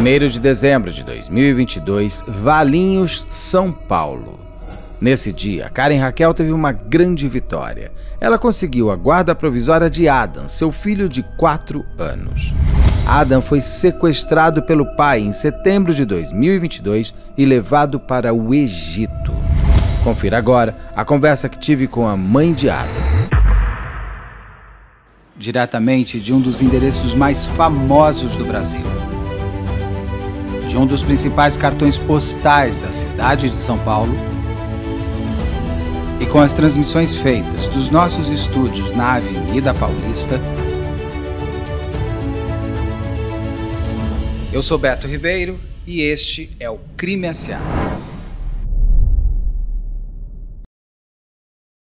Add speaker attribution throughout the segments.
Speaker 1: 1 de dezembro de 2022, Valinhos, São Paulo. Nesse dia, Karen Raquel teve uma grande vitória. Ela conseguiu a guarda provisória de Adam, seu filho de 4 anos. Adam foi sequestrado pelo pai em setembro de 2022 e levado para o Egito. Confira agora a conversa que tive com a mãe de Adam. Diretamente de um dos endereços mais famosos do Brasil de um dos principais cartões postais da cidade de São Paulo, e com as transmissões feitas dos nossos estúdios na Avenida Paulista. Eu sou Beto Ribeiro e este é o Crime S.A.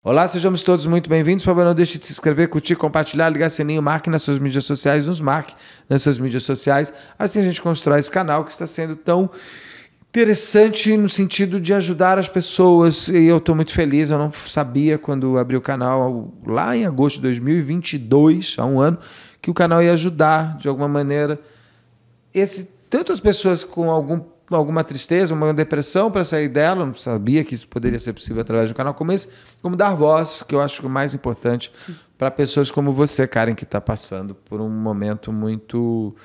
Speaker 1: Olá, sejamos todos muito bem-vindos. Por favor, não deixe de se inscrever, curtir, compartilhar, ligar sininho, marque nas suas mídias sociais, nos marque nas suas mídias sociais. Assim a gente constrói esse canal que está sendo tão interessante no sentido de ajudar as pessoas. E eu estou muito feliz, eu não sabia quando abri o canal, lá em agosto de 2022, há um ano, que o canal ia ajudar, de alguma maneira, esse, tanto as pessoas com algum alguma tristeza, uma depressão para sair dela, não sabia que isso poderia ser possível através do canal como esse, como dar voz, que eu acho que é o mais importante para pessoas como você, Karen, que está passando por um momento muito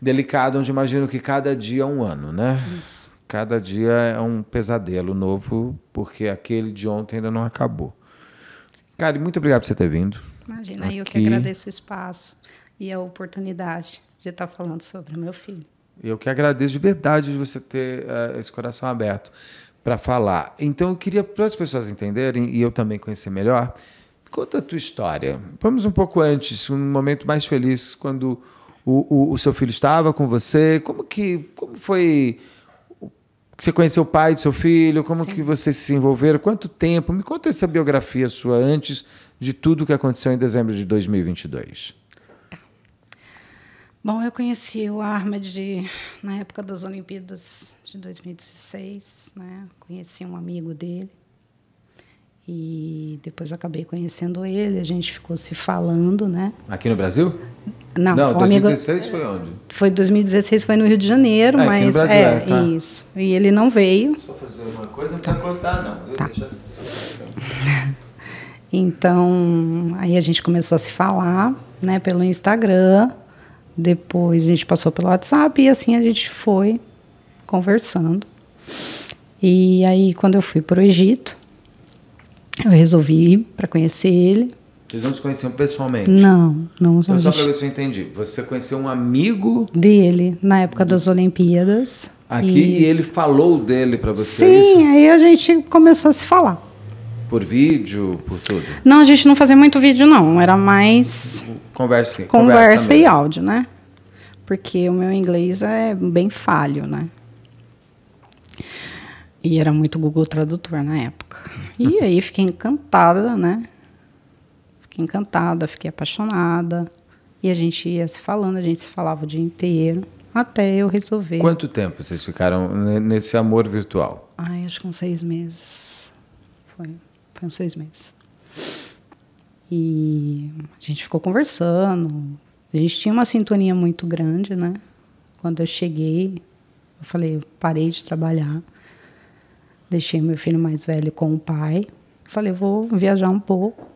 Speaker 1: delicado, onde imagino que cada dia é um ano, né? Isso. Cada dia é um pesadelo novo, porque aquele de ontem ainda não acabou. Karen, muito obrigado por você ter vindo. Imagina, Aqui. eu que agradeço
Speaker 2: o espaço e a oportunidade de estar falando sobre o meu filho.
Speaker 1: Eu que agradeço de verdade de você ter uh, esse coração aberto para falar. Então, eu queria, para as pessoas entenderem e eu também conhecer melhor, conta a tua história. Vamos um pouco antes, um momento mais feliz, quando o, o, o seu filho estava com você. Como que como foi que você conheceu o pai do seu filho? Como Sim. que vocês se envolveram? Quanto tempo? Me conta essa biografia sua antes de tudo que aconteceu em dezembro de 2022.
Speaker 2: Bom, eu conheci o Armad na época das Olimpíadas de 2016, né? Conheci um amigo dele e depois acabei conhecendo ele, a gente ficou se falando, né?
Speaker 1: Aqui no Brasil?
Speaker 2: Não, Não 2016 amigo... foi onde? Foi 2016, foi no Rio de Janeiro, é, mas Brasil, é, é, tá. isso. E ele não veio.
Speaker 1: Só fazer uma coisa tá. para contar, não. Eu tá. Deixa...
Speaker 2: então, aí a gente começou a se falar, né, pelo Instagram. Depois a gente passou pelo WhatsApp e assim a gente foi conversando. E aí, quando eu fui para o Egito, eu resolvi ir para conhecer ele.
Speaker 1: Vocês não se conheciam pessoalmente? Não, não. Então, só para ver se eu entendi. Você conheceu um amigo dele
Speaker 2: na época das uhum. Olimpíadas. Aqui e, e
Speaker 1: ele falou dele para você? É
Speaker 2: Sim, aí a gente começou a se falar.
Speaker 1: Por vídeo, por tudo?
Speaker 2: Não, a gente não fazia muito vídeo, não. Era mais.
Speaker 1: Conversa, conversa, conversa e
Speaker 2: áudio, né? Porque o meu inglês é bem falho, né? E era muito Google Tradutor na época. E aí fiquei encantada, né? Fiquei encantada, fiquei apaixonada. E a gente ia se falando, a gente se falava o dia inteiro, até eu resolver. Quanto
Speaker 1: tempo vocês ficaram nesse amor virtual?
Speaker 2: Ai, acho que uns seis meses. Foi. Foi seis meses. E a gente ficou conversando. A gente tinha uma sintonia muito grande, né? Quando eu cheguei, eu falei, eu parei de trabalhar. Deixei meu filho mais velho com o pai. Falei, vou viajar um pouco.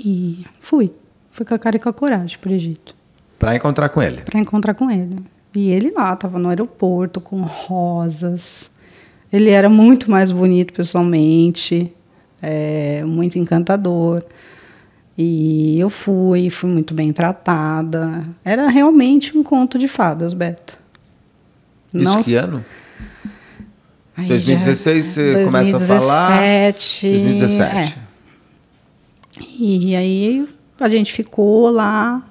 Speaker 2: E fui. Fui com a cara e com a coragem pro Egito.
Speaker 1: Pra encontrar com ele?
Speaker 2: Pra encontrar com ele. E ele lá, tava no aeroporto com rosas, ele era muito mais bonito pessoalmente, é, muito encantador. E eu fui, fui muito bem tratada. Era realmente um conto de fadas, Beto. Isso Não... que ano? Ai, 2016 você 2017, começa a falar. 2017. É. E aí a gente ficou lá,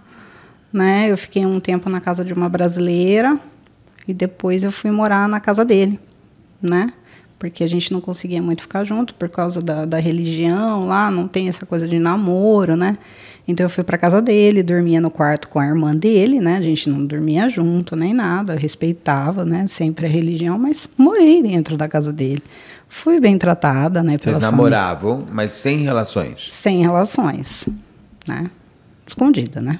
Speaker 2: né? Eu fiquei um tempo na casa de uma brasileira e depois eu fui morar na casa dele, né? porque a gente não conseguia muito ficar junto por causa da, da religião lá, não tem essa coisa de namoro, né? Então eu fui para casa dele, dormia no quarto com a irmã dele, né? A gente não dormia junto nem nada, respeitava, né? Sempre a religião, mas morei dentro da casa dele. Fui bem tratada, né? Vocês namoravam,
Speaker 1: família. mas sem relações?
Speaker 2: Sem relações, né? Escondida, né?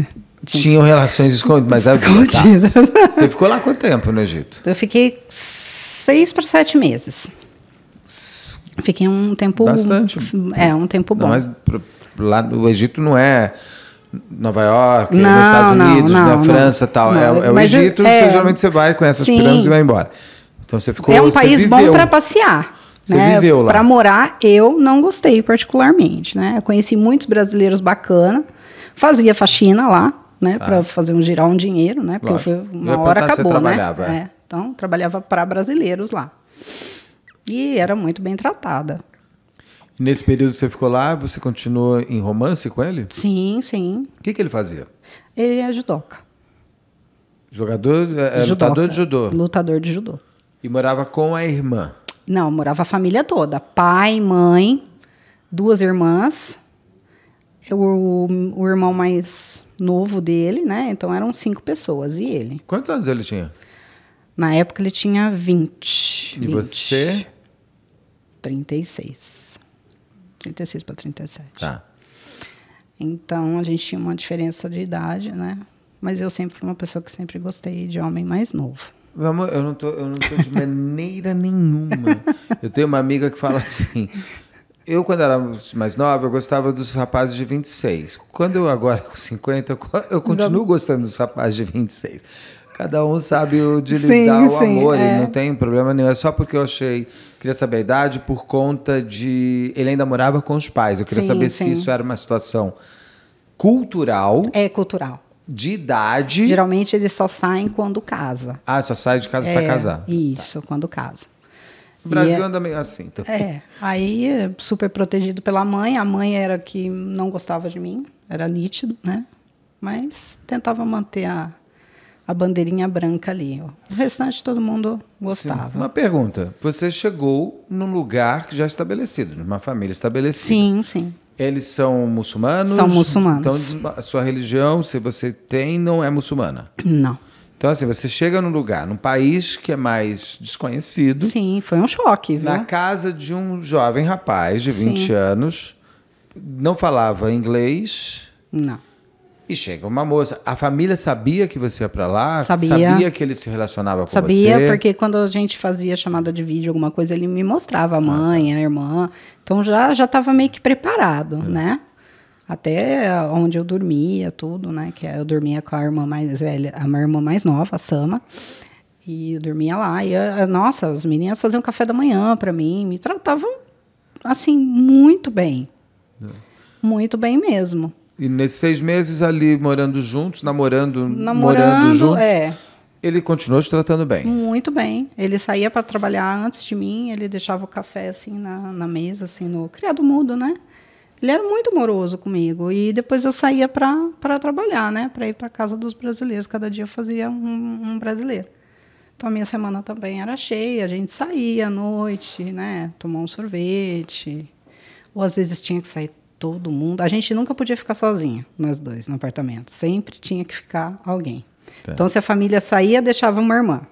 Speaker 1: Tinham relações escondidas, mas tá. escondidas. Tá. Você ficou lá quanto tempo no Egito?
Speaker 2: Eu fiquei seis para sete meses. Fiquei um tempo. Bastante. É, um tempo bom. mas
Speaker 1: lá no Egito não é. Nova York, é não, nos Estados não, Unidos, não, na França tal. é, é o é Egito, é, geralmente você vai, com essas pirâmides e vai embora. Então você ficou. É um país viveu. bom para
Speaker 2: passear.
Speaker 1: Você né? viveu lá. Para
Speaker 2: morar, eu não gostei particularmente. Né? Eu conheci muitos brasileiros bacana, fazia faxina lá, né? Para tá. fazer um girar um dinheiro, né? Porque foi uma hora acabou, né? É. é. Então, trabalhava para brasileiros lá. E era muito bem tratada.
Speaker 1: Nesse período que você ficou lá, você continuou em romance com ele? Sim, sim. O que, que ele fazia?
Speaker 2: Ele é judoca.
Speaker 1: Jogador, é, é lutador de judô.
Speaker 2: Lutador de judô.
Speaker 1: E morava com a irmã?
Speaker 2: Não, morava a família toda. Pai, mãe, duas irmãs, o, o irmão mais novo dele, né? Então eram cinco pessoas e ele. Quantos anos ele tinha? Na época ele tinha 20. E 20,
Speaker 1: você?
Speaker 2: 36. 36 para 37. Tá. Então a gente tinha uma diferença de idade, né? Mas eu sempre fui uma pessoa que sempre gostei de homem mais novo. Vamos, eu não tô, eu não tô de maneira nenhuma.
Speaker 1: Eu tenho uma amiga que fala assim: eu, quando era mais nova, eu gostava dos rapazes de 26. Quando eu agora com 50, eu continuo gostando dos rapazes de 26. Cada um sabe onde sim, lidar o sim, amor, é. não tem problema nenhum. É só porque eu achei. Queria saber a idade por conta de. Ele ainda morava com os pais. Eu queria sim, saber se isso era uma situação cultural.
Speaker 2: É cultural.
Speaker 1: De idade. Geralmente
Speaker 2: eles só saem quando casa.
Speaker 1: Ah, só sai de casa é, para casar.
Speaker 2: Isso, tá. quando casa. O Brasil é anda meio
Speaker 1: assim. Então. É,
Speaker 2: aí super protegido pela mãe. A mãe era que não gostava de mim, era nítido, né? Mas tentava manter a, a bandeirinha branca ali. O restante todo mundo gostava.
Speaker 1: Sim. Uma pergunta: você chegou num lugar já estabelecido, numa família estabelecida? Sim, sim. Eles são muçulmanos? São muçulmanos. Então, a sua religião, se você tem, não é muçulmana? Não. Então, assim, você chega num lugar, num país que é mais desconhecido. Sim, foi um choque, viu? Na casa de um jovem rapaz de 20 Sim. anos, não falava inglês. Não. E chega uma moça. A família sabia que você ia para lá? Sabia. Sabia que ele se relacionava com sabia, você? Sabia, porque
Speaker 2: quando a gente fazia chamada de vídeo, alguma coisa, ele me mostrava a mãe, ah, tá. a irmã. Então já já estava meio que preparado, é. né? Até onde eu dormia, tudo, né? Que é, eu dormia com a irmã mais velha, a minha irmã mais nova, a Sama. E eu dormia lá. E, eu, eh, eh, nossa, as meninas faziam café da manhã para mim, me tratavam, assim, muito bem. É. Muito bem mesmo.
Speaker 1: E nesses seis meses ali morando juntos, namorando, namorando morando juntos. É. Ele continuou te tratando bem?
Speaker 2: Muito bem. Ele saía para trabalhar antes de mim, ele deixava o café assim na, na mesa, assim, no criado mudo, né? Ele era muito amoroso comigo. E depois eu saía para trabalhar, né? Para ir para casa dos brasileiros. Cada dia eu fazia um, um, brasileiro. Então a minha semana também era cheia. A gente saía à noite, né? Tomar um sorvete. Ou às vezes tinha que sair todo mundo. A gente nunca podia ficar sozinha, nós dois, no apartamento. Sempre tinha que ficar alguém. Tá. Então, se a família saía, deixava uma irmã.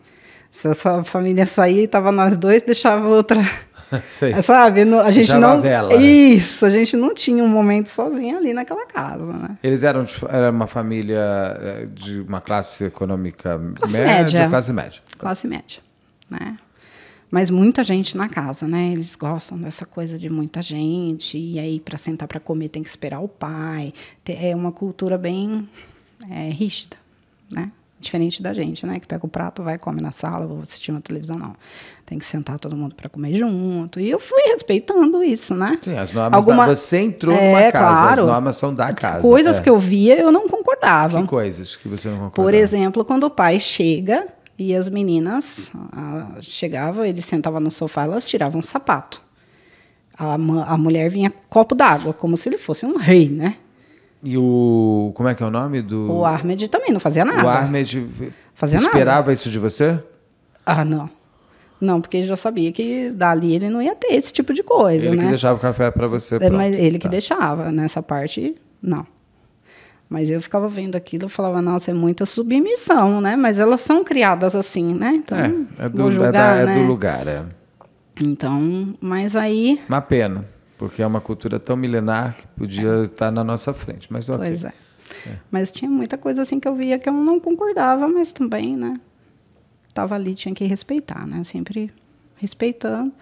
Speaker 2: Se essa família saía e tava nós dois, deixava outra.
Speaker 1: Sei. Sabe? A gente não. Vela. Né? Isso,
Speaker 2: a gente não tinha um momento sozinho ali naquela casa, né?
Speaker 1: Eles eram, de, era uma família eh, de uma classe econômica classe média, média. Classe média.
Speaker 2: Classe média. Né? mas muita gente na casa, né? Eles gostam dessa coisa de muita gente e aí para sentar para comer tem que esperar o pai. É uma cultura bem é, rígida, né? Diferente da gente, né? Que pega o prato, vai come na sala, vou assistir uma televisão, não. Tem que sentar todo mundo para comer junto. E eu fui respeitando isso, né? Sim, as normas Alguma... da... Você entrou é, numa casa, claro, as normas
Speaker 1: são da tipo, casa. Coisas é. que eu via, eu não concordava. Que coisas que você não concordava? Por
Speaker 2: exemplo, quando o pai chega e as meninas chegavam, ele sentava no sofá, elas tiravam o sapato. A, a mulher vinha copo d'água, como se ele fosse um rei, né?
Speaker 1: E o. Como é que é o nome do. O Ahmed
Speaker 2: também não fazia nada. O
Speaker 1: Ahmed fazia esperava nada. isso de você?
Speaker 2: Ah, não. Não, porque ele já sabia que dali ele não ia ter esse tipo de coisa. Ele né? que deixava
Speaker 1: o café para você. É, mas
Speaker 2: ele que tá. deixava. Nessa parte, não. Mas eu ficava vendo aquilo, eu falava, nossa, é muita submissão, né? Mas elas são criadas assim, né? Então, é, é do, é julgar, é, da, né? é do né?
Speaker 1: lugar, é. Então,
Speaker 2: mas aí.
Speaker 1: Uma pena, porque é uma cultura tão milenar que podia estar é. tá na nossa frente. Mas ok. Pois é.
Speaker 2: é. Mas tinha muita coisa assim que eu via que eu não concordava, mas também, né? Tava ali, tinha que respeitar, né? Sempre respeitando.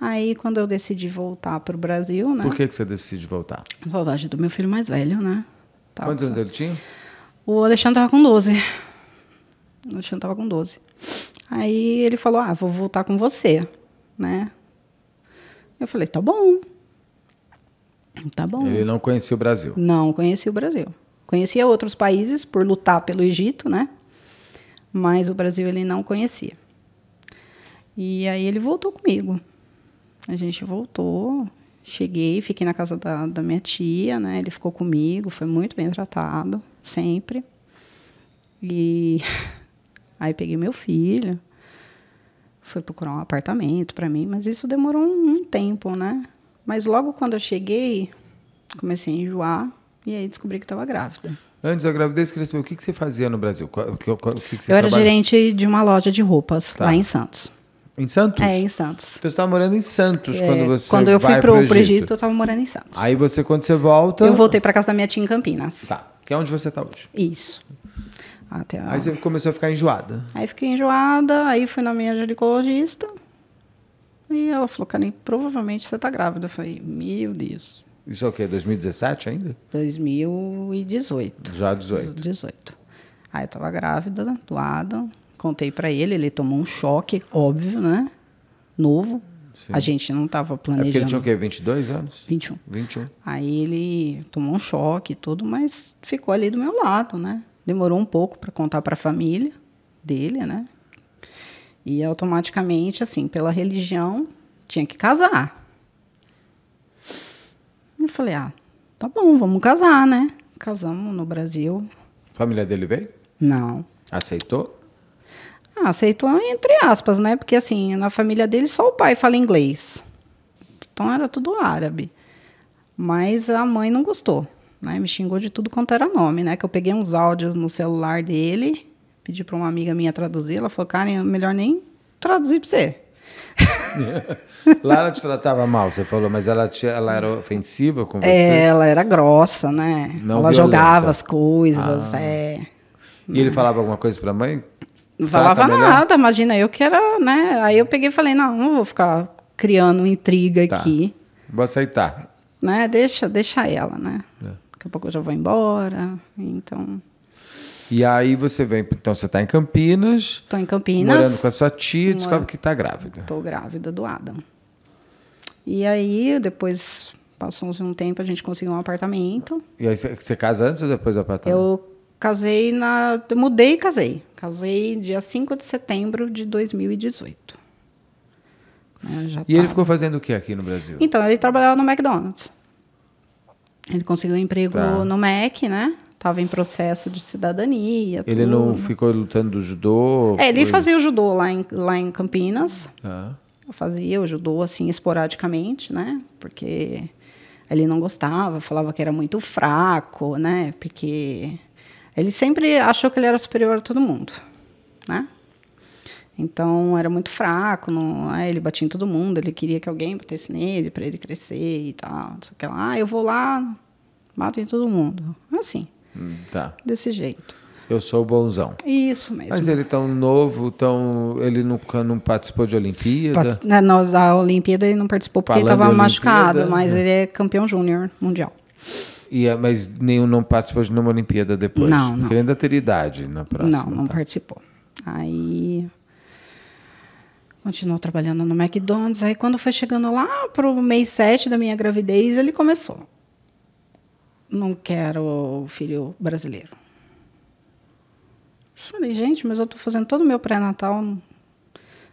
Speaker 2: Aí, quando eu decidi voltar para o Brasil, né? Por que,
Speaker 1: que você decide voltar?
Speaker 2: Saudade do meu filho mais velho, né? Tava tá, Quantos anos tá. ele tinha? O Alexandre estava com 12. O Alexandre estava com 12. Aí ele falou: Ah, vou voltar com você, né? Eu falei: Tá bom. Tá bom. Ele não conhecia o Brasil? Não, conhecia o Brasil. Conhecia outros países por lutar pelo Egito, né? Mas o Brasil ele não conhecia. E aí ele voltou comigo. A gente voltou, Cheguei, fiquei na casa da, da minha tia, né? Ele ficou comigo, foi muito bem tratado, sempre. E aí peguei meu filho, fui procurar um apartamento para mim, mas isso demorou um, um tempo, né? Mas logo quando eu cheguei, comecei a enjoar e aí descobri que estava grávida.
Speaker 1: Antes da gravidez, queria saber o que, que você fazia no Brasil? O que, o que, o que você
Speaker 2: eu trabalha? era gerente de uma loja de roupas tá. lá em Santos. Em Santos? É, em Santos. Então você estava tá morando em Santos é, quando você Quando eu fui para o Egito. Egito, eu estava morando em Santos. Aí
Speaker 1: você, quando você volta... Eu voltei
Speaker 2: para casa da minha tia em Campinas. Tá,
Speaker 1: que é onde você está hoje. Isso. Até a... Aí você começou a ficar enjoada.
Speaker 2: Aí fiquei enjoada, aí fui na minha ginecologista. E ela falou, Karine, provavelmente você está grávida. Eu falei, meu Deus.
Speaker 1: Isso é o quê? 2017 ainda?
Speaker 2: 2018. Já 18. 18. Aí eu estava grávida doada. Contei para ele, ele tomou um choque, óbvio, né? Novo. Sim. A gente não estava planejando. É porque ele tinha o
Speaker 1: quê? 22 anos? 21. 21.
Speaker 2: Aí ele tomou um choque e tudo, mas ficou ali do meu lado, né? Demorou um pouco para contar para a família dele, né? E automaticamente, assim, pela religião, tinha que casar. Eu falei, ah, tá bom, vamos casar, né? Casamos no Brasil.
Speaker 1: Família dele veio? Não. Aceitou?
Speaker 2: Ah, aceitou entre aspas, né? Porque assim, na família dele só o pai fala inglês. Então era tudo árabe. Mas a mãe não gostou, né? Me xingou de tudo quanto era nome, né? Que eu peguei uns áudios no celular dele, pedi para uma amiga minha traduzir, ela falou: "Cara, é melhor nem traduzir para você".
Speaker 1: Lá ela te tratava mal, você falou, mas ela, te, ela era ofensiva com você? É, ela
Speaker 2: era grossa, né? Não ela violenta. jogava as coisas, ah. é.
Speaker 1: E ele falava alguma coisa para mãe? Não tá, falava tá, tá nada,
Speaker 2: imagina, eu que era, né? Aí eu peguei e falei, não, não vou ficar criando intriga tá. aqui.
Speaker 1: Vou aceitar.
Speaker 2: Né? Deixa, deixa ela, né? É. Daqui a pouco eu já vou embora, então...
Speaker 1: E aí você vem, então você está em Campinas.
Speaker 2: Estou em Campinas. Morando com a sua tia, descobre que está grávida. Estou grávida do Adam. E aí, depois, passou um tempo, a gente conseguiu um apartamento.
Speaker 1: E aí você casa antes ou depois do apartamento?
Speaker 2: Eu casei na. Mudei e casei. Casei dia 5 de setembro de 2018.
Speaker 1: Né, e tava. ele tá. ficou fazendo o que aqui no Brasil?
Speaker 2: Então, ele trabalhava no McDonald's. Ele conseguiu um emprego tá. no Mac, né? Tava em processo de cidadania. Ele não
Speaker 1: ficou lutando do judô? É, ele fazia o
Speaker 2: judô lá em, lá em Campinas. Tá. Eu fazia o judô, assim, esporadicamente, né? Porque ele não gostava, falava que era muito fraco, né? Porque ele sempre achou que ele era superior a todo mundo, né? Então era muito fraco, não, né? ele batia em todo mundo, ele queria que alguém batesse nele para ele crescer e tal, não sei o que lá. Ah, eu vou lá, bato em todo mundo. Assim. Hum, tá. Desse jeito.
Speaker 1: Eu sou bonzão.
Speaker 2: Isso mesmo. Mas
Speaker 1: ele tão novo, tão ele nunca não participou de Olimpíada. Pat...
Speaker 2: Na, né, na Olimpíada ele não participou porque ele estava machucado, mas é. ele é campeão júnior mundial.
Speaker 1: E, é, mas nenhum não participou de nenhuma Olimpíada depois? Não, Porque não. ainda teria idade na próxima. Não, não
Speaker 2: tá. participou. Aí continuou trabalhando no McDonald's. Aí quando foi chegando lá pro mês 7 da minha gravidez, ele começou. Não quero filho brasileiro. Falei, gente, mas eu estou fazendo todo o meu pré-natal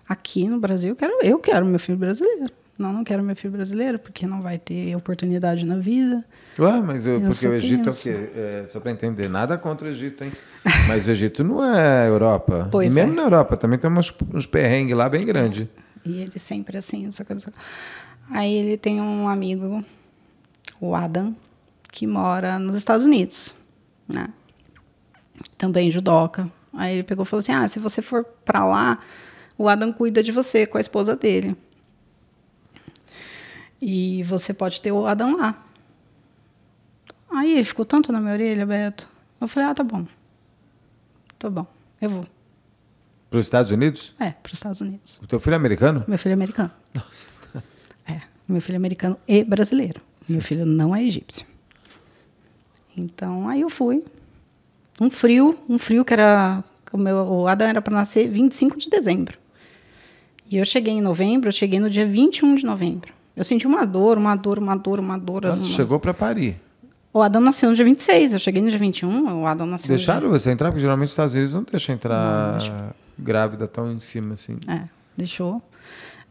Speaker 2: aqui no Brasil. quero, eu quero meu filho brasileiro. Não, não quero meu filho brasileiro, porque não vai ter oportunidade na vida.
Speaker 1: Ué, mas eu, eu porque o Egito penso. é o quê? É, só para entender, nada contra o Egito, hein? Mas o Egito não é Europa. Pois e mesmo é. na Europa também tem uns, uns perrengues lá bem grande.
Speaker 2: E ele sempre é assim, essa coisa. Aí ele tem um amigo, o Adam, que mora nos Estados Unidos, né? Também judoca. Aí ele pegou e falou assim: "Ah, se você for para lá, o Adam cuida de você com a esposa dele". E você pode ter o Adão lá. Aí ele ficou tanto na minha orelha, Beto. Eu falei, ah, tá bom. Tá bom, eu vou.
Speaker 1: Para os Estados Unidos?
Speaker 2: É, para os Estados Unidos.
Speaker 1: O teu filho é americano?
Speaker 2: Meu filho é americano. Nossa. É, meu filho é americano e brasileiro. Sim. Meu filho não é egípcio. Então, aí eu fui. Um frio, um frio que era. O, meu, o Adam era para nascer 25 de dezembro. E eu cheguei em novembro, eu cheguei no dia 21 de novembro. Eu senti uma dor, uma dor, uma dor, uma dor. Nossa, uma... chegou para Paris. O Adão nasceu no dia 26, eu cheguei no dia 21, o Adão nasceu Deixaram dia...
Speaker 1: você entrar? Porque geralmente os Estados Unidos não deixam entrar não, grávida tão em cima assim. É,
Speaker 2: deixou.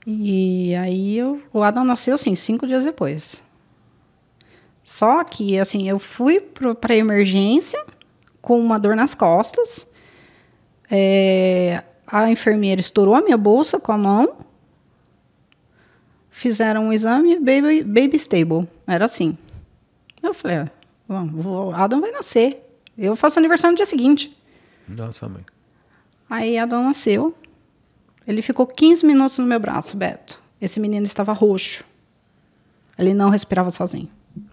Speaker 2: E aí eu, o Adão nasceu, assim, cinco dias depois. Só que, assim, eu fui para emergência com uma dor nas costas. É, a enfermeira estourou a minha bolsa com a mão fizeram um exame, baby, baby stable. Era assim. Eu falei, ah, Adam vai nascer. Eu faço aniversário no dia seguinte. Nossa, mãe. Aí Adam nasceu. Ele ficou 15 minutos no meu braço, Beto. Esse menino estava roxo. Ele não respirava sozinho.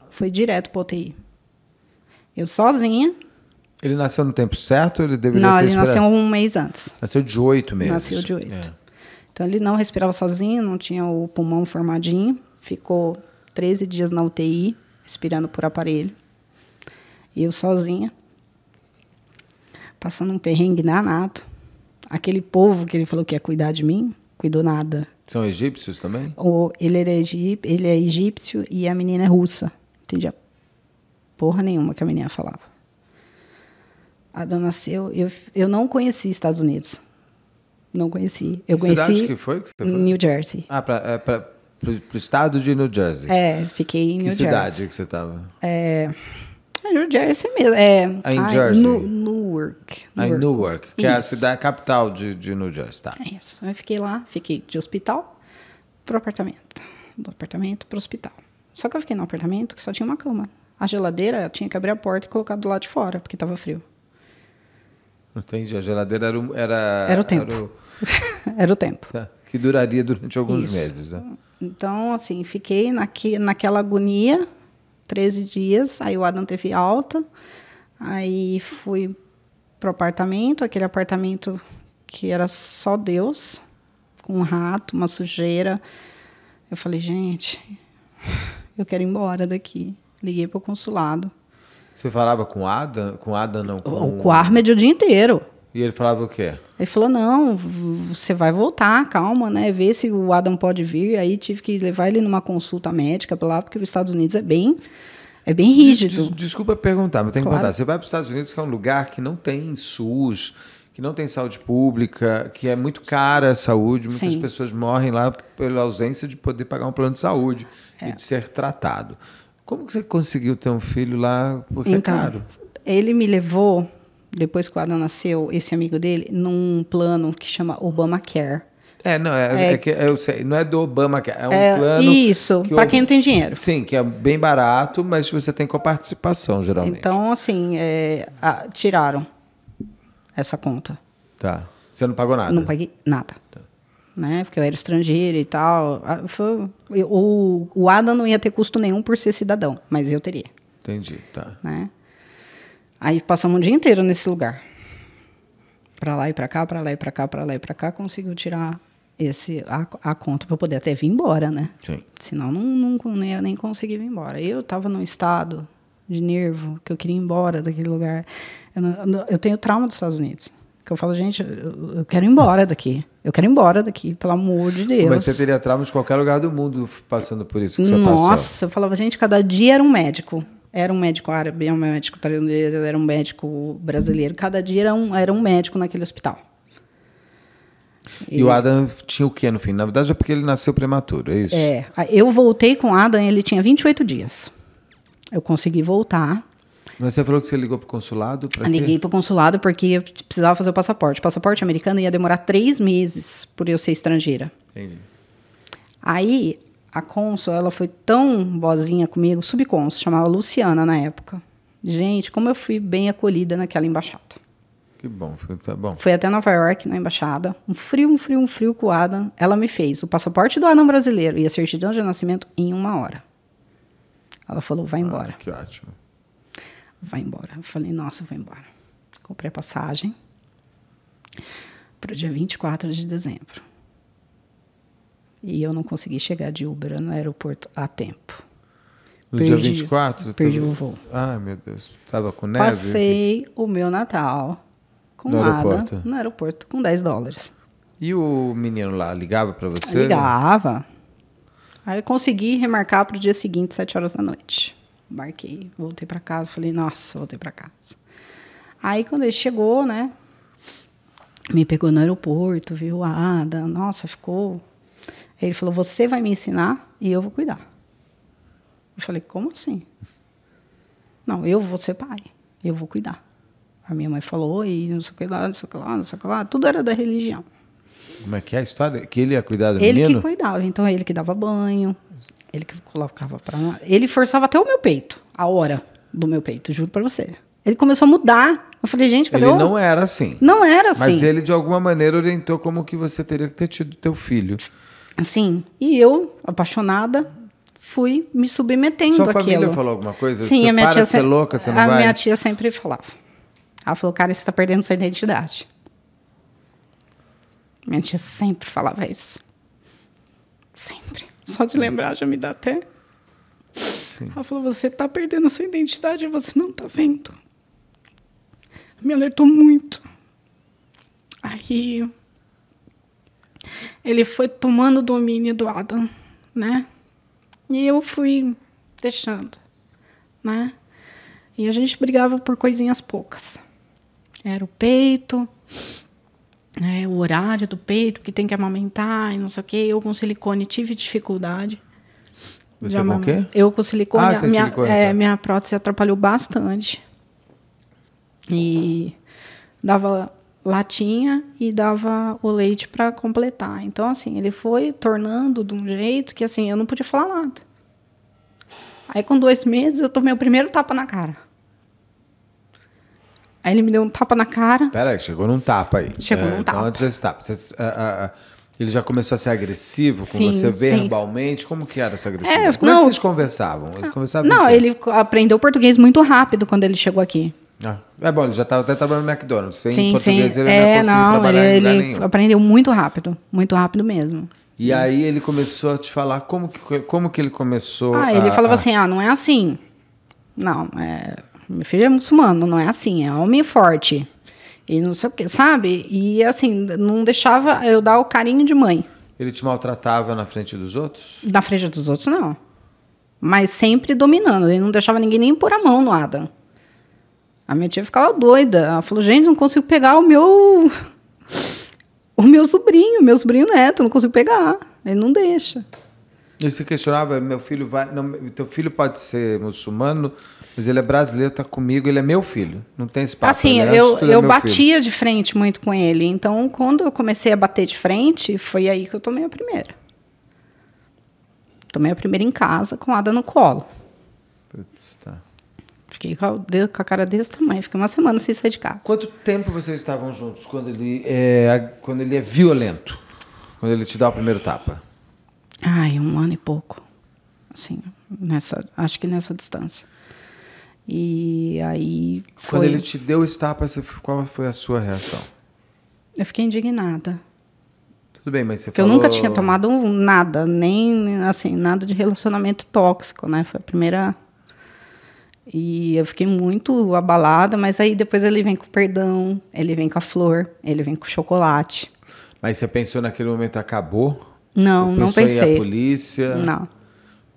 Speaker 2: Foi direto para UTI. Eu sozinha.
Speaker 1: Ele nasceu no tempo certo? Ele deveria não, ele esperado. nasceu um
Speaker 2: mês antes.
Speaker 1: Nasceu de oito meses. Nasceu de oito.
Speaker 2: É. Então ele não respirava sozinho, não tinha o pulmão formadinho, ficou 13 dias na UTI, respirando por aparelho. E eu sozinha, passando um perrengue danado. Aquele povo que ele falou que ia cuidar de mim, cuidou nada.
Speaker 1: São egípcios também?
Speaker 2: O, ele, era egípcio, ele é egípcio e a menina é russa. Entendia porra nenhuma que a menina falava. A dona nasceu. Eu, eu não conheci Estados Unidos não conheci. Eu que conheci. Cidade que foi, que foi? New Jersey.
Speaker 1: Ah, para é, para o estado de New Jersey. É, fiquei em que New Jersey. Que cidade que você estava?
Speaker 2: É, é, New Jersey mesmo. É, ah, em Jersey. New, Newark. Ah, em Newark, que isso. é a cidade
Speaker 1: capital de, de New Jersey, tá?
Speaker 2: É isso. Eu fiquei lá, fiquei de hospital pro apartamento, do apartamento pro hospital. Só que eu fiquei num apartamento que só tinha uma cama. A geladeira tinha que abrir a porta e colocar do lado de fora, porque estava frio.
Speaker 1: Entendi. A geladeira era, era, era o tempo. Era o
Speaker 2: Era o tempo.
Speaker 1: Tá, que duraria durante alguns Isso. meses, né?
Speaker 2: Então, assim, fiquei naqui, naquela agonia, 13 dias, aí o Adam teve alta, aí fui pro apartamento, aquele apartamento que era só Deus, com um rato, uma sujeira. Eu falei, gente, eu quero ir embora daqui. Liguei pro consulado.
Speaker 1: Você falava com Adam? Com Adam não? O, com o Armed
Speaker 2: o dia inteiro.
Speaker 1: E ele falava o quê?
Speaker 2: Ele falou: não, você vai voltar, calma, né? Vê se o Adam pode vir. Aí tive que levar ele numa consulta médica lá, porque os Estados Unidos é bem. É bem rígido. Des, des,
Speaker 1: desculpa perguntar, mas tem claro. que contar. Você vai para os Estados Unidos, que é um lugar que não tem SUS, que não tem saúde pública, que é muito cara a saúde, muitas Sim. pessoas morrem lá pela ausência de poder pagar um plano de saúde é. e de é. ser tratado. Como que você conseguiu ter um filho lá? Porque é então, é caro.
Speaker 2: Ele me levou depois que o Adam nasceu, esse amigo dele, num plano que chama Obamacare.
Speaker 1: É, não, é, é, é que, eu sei, não é do Obama, é um é, plano. Isso, que para quem não tem dinheiro. Sim, que é bem barato, mas você tem coparticipação, geralmente.
Speaker 2: Então, assim, é, a, tiraram essa conta.
Speaker 1: Tá. Você não pagou nada? Não paguei nada. Tá.
Speaker 2: Né? Porque eu era estrangeira e tal. Foi, eu, o, o Adam não ia ter custo nenhum por ser cidadão, mas eu teria. Entendi, tá. Né? Aí passamos o dia inteiro nesse lugar. Para lá e para cá, para lá e para cá, para lá e para cá, conseguiu tirar esse a, a conta para poder até vir embora, né? Sim. Senão não, não, nem, nem consegui vir embora. Eu estava num estado de nervo que eu queria ir embora daquele lugar. Eu, não, eu tenho trauma dos Estados Unidos. Que eu falo, gente, eu, eu quero ir embora daqui. Eu quero ir embora daqui, pelo amor de Deus. Mas você teria
Speaker 1: trauma de qualquer lugar do mundo passando por isso que Nossa, você passou. Nossa,
Speaker 2: eu falava, gente, cada dia era um médico. Era um médico árabe, é um médico tailandês, era um médico brasileiro. Cada dia era um, era um médico naquele hospital. E, e, o
Speaker 1: Adam tinha o que no fim? Na verdade é porque ele nasceu prematuro, é isso? É.
Speaker 2: Eu voltei com o Adam, ele tinha 28 dias. Eu consegui voltar.
Speaker 1: Mas você falou que você ligou para o consulado? Pra Liguei para
Speaker 2: o consulado porque eu precisava fazer o passaporte. O passaporte americano ia demorar três meses por eu ser estrangeira. Entendi. Aí a Consul, ela foi tão boazinha comigo, subconsul chamava Luciana na época. Gente, como eu fui bem acolhida naquela embaixada.
Speaker 1: Que bom, tá bom.
Speaker 2: Fui até Nova York, na embaixada. Um frio, um frio, um frio com o Adam. Ela me fez o passaporte do Adam brasileiro e a certidão de nascimento em uma hora. Ela falou, vai ah, embora. Ah, que ótimo. Vai embora. Eu falei, nossa, vou embora. Comprei a passagem para o dia 24 de dezembro. E eu não consegui chegar de Uber no aeroporto a tempo. No perdi, dia 24? Perdi tava... o voo.
Speaker 1: Ai, meu Deus. Tava com neve? Passei
Speaker 2: o meu Natal com no nada aeroporto. no aeroporto com 10 dólares.
Speaker 1: E o menino lá ligava para você? Ligava.
Speaker 2: Aí eu consegui remarcar para o dia seguinte, 7 horas da noite. Marquei, voltei para casa, falei, nossa, voltei para casa. Aí quando ele chegou, né, me pegou no aeroporto, viu a Ada, nossa, ficou ele falou: Você vai me ensinar e eu vou cuidar. Eu falei: Como assim? Não, eu vou ser pai, eu vou cuidar. A minha mãe falou, e não sei o que lá, não sei o que lá, não sei o que lá. Tudo era da religião.
Speaker 1: Como é que é a história? Que ele ia cuidar do ele menino? Ele que
Speaker 2: cuidava, então ele que dava banho, ele que colocava pra. Ele forçava até o meu peito, a hora do meu peito, juro pra você. Ele começou a mudar. Eu falei, gente, cadê Ele o... não
Speaker 1: era assim. Não era assim. Mas ele, de alguma maneira, orientou como que você teria que ter tido teu filho
Speaker 2: sim e eu, apaixonada, fui me submetendo Sua àquilo. Sua família falou
Speaker 1: alguma coisa? Sim, você a minha tia sempre, louca, você não a vai? minha tia
Speaker 2: sempre falava. Ela falou, cara, você está perdendo sua identidade. Minha tia sempre falava isso. Sempre. Só de lembrar já me dá até. Sim. Ela falou, você está perdendo sua identidade e você não está vendo. Me alertou muito. Aí ele foi tomando o domínio do Adam, né? E eu fui deixando, né? E a gente brigava por coisinhas poucas. Era o peito, né, o horário do peito, que tem que amamentar e não sei o quê. Eu com silicone tive dificuldade. Você com o quê? Eu com silicone. Ah, minha, silicone, é, tá. minha prótese atrapalhou bastante. E dava latinha e dava o leite para completar. Então, assim, ele foi tornando de um jeito que, assim, eu não podia falar nada. Aí, com dois meses, eu tomei o primeiro tapa na cara. Aí ele me deu um tapa na cara.
Speaker 1: Peraí, chegou num tapa aí. Chegou é, num então, tapa. Então, antes desse tapa, você, ah, ah, ah, ele já começou a ser agressivo com sim, você verbalmente? Sim. Como que era essa agressividade? É, Como não, é que vocês conversavam? não, ele
Speaker 2: aprendeu português muito rápido quando ele chegou aqui.
Speaker 1: Ah, é bom, ele já estava tá até trabalhando no McDonald's. Sem sim, português sim. ele é, não, trabalhar ele, em lugar nenhum.
Speaker 2: aprendeu muito rápido, muito rápido mesmo.
Speaker 1: E sim. aí ele começou a te falar como que, como que ele começou. Ah, a, ele falava a...
Speaker 2: assim, ah, não é assim. Não, é, meu filho é muçulmano, não é assim, é homem forte. E não sei o que, sabe? E assim, não deixava eu dar o carinho de mãe.
Speaker 1: Ele te maltratava na frente dos outros?
Speaker 2: Na frente dos outros, não. Mas sempre dominando. Ele não deixava ninguém nem pôr a mão no Adam. A minha tia ficava doida. Ela falou: gente, não consigo pegar o meu. o meu sobrinho, meu sobrinho neto, não consigo pegar. Ele não deixa.
Speaker 1: E você questionava, meu filho vai. Não, teu filho pode ser muçulmano, mas ele é brasileiro, tá comigo, ele é meu filho. Não tem espaço. Assim, ele é eu, é eu é batia
Speaker 2: filho. de frente muito com ele. Então, quando eu comecei a bater de frente, foi aí que eu tomei a primeira. Tomei a primeira em casa, com Ada no colo. Putz, tá. Fiquei com a cara desse tamanho, fiquei uma semana sem sair de casa. Quanto
Speaker 1: tempo vocês estavam juntos quando ele é, quando ele é violento? Quando ele te dá o primeiro tapa?
Speaker 2: Ai, um ano e pouco. Assim, nessa, acho que nessa distância. E aí. Foi... Quando ele te
Speaker 1: deu esse tapa, qual foi a sua reação?
Speaker 2: Eu fiquei indignada.
Speaker 1: Tudo bem, mas você Porque falou... eu nunca tinha tomado
Speaker 2: nada, nem assim, nada de relacionamento tóxico, né? Foi a primeira e eu fiquei muito abalada, mas aí depois ele vem com o perdão, ele vem com a flor, ele vem com o chocolate.
Speaker 1: Mas você pensou naquele momento acabou?
Speaker 2: Não, não pensei. a
Speaker 1: polícia? Não.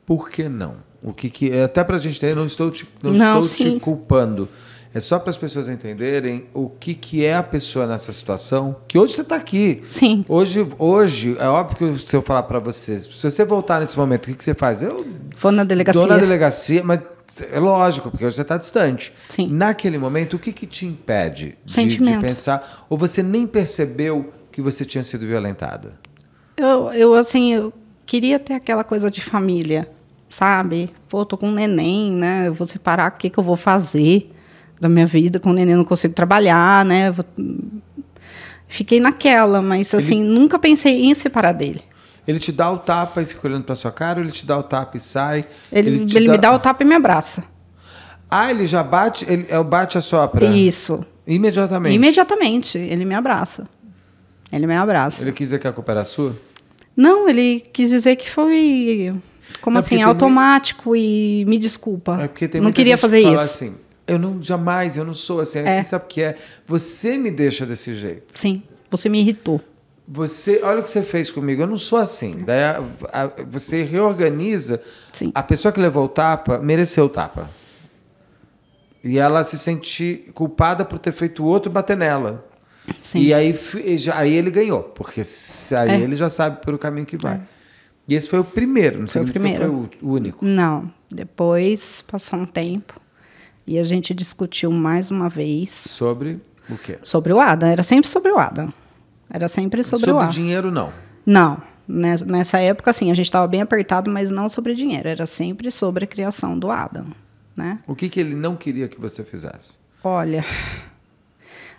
Speaker 1: Por que não? O que que é até para a gente ter, não estou te, não, não estou sim. te culpando. É só para as pessoas entenderem o que, que é a pessoa nessa situação. Que hoje você está aqui. Sim. Hoje, hoje é óbvio que se eu falar para vocês, se você voltar nesse momento, o que, que você faz? Eu
Speaker 2: vou na delegacia. Vou na
Speaker 1: delegacia, mas é lógico, porque hoje você está distante. Sim. Naquele momento, o que, que te impede de, de, pensar? Ou você nem percebeu que você tinha sido violentada?
Speaker 2: Eu, eu assim, eu queria ter aquela coisa de família, sabe? Pô, tô com um neném, né? Eu vou separar, o que, que eu vou fazer da minha vida? Com o neném não consigo trabalhar, né? Vou... Hum, fiquei naquela, mas assim, nunca pensei em separar dele.
Speaker 1: Ele te dá o tapa e fica olhando para sua cara, ou ele te dá o tapa e sai? Ele, ele, ele dá... me dá o tapa e me abraça. Ah, ele já bate, ele é bate a sopra. Isso. Imediatamente.
Speaker 2: Imediatamente, ele me abraça.
Speaker 1: Ele me abraça. Ele quis dizer que a culpa era sua?
Speaker 2: Não, ele quis dizer que foi como não, assim, automático e me desculpa. É porque tem não queria fazer isso. Assim,
Speaker 1: eu não jamais, eu não sou assim. É. Quem sabe o que é? Você me deixa desse jeito. Sim, você me irritou você, olha o que você fez comigo, eu não sou assim. Daí a, a, você reorganiza. Sim. A pessoa que levou o tapa mereceu o tapa. E ela se sente culpada por ter feito o outro bater nela. Sim. E aí, aí ele ganhou, porque aí é. ele já sabe pelo caminho que vai. É. E esse foi o primeiro, não foi o primeiro. foi o único.
Speaker 2: Não, depois passou um tempo e a gente discutiu mais uma vez. Sobre o quê? Sobre o Adam, era sempre sobre o Adam. Era sempre sobre, sobre o Sobre dinheiro, não? Não. Nessa época, assim, a gente estava bem apertado, mas não sobre dinheiro. Era sempre sobre a criação do Adam. Né?
Speaker 1: O que, que ele não queria que você fizesse?
Speaker 2: Olha,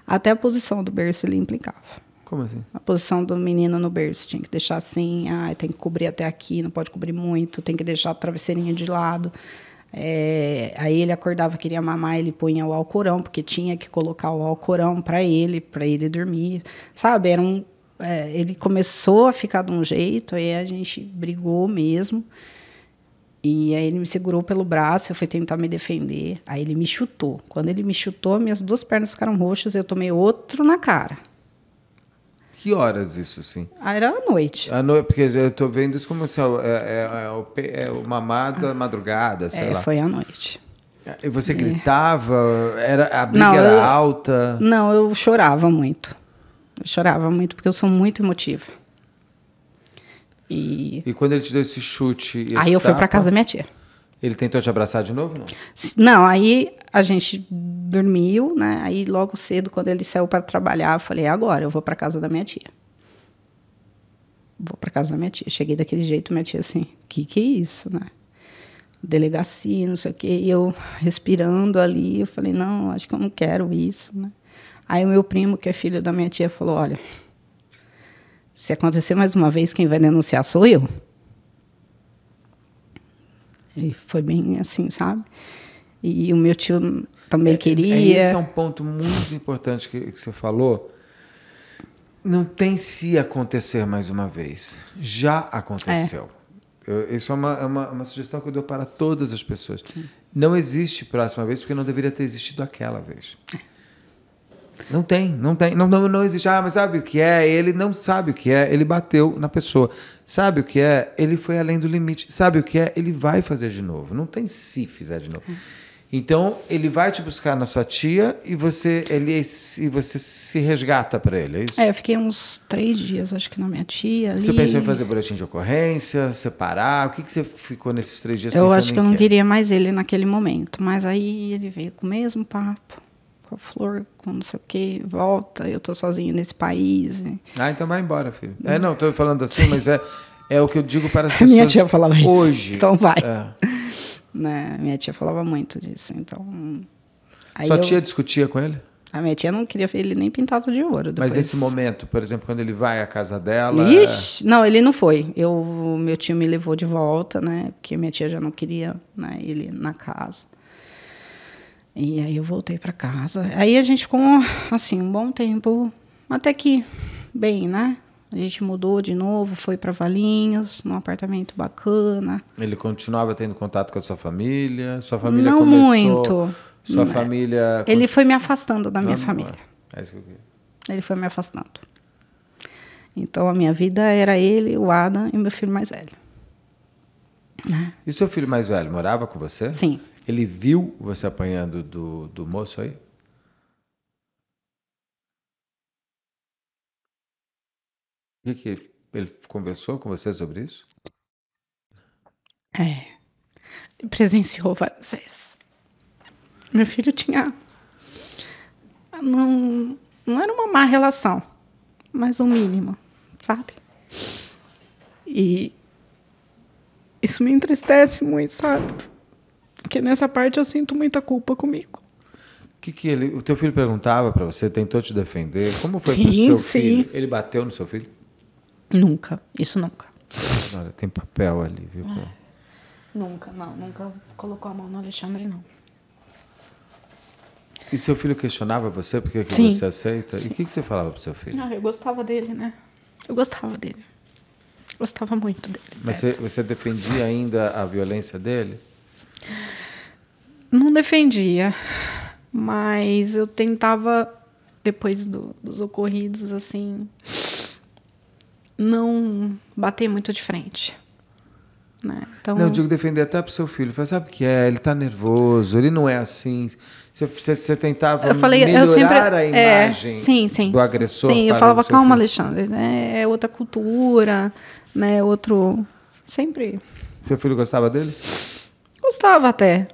Speaker 2: até a posição do berço ele implicava. Como assim? A posição do menino no berço. Tinha que deixar assim, ah, tem que cobrir até aqui, não pode cobrir muito, tem que deixar a travesseirinha de lado. É, aí ele acordava, queria mamar, ele punha o alcorão, porque tinha que colocar o alcorão para ele, para ele dormir. Sabe, era um, é, ele começou a ficar de um jeito, aí a gente brigou mesmo. E aí ele me segurou pelo braço, eu fui tentar me defender. Aí ele me chutou. Quando ele me chutou, minhas duas pernas ficaram roxas, eu tomei outro na cara.
Speaker 1: Que horas isso, assim?
Speaker 2: Ah, era à noite.
Speaker 1: À noite, porque eu estou vendo isso como se é, é, é, uma é é amada madrugada, sei é, lá. foi à noite. E você gritava? Era, a briga não, era eu, alta?
Speaker 2: Não, eu chorava muito. Eu chorava muito, porque eu sou muito emotiva.
Speaker 1: E, e quando ele te deu esse chute... Aí eu tapa... fui para casa da minha tia. Ele tentou te abraçar de novo, não?
Speaker 2: Não, aí a gente dormiu, né? Aí logo cedo, quando ele saiu para trabalhar, eu falei: é agora eu vou para casa da minha tia. Vou para casa da minha tia. Cheguei daquele jeito, minha tia assim: que que é isso, né? Delegacia, não sei o quê. E eu respirando ali, eu falei: não, acho que eu não quero isso, né? Aí o meu primo, que é filho da minha tia, falou: olha, se acontecer mais uma vez, quem vai denunciar sou eu. E foi bem assim, sabe? E o meu tio também é, é queria. É, esse é um
Speaker 1: ponto muito importante que, que você falou. Não tem se acontecer mais uma vez. Já aconteceu. É. Eu, isso é uma, é uma, uma, sugestão que eu dou para todas as pessoas. Sim. Não existe próxima vez porque não deveria ter existido aquela vez. É. Não tem, não tem, não, não, não existe. Ah, mas sabe o que é? Ele não sabe o que é, ele bateu na pessoa. Sabe o que é? Ele foi além do limite. Sabe o que é? Ele vai fazer de novo. Não tem se fizer de novo. Então, ele vai te buscar na sua tia e você, ele, e você se resgata para ele, é isso?
Speaker 2: É, eu fiquei uns três dias, acho que, na minha tia. Ali. Você pensou em fazer
Speaker 1: boletim de ocorrência, separar? O que, que você ficou nesses três dias Eu acho que eu não
Speaker 2: queria mais ele naquele momento, mas aí ele veio com o mesmo papo com a flor, com não sei o que, volta, eu tô sozinho nesse país. Né?
Speaker 1: Ah, então vai embora, filho. É, hum. não, tô falando assim, mas é, é o que eu digo para as pessoas. Minha tia falava isso. Hoje. Então vai. É.
Speaker 2: Né? Minha tia falava muito disso, então. Aí Sua eu... tia
Speaker 1: discutia com ele?
Speaker 2: A minha tia não queria ele nem pintado de ouro. Depois. Mas nesse
Speaker 1: momento, por exemplo, quando ele vai à casa dela. Ixi,
Speaker 2: não, ele não foi. Eu, meu tio me levou de volta, né? Porque minha tia já não queria né, ele na casa. E aí eu voltei para casa. Aí a gente ficou assim um bom tempo, até que bem, né? A gente mudou de novo, foi para Valinhos, num apartamento bacana.
Speaker 1: Ele continuava tendo contato com a sua família? Sua família Não começou, muito. Sua Não família. Ele foi me afastando da Não, minha é. família. É. isso que eu queria.
Speaker 2: Ele foi me afastando. Então a minha vida era ele, o Adam e meu filho mais velho.
Speaker 1: Né? E seu filho mais velho morava com você? Sim. Ele viu você apanhando do, do moço aí? E que ele conversou com você sobre isso?
Speaker 2: É. Presenciou várias vezes. Meu filho tinha. Não, não era uma má relação, mas o um mínimo, sabe? E isso me entristece muito, sabe? Porque nessa parte eu sinto muita culpa comigo.
Speaker 1: O que, que ele, o teu filho perguntava para você, tentou te defender? Como foi sim, pro seu sim. filho? Ele bateu no seu filho?
Speaker 2: Nunca, isso nunca.
Speaker 1: Olha, tem papel ali, viu? Ah,
Speaker 2: nunca, não, nunca colocou a mão no Alexandre, não.
Speaker 1: E seu filho questionava você porque que sim. você aceita? Sim. E o que, que você falava pro seu filho?
Speaker 2: Ah, eu gostava dele, né? Eu gostava dele. Gostava muito dele.
Speaker 1: Mas você, você defendia ainda a violência dele?
Speaker 2: não defendia, mas eu tentava, depois do, dos ocorridos, assim, não bater muito de frente. Né? Então, não, eu digo
Speaker 1: defender até pro seu filho. Fala, sabe o que é? Ele tá nervoso, ele não é assim. Você tentava eu falei, melhorar eu sempre, a é, imagem é, sim, sim, do agressor. Sim, eu falava, calma,
Speaker 2: filho. Alexandre, né? É outra cultura, né? Outro. Sempre.
Speaker 1: Seu filho gostava dele?
Speaker 2: Gostava até.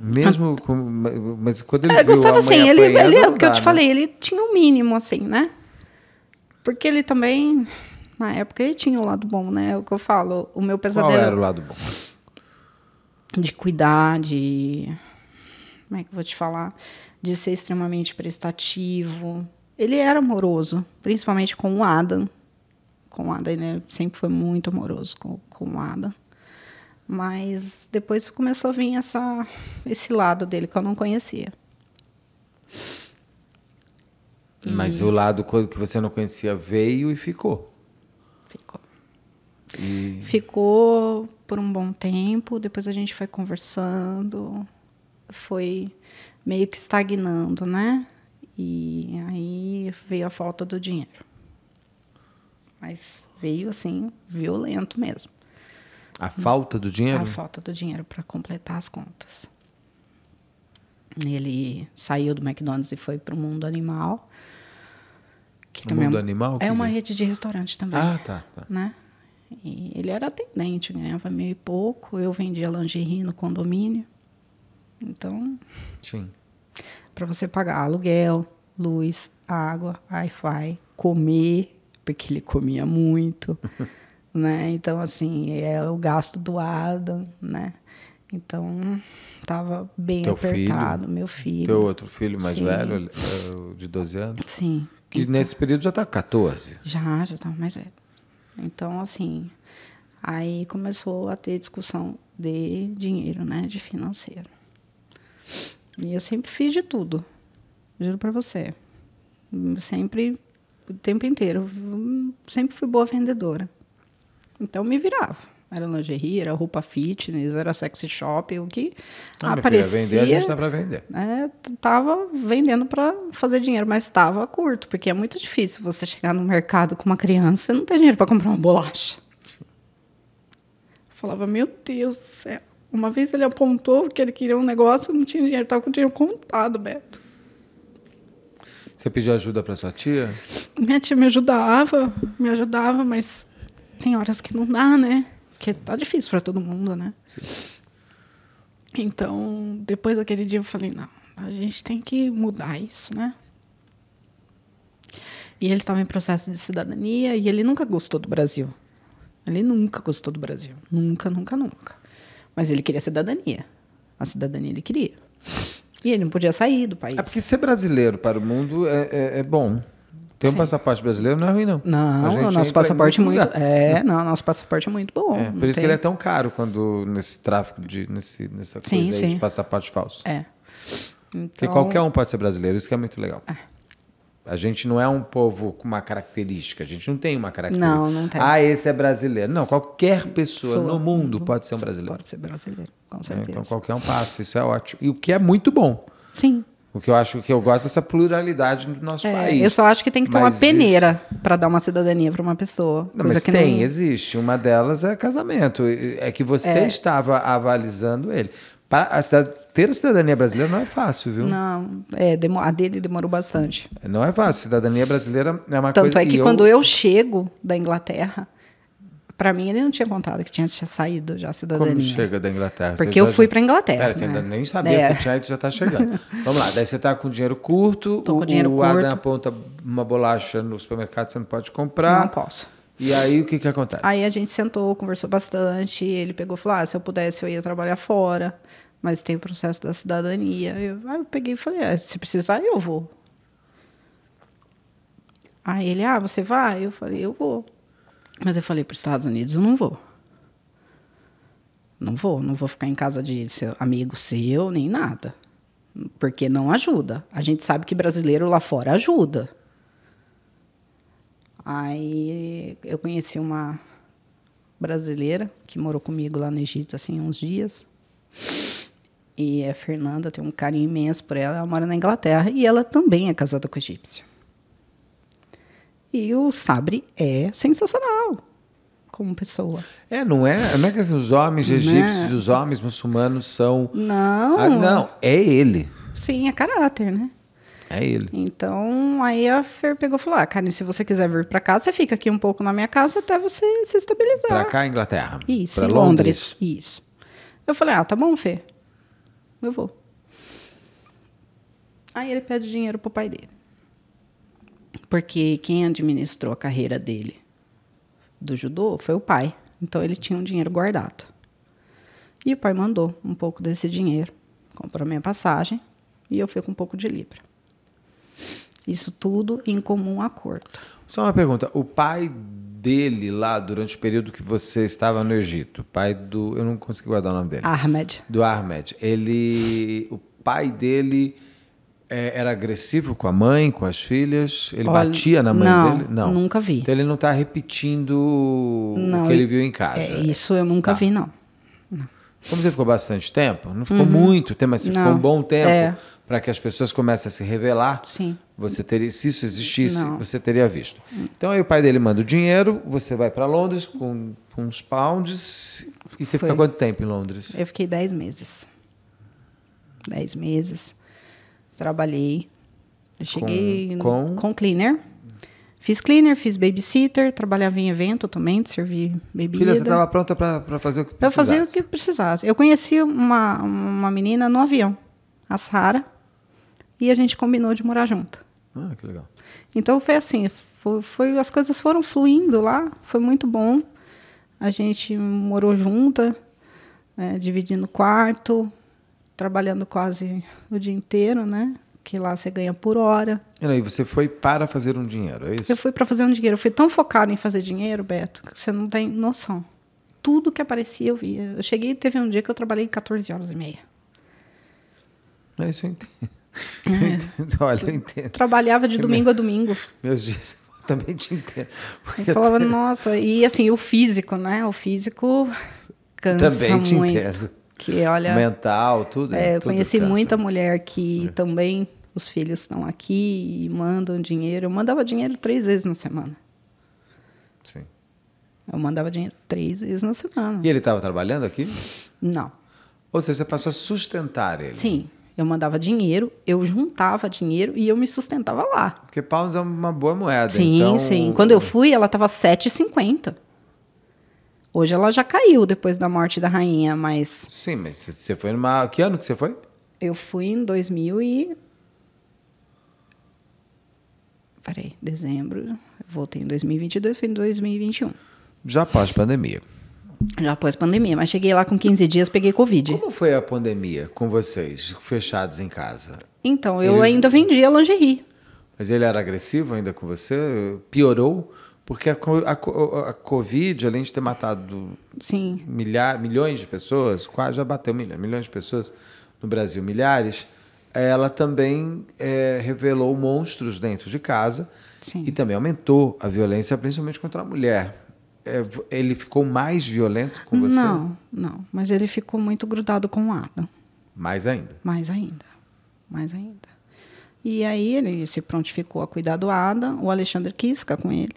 Speaker 1: Mesmo ah. com, mas quando ele é, eu viu gostava assim, ele, ele é o que eu te né? falei,
Speaker 2: ele tinha o um mínimo assim, né? Porque ele também na época ele tinha o um lado bom, né? É o que eu falo, o meu pesadelo. Qual era o lado bom? De cuidar, de como é que eu vou te falar, de ser extremamente prestativo. Ele era amoroso, principalmente com o Adam. Com o Adam, ele sempre foi muito amoroso com, com o Adam. Mas depois começou a vir essa, esse lado dele que eu não conhecia. Mas e... o
Speaker 1: lado que você não conhecia veio e ficou. Ficou.
Speaker 2: E... Ficou por um bom tempo, depois a gente foi conversando, foi meio que estagnando, né? E aí veio a falta do dinheiro. Mas veio assim, violento mesmo. A falta do dinheiro? A falta do dinheiro para completar as contas. Ele saiu do McDonald's e foi para o mundo animal. Que o também mundo é, animal? É uma rede de restaurante também. Ah, tá. tá. Né? E ele era atendente, ganhava meio e pouco. Eu vendia lingerie no condomínio. Então. Sim. Para você pagar aluguel, luz, água, Wi-Fi, comer, porque ele comia muito. né? Então, assim, é o gasto do Adam, né? Então, estava bem Teu apertado, filho, meu filho. Teu outro filho mais Sim. velho,
Speaker 1: é de 12 anos? Sim. Que então, nesse período já tá 14.
Speaker 2: Já, já estava tá mais velho. Então, assim, aí começou a ter discussão de dinheiro, né? De financeiro. E eu sempre fiz de tudo. Juro para você. Sempre, o tempo inteiro. Sempre fui boa vendedora. Então me virava. Era lingerie, era roupa fitness, era sexy shop, o que ah, aparecia. Filha, é vender, a gente dá para vender. É, tava vendendo para fazer dinheiro, mas estava curto, porque é muito difícil você chegar no mercado com uma criança e não ter dinheiro para comprar uma bolacha. Falava, meu Deus do céu. Uma vez ele apontou que ele queria um negócio, não tinha dinheiro, estava com o dinheiro contado, Beto.
Speaker 1: Você pediu ajuda para sua tia?
Speaker 2: Minha tia me ajudava, me ajudava, mas tem horas que não dá, né? Porque tá difícil para todo mundo, né? Sim. Então, depois daquele dia eu falei, não, a gente tem que mudar isso, né? E ele estava em processo de cidadania e ele nunca gostou do Brasil. Ele nunca gostou do Brasil. Nunca, nunca, nunca. Mas ele queria cidadania. A cidadania ele queria. E ele não podia sair do país. É
Speaker 1: porque ser brasileiro para o mundo é, é, é bom. Tem um Sim. passaporte brasileiro, não é ruim, não. Não, nosso passaporte é muito, muito é,
Speaker 2: não, nosso passaporte é muito bom. É, por isso tem... que ele é tão
Speaker 1: caro quando nesse tráfico de nesse, nessa coisa sim, sim. de passaporte falso. É.
Speaker 3: Então... Porque qualquer então um
Speaker 1: pode ser brasileiro, isso que é muito legal. É. A gente não é um povo com uma característica, a gente não tem uma característica. Não, não tem. Ah, esse é brasileiro. Não, qualquer pessoa Sou, no mundo pode ser um brasileiro. Pode ser brasileiro, com certeza. É, então qualquer um passa, isso é ótimo. E o que é muito bom. Sim. O que eu acho que eu gosto é essa pluralidade do nosso é, país. Eu só acho que tem que ter uma peneira
Speaker 2: para dar uma cidadania para uma pessoa. Não, mas tem, não...
Speaker 1: existe. Uma delas é casamento. É que você é. estava avalizando ele. Para a cidad... Ter a cidadania brasileira não é fácil, viu?
Speaker 2: Não, é, a dele demorou bastante.
Speaker 1: Não é fácil. Cidadania brasileira é uma Tanto coisa... Tanto é que quando
Speaker 2: eu... eu chego da Inglaterra, para mim ele não tinha contado que tinha, saído já a cidadania. Como chega da Inglaterra? Porque você eu já... fui para Inglaterra. Pera, né? você ainda né? nem sabia é. você tinha
Speaker 1: e já está chegando. Vamos lá, daí você está com dinheiro curto, Tô o, dinheiro o Adam aponta uma bolacha no supermercado, você não pode comprar. Não posso. E aí o que que acontece? Aí
Speaker 2: a gente sentou, conversou bastante, ele pegou e falou: ah, se eu pudesse eu ia trabalhar fora, mas tem o processo da cidadania. Eu, aí eu peguei e falei: ah, se precisar eu vou. Aí ele, ah, você vai? Eu falei, eu vou. Mas eu falei para os Estados Unidos, eu não vou. Não vou, não vou ficar em casa de seu amigo seu, nem nada. Porque não ajuda. A gente sabe que brasileiro lá fora ajuda. Aí eu conheci uma brasileira que morou comigo lá no Egito, assim, uns dias. E é Fernanda, tenho um carinho imenso por ela. Ela mora na Inglaterra e ela também é casada com egípcio. E o Sabre é sensacional como pessoa.
Speaker 1: É, não é, não é que assim, os homens é. egípcios e os homens muçulmanos são.
Speaker 2: Não. Ah, não,
Speaker 1: é ele.
Speaker 2: Sim, é caráter, né? É ele. Então, aí a Fer pegou e falou: ah, Karen, se você quiser vir para cá, você fica aqui um pouco na minha casa até você se estabilizar. Para
Speaker 1: cá, Inglaterra. Isso, pra em Londres.
Speaker 2: Londres. Isso. Eu falei: ah, tá bom, Fê. Eu vou. Aí ele pede dinheiro pro pai dele. Porque quem administrou a carreira dele do judô foi o pai. Então ele tinha um dinheiro guardado. E o pai mandou um pouco desse dinheiro, comprou minha passagem e eu fui com um pouco de libra. Isso tudo em comum acordo.
Speaker 1: Só uma pergunta, o pai dele lá durante o período que você estava no Egito, pai do, eu não consegui guardar o nome dele. Ahmed. Do Ahmed. Ele, o pai dele é, era agressivo com a mãe, com as filhas? Ele Olha, batia na mãe não, dele? Não, nunca vi. Então ele não está repetindo não, o que ele viu em casa? É, isso
Speaker 2: eu nunca tá. vi, não.
Speaker 1: Como você ficou bastante tempo, não ficou uhum. muito tempo, mas ficou um bom tempo é. para que as pessoas comecem a se revelar. Sim. Você teria, se isso existisse, não. você teria visto. Então aí o pai dele manda o dinheiro, você vai para Londres com, com, uns pounds e você Foi. fica quanto tempo em Londres?
Speaker 2: Eu fiquei 10 meses. 10 meses. Trabalhei. Eu cheguei com, com... com cleaner. Fiz cleaner, fiz babysitter, trabalhava em evento também, de servir bebida. Filha, você estava
Speaker 1: pronta para fazer o que precisava? Para fazer o
Speaker 2: que precisasse. Eu conheci uma, uma menina no avião, a Sara, e a gente combinou de morar junto. Ah, que legal. Então foi assim, foi, foi, as coisas foram fluindo lá, foi muito bom. A gente morou junta, é, dividindo quarto, trabalhando quase o dia inteiro, né? Que lá você ganha por hora.
Speaker 1: E você foi para fazer um dinheiro, é isso?
Speaker 2: Eu fui para fazer um dinheiro. Eu fui tão focada em fazer dinheiro, Beto, que você não tem noção. Tudo que aparecia eu via. Eu cheguei, teve um dia que eu trabalhei 14 horas e meia.
Speaker 1: É isso eu entendo. É. Eu entendo. Olha, eu entendo. Trabalhava de domingo a domingo. Meus dias também
Speaker 2: te entendo. eu falava, até... nossa, e assim, o físico, né? O físico cansa também muito. Também te entendo. Que olha.
Speaker 1: Mental, tudo. É, eu tudo conheci cansa. muita
Speaker 2: mulher que é. também os filhos estão aqui e mandam dinheiro. Eu mandava dinheiro três vezes na semana. Sim. Eu mandava dinheiro três vezes na semana.
Speaker 1: E ele estava trabalhando
Speaker 2: aqui? Não. Ou seja, você passou a sustentar ele? Sim. Eu mandava dinheiro, eu juntava dinheiro e eu me sustentava lá. Porque pounds é uma boa moeda. Sim, então... sim. Quando eu fui, ela estava 7,50. Hoje ela já caiu depois da morte da rainha, mas. Sim, mas você foi numa. Que ano que você foi? Eu fui em 2000 e. Parei, dezembro. Voltei em 2022, fui em 2021.
Speaker 1: Já após pandemia.
Speaker 2: Já após pandemia,
Speaker 1: mas cheguei lá com 15 dias, peguei Covid. Como foi a pandemia com vocês, fechados em casa?
Speaker 2: Então, eu ele... ainda vendia lingerie.
Speaker 1: Mas ele era agressivo ainda com você? Piorou? Porque a, a, a Covid, além de ter matado Sim. Milha, milhões de pessoas, quase já bateu milhões, milhões de pessoas no Brasil, milhares, ela também é, revelou monstros dentro de casa Sim. e também aumentou a violência, principalmente contra a mulher. É, ele ficou mais violento
Speaker 2: com você? Não, não. Mas ele ficou muito grudado com o Adam.
Speaker 1: Mais ainda?
Speaker 2: Mais ainda. Mais ainda. E aí ele se prontificou a cuidar do Adam. O Alexandre quis ficar com ele.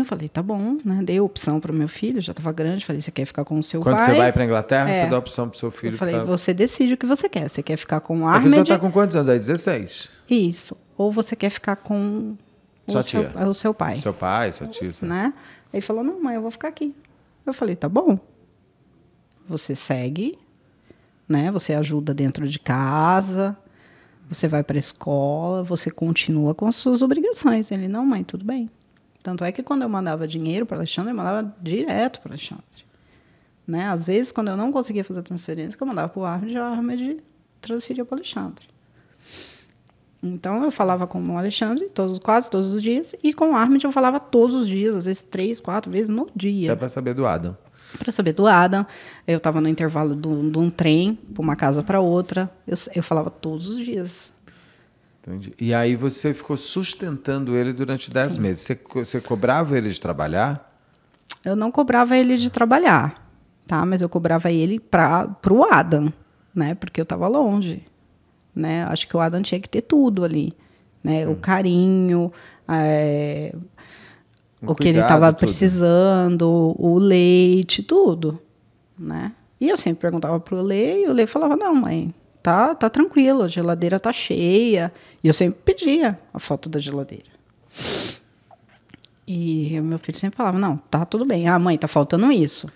Speaker 2: Eu falei, tá bom, né? Dei opção para o meu filho, já estava grande. Falei, você quer ficar com o seu Quando pai? Quando você vai para Inglaterra, é. você dá opção para o seu filho. Eu falei, pra... você decide o que você quer. Você quer ficar com o Armed? Ele já está
Speaker 1: com quantos anos aí? É 16?
Speaker 2: Isso. Ou você quer ficar com sua o, tia. Seu, o seu pai.
Speaker 1: Seu pai, sua tia. Seu...
Speaker 2: Né? Ele falou, não, mãe, eu vou ficar aqui. Eu falei, tá bom. Você segue, né? Você ajuda dentro de casa, você vai para a escola, você continua com as suas obrigações. Ele, não, mãe, tudo bem. Tanto é que quando eu mandava dinheiro para Alexandre, eu mandava direto para Alexandre. Né? Às vezes, quando eu não conseguia fazer transferência, que eu mandava para o Armed, o Armed transferia para o Alexandre. Então, eu falava com o Alexandre todos, quase todos os dias, e com o Armed eu falava todos os dias, às vezes três, quatro vezes no dia. Dá
Speaker 1: para saber do Adam.
Speaker 2: Para saber do Adam, eu estava no intervalo de um trem, para uma casa para outra, eu, eu falava todos os dias
Speaker 1: Entendi. E aí você ficou sustentando ele durante dez meses. Você, você cobrava ele de trabalhar?
Speaker 2: Eu não cobrava ele de trabalhar, tá? Mas eu cobrava ele para o Adam, né? Porque eu estava longe, né? Acho que o Adam tinha que ter tudo ali, né? Sim. O carinho, é, o cuidado, que ele estava precisando, o leite, tudo, né? E eu sempre perguntava pro Lei, e o Lei falava: "Não, mãe, tá, tá tranquilo, a geladeira tá cheia. E eu sempre pedia a foto da geladeira. E o meu filho sempre falava, não, tá tudo bem. Ah, mãe, tá faltando isso.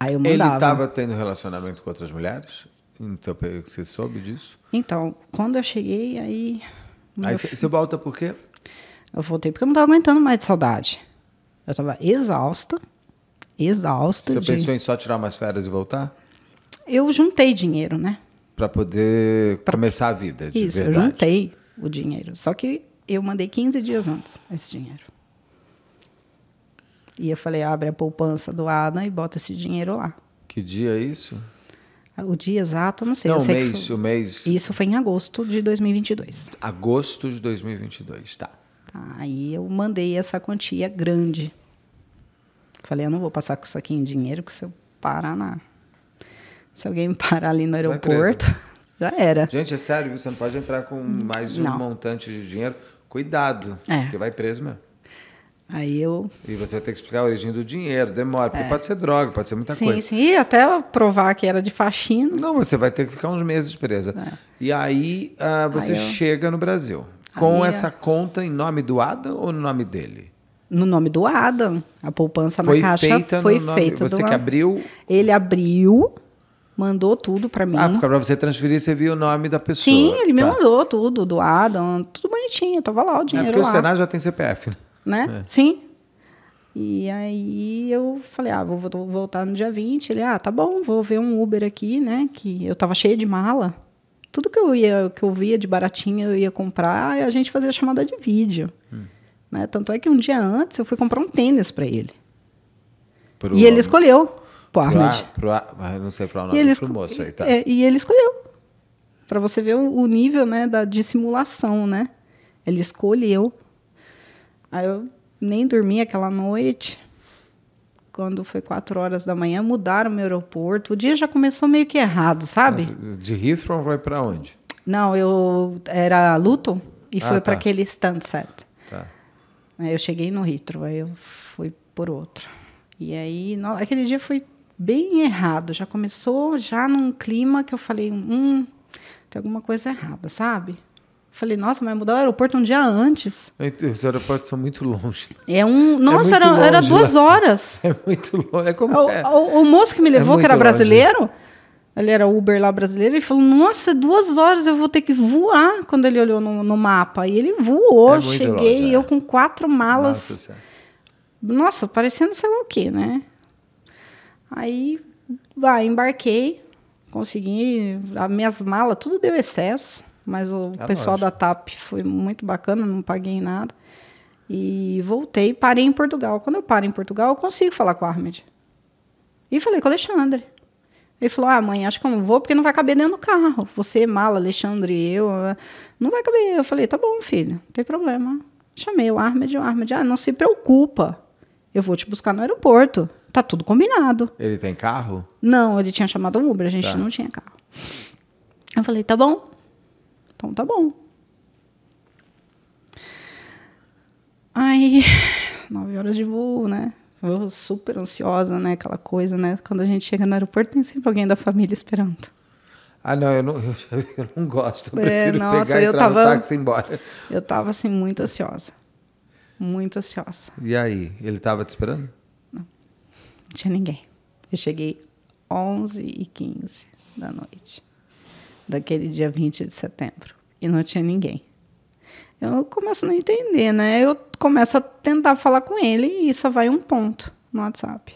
Speaker 1: Aí eu mandava. Ele estava tendo relacionamento com outras mulheres? Então, você soube disso?
Speaker 2: Então, quando eu cheguei, aí... Aí você
Speaker 1: volta por quê?
Speaker 2: Eu voltei porque eu não estava aguentando mais de saudade. Eu estava exausta, exausta. Você de... pensou em
Speaker 1: só tirar umas férias e voltar?
Speaker 2: Eu juntei dinheiro, né?
Speaker 1: Para poder pra... começar a vida, de Isso, verdade. eu
Speaker 2: juntei o dinheiro. Só que eu mandei 15 dias antes esse dinheiro. E eu falei, abre a poupança do Adam e bota esse dinheiro lá.
Speaker 1: Que dia é isso?
Speaker 2: O dia exato, não sei. Não, sei mês, foi... o mês. Isso foi em agosto de 2022.
Speaker 1: Agosto de 2022, tá.
Speaker 2: tá. Aí eu mandei essa quantia grande. Falei, eu não vou passar com isso aqui em dinheiro, que se eu parar na. Se alguém parar ali no é aeroporto,
Speaker 1: já era. Gente, é sério, você não pode entrar com mais um não. montante de dinheiro. Cuidado, é. porque vai preso mesmo.
Speaker 2: Aí eu.
Speaker 1: E você vai ter que explicar a origem do dinheiro, demora, porque é. pode ser droga, pode ser muita sim, coisa. Sim, sim,
Speaker 2: e até provar que era de faxina. Não, você vai ter que ficar uns meses
Speaker 1: presa. É. E aí uh, você aí eu... chega no Brasil com aí essa eu... É. conta em nome do Adam ou no nome dele?
Speaker 2: No nome do Adam. A poupança foi na caixa feita foi no nome... feita. Você do... que abriu. Ele abriu mandou tudo para ah, mim. Ah, porque
Speaker 1: para você transferir, você viu o nome da pessoa. Sim, ele tá. me mandou
Speaker 2: tudo, do Adam, tudo bonitinho, tava lá o dinheiro é porque lá. porque o Senado
Speaker 1: já tem CPF.
Speaker 2: Né? né? É. Sim. E aí eu falei, ah, vou, vou voltar no dia 20. Ele, ah, tá bom, vou ver um Uber aqui, né, que eu tava cheia de mala. Tudo que eu ia, que eu via de baratinho, eu ia comprar, e a gente fazia chamada de vídeo. Hum. Né? Tanto é que um dia antes eu fui comprar um tênis para ele. Pro e ele escolheu pro Ahmed.
Speaker 1: Pro, a, pro a, não sei falar o nome e ele, pro moço aí, tá? É,
Speaker 2: e ele escolheu. Para você ver o, o, nível né, da dissimulação, né? Ele escolheu. Aí eu nem dormi aquela noite. Quando foi quatro horas da manhã, mudaram meu aeroporto. O dia já começou meio que errado, sabe?
Speaker 1: Mas de Heathrow vai para onde?
Speaker 2: Não, eu era Luton e ah, foi tá. para aquele Stansted. Tá. Aí eu cheguei no Heathrow, aí eu fui por outro. E aí, aquele dia foi bem errado. Já começou já num clima que eu falei, hum, tem alguma coisa errada, sabe? Falei, nossa, mas mudar o aeroporto um dia antes.
Speaker 1: Então, os aeroportos são muito longe. É um. É nossa, é era, longe, era, duas
Speaker 2: horas. É muito longe. É como, o, é. o, o moço que me é levou, é que era longe. brasileiro, ele era Uber lá brasileiro, ele falou: nossa, duas horas eu vou ter que voar quando ele olhou no, no mapa. E ele voou, é cheguei, longe, eu com quatro malas. Nossa, nossa, parecendo sei lá o quê, né? Aí, vai, embarquei, consegui, as minhas malas, tudo deu excesso, mas o é pessoal lógico. da TAP foi muito bacana, não paguei nada. E voltei, parei em Portugal. Quando eu paro em Portugal, eu consigo falar com o Ahmed. E falei com o Alexandre. Ele falou: Ah, mãe, acho que eu não vou porque não vai caber dentro do carro. Você, mala, Alexandre, eu. Eh, não vai caber. Eu falei: Tá bom, filho, não tem problema. Chamei o Ahmed, o Ahmed, ah, não se preocupa. Eu vou te buscar no aeroporto. Tá tudo combinado.
Speaker 1: Ele tem carro?
Speaker 2: Não, ele tinha chamado um Uber, a gente tá. não tinha carro. Eu falei, tá bom. Então tá bom. Aí, nove horas de voo, né? Eu super ansiosa, né? Aquela coisa, né? Quando a gente chega no aeroporto, tem sempre alguém da família esperando.
Speaker 1: Ah, não, eu não, eu, eu não gosto. Eu é, prefiro é, nossa, pegar e entrar tava, no táxi e ir embora.
Speaker 2: Eu tava, assim, muito ansiosa. Muito ansiosa.
Speaker 1: E aí, ele tava te esperando?
Speaker 2: tinha ninguém. Eu cheguei 11 e 15 da noite, daquele dia 20 de setembro, e não tinha ninguém. Eu começo a não entender, né? Eu começo a tentar falar com ele e só vai um ponto no WhatsApp.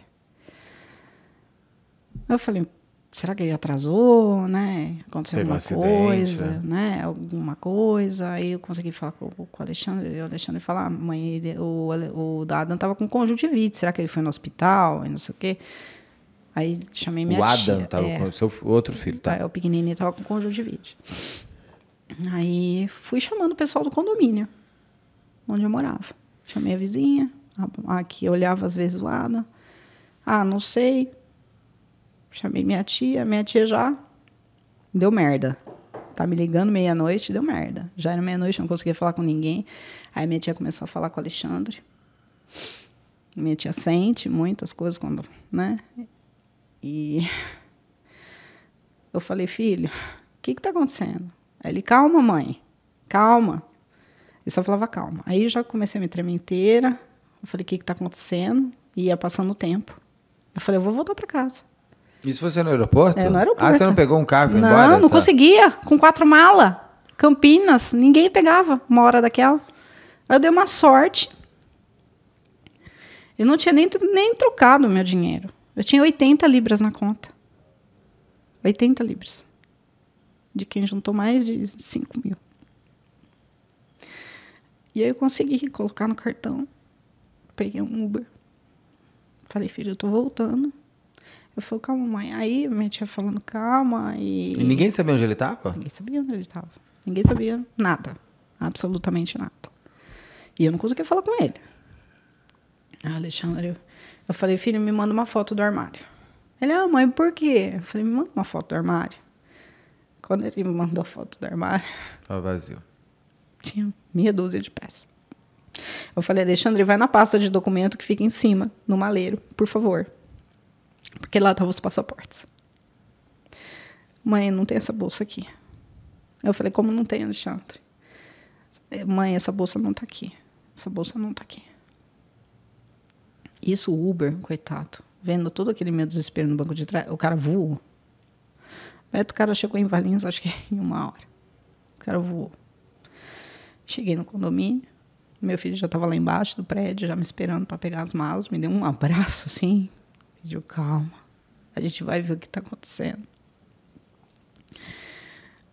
Speaker 2: Eu falei, será que ele atrasou, né? Aconteceu Teve alguma um acidente, coisa, né? né? Alguma coisa. Aí eu consegui falar com, com o Alexandre, e o Alexandre falou, ah, mãe, ele, o, o Adam estava com conjuntivite, será que ele foi no hospital e não sei o quê? Aí chamei minha o tia. O Adam estava é, com o
Speaker 1: seu outro filho, tá? É, o
Speaker 2: pequenininho estava com conjuntivite. Aí fui chamando o pessoal do condomínio, onde eu morava. Chamei a vizinha, a, a que olhava às vezes o Adam. Ah, não sei, Chamei minha tia, minha tia já deu merda. Tá me ligando meia-noite, deu merda. Já era meia-noite, não conseguia falar com ninguém. Aí minha tia começou a falar com o Alexandre. Minha tia sente muitas coisas quando, né? E eu falei, filho, o que que tá acontecendo? Aí ele, calma, mãe, calma. Ele só falava calma. Aí já comecei a me tremer inteira. Eu falei, o que que tá acontecendo? E ia passando o tempo. Eu falei, eu vou voltar para casa.
Speaker 1: Isso foi no aeroporto? É, no ah, aeroporto. Ah, você não pegou um carro e foi não, embora? Não, não tá.
Speaker 2: conseguia. Com quatro malas. Campinas, ninguém pegava uma hora daquela. Aí eu dei uma sorte. Eu não tinha nem, nem trocado o meu dinheiro. Eu tinha 80 libras na conta. 80 libras. De quem juntou mais de 5 mil. E aí eu consegui colocar no cartão. Peguei um Uber. Falei, filho, eu tô voltando. Eu falei, calma, mãe. Aí minha tia falando, calma. E, e ninguém sabia onde ele estava? Ninguém sabia onde ele estava. Ninguém sabia nada. Absolutamente nada. E eu não conseguia falar com ele. Ah, Alexandre, eu, eu falei, filho, me manda uma foto do armário. Ele, ah, mãe, por quê? Eu falei, me manda uma foto do armário. Quando ele me mandou a foto do armário.
Speaker 1: Tava vazio.
Speaker 2: Tinha meia dúzia de peças. Eu falei, Alexandre, vai na pasta de documento que fica em cima, no maleiro, por favor. Porque lá estavam os passaportes. Mãe, não tem essa bolsa aqui. Eu falei, como não tem, Alexandre? Mãe, essa bolsa não tá aqui. Essa bolsa não tá aqui. Isso, o Uber, coitado, vendo todo aquele meu desespero no banco de trás, o cara voou. Aí, o cara chegou em Valinhos, acho que em uma hora. O cara voou. Cheguei no condomínio, meu filho já estava lá embaixo do prédio, já me esperando para pegar as malas, me deu um abraço assim, Pediu calma. A gente vai ver o que está acontecendo.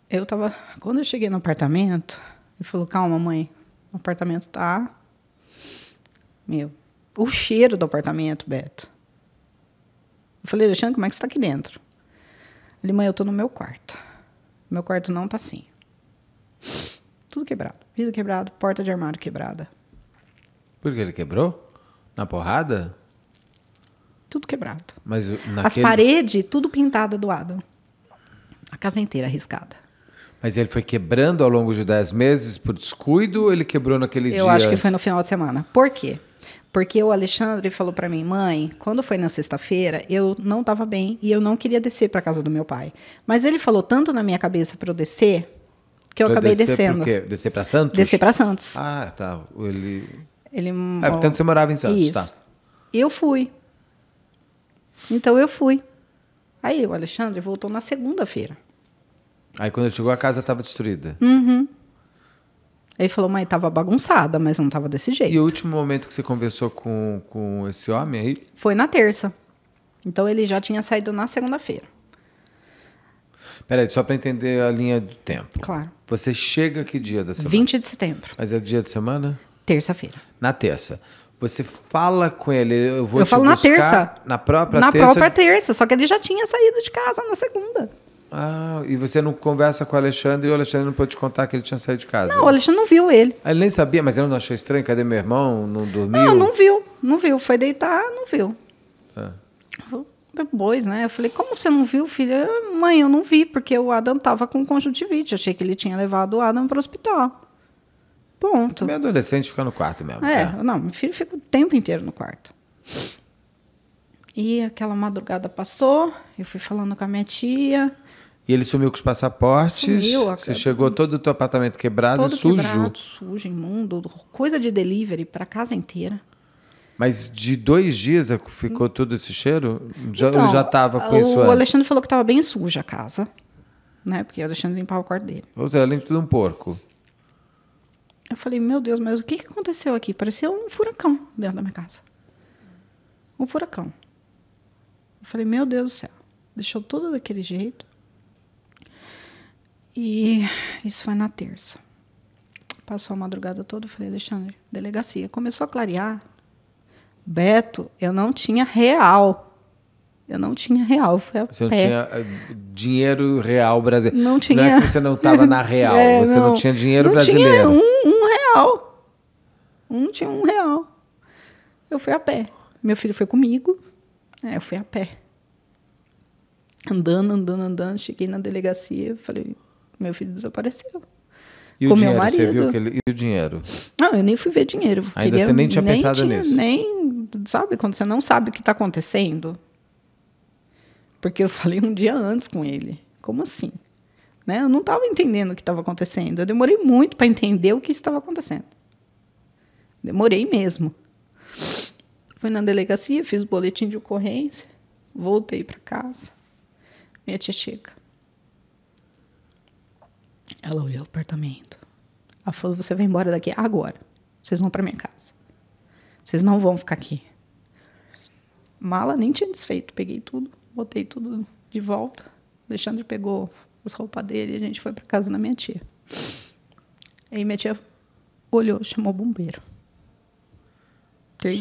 Speaker 2: Eu tava. Quando eu cheguei no apartamento, ele falou: calma, mãe, o apartamento tá. Meu. O cheiro do apartamento, Beto. Eu falei, Alexandre, como é que você tá aqui dentro? Ele, mãe, eu tô no meu quarto. Meu quarto não tá assim. Tudo quebrado. Vidro quebrado, porta de armário quebrada.
Speaker 1: Por que ele quebrou? Na porrada? Tudo quebrado. Mas naquele... As paredes,
Speaker 2: tudo pintada doado. A casa inteira arriscada.
Speaker 1: Mas ele foi quebrando ao longo de 10 meses por descuido ou ele quebrou naquele eu dia? Eu acho que foi no
Speaker 2: final de semana. Por quê? Porque o Alexandre falou para mim, mãe, quando foi na sexta-feira, eu não estava bem e eu não queria descer para casa do meu pai. Mas ele falou tanto na minha cabeça para eu descer que eu acabei descer descendo. Por quê?
Speaker 1: Descer para Santos? Descer para Santos. Ah, tá. Ele.
Speaker 2: ele ah, você morava em Santos, Isso. tá? Eu fui, então eu fui. Aí o Alexandre voltou na segunda-feira.
Speaker 1: Aí quando ele chegou, a casa estava destruída.
Speaker 2: Uhum. Ele falou, mãe, estava bagunçada, mas não estava desse jeito. E o
Speaker 1: último momento que você conversou com, com esse homem aí?
Speaker 2: Foi na terça. Então ele já tinha saído na segunda-feira.
Speaker 1: Peraí, só para entender a linha do tempo. Claro. Você chega que dia da semana? 20 de setembro. Mas é dia de semana? Terça-feira. Na terça. Você fala com ele, eu vou eu te falo na terça. Na própria na terça? Na própria
Speaker 2: terça, só que ele já tinha saído de casa na segunda.
Speaker 1: Ah, e você não conversa com o Alexandre e o Alexandre não pode te contar que ele tinha saído de casa? Não, o
Speaker 2: Alexandre não viu ele.
Speaker 1: Ah, ele nem sabia, mas ele não achou estranho? Cadê meu irmão? Não dormiu? Não, não
Speaker 2: viu. Não viu. Foi deitar, não viu. Ah. Depois, né? Eu falei, como você não viu, filha? Mãe, eu não vi, porque o Adam estava com conjuntivite. Eu achei que ele tinha levado o Adam para o hospital. Ponto.
Speaker 1: Meu adolescente fica no quarto
Speaker 2: mesmo. É, é. não, meu filho fica o tempo inteiro no quarto. E aquela madrugada passou, eu fui falando com a minha tia.
Speaker 1: E ele sumiu com os passaportes. Sumiu, a... Você chegou todo o teu apartamento quebrado, todo sujo. Quebrado,
Speaker 2: sujo, imundo, coisa de delivery para casa inteira.
Speaker 1: Mas de dois dias é ficou todo esse cheiro? Já, então, já estava com o isso? O Alexandre
Speaker 2: falou que estava bem suja a casa, né? Porque o Alexandre limpava o quarto dele.
Speaker 1: Ou seja, além de tudo, um porco.
Speaker 2: Eu falei, meu Deus, mas o que, que aconteceu aqui? Parecia um furacão dentro da minha casa. Um furacão. Eu falei, meu Deus do céu. Deixou tudo daquele jeito. E isso foi na terça. Passou a madrugada toda, eu falei, Alexandre, delegacia. Começou a clarear. Beto, eu não tinha real. Eu não tinha real, foi a você pé. não
Speaker 1: tinha eh, dinheiro real brasileiro. Não tinha. Não é que você não estava na real, é, você não. não. tinha dinheiro não brasileiro. Tinha
Speaker 2: um um não tinha um real. Eu fui a pé. Meu filho foi comigo. É, eu fui a pé. Andando, andando, andando. Cheguei na delegacia. Falei, meu filho desapareceu. E com o dinheiro, meu marido. Você viu E o dinheiro? Não, eu nem fui ver dinheiro. Ainda queria, você nem tinha nem pensado tinha, nisso? Nem, sabe, quando você não sabe o que está acontecendo. Porque eu falei um dia antes com ele. Como assim? Né? Eu não estava entendendo o que estava acontecendo. Eu demorei muito para entender o que estava acontecendo. Demorei mesmo. Fui na delegacia, fiz o boletim de ocorrência, voltei para casa. Minha tia chega. Ela olhou o apartamento. Ela falou: Você vai embora daqui agora. Vocês vão para minha casa. Vocês não vão ficar aqui. Mala nem tinha desfeito. Peguei tudo, botei tudo de volta. O Alexandre pegou as roupas dele e a gente foi para casa da minha tia. Aí minha tia olhou, chamou o bombeiro.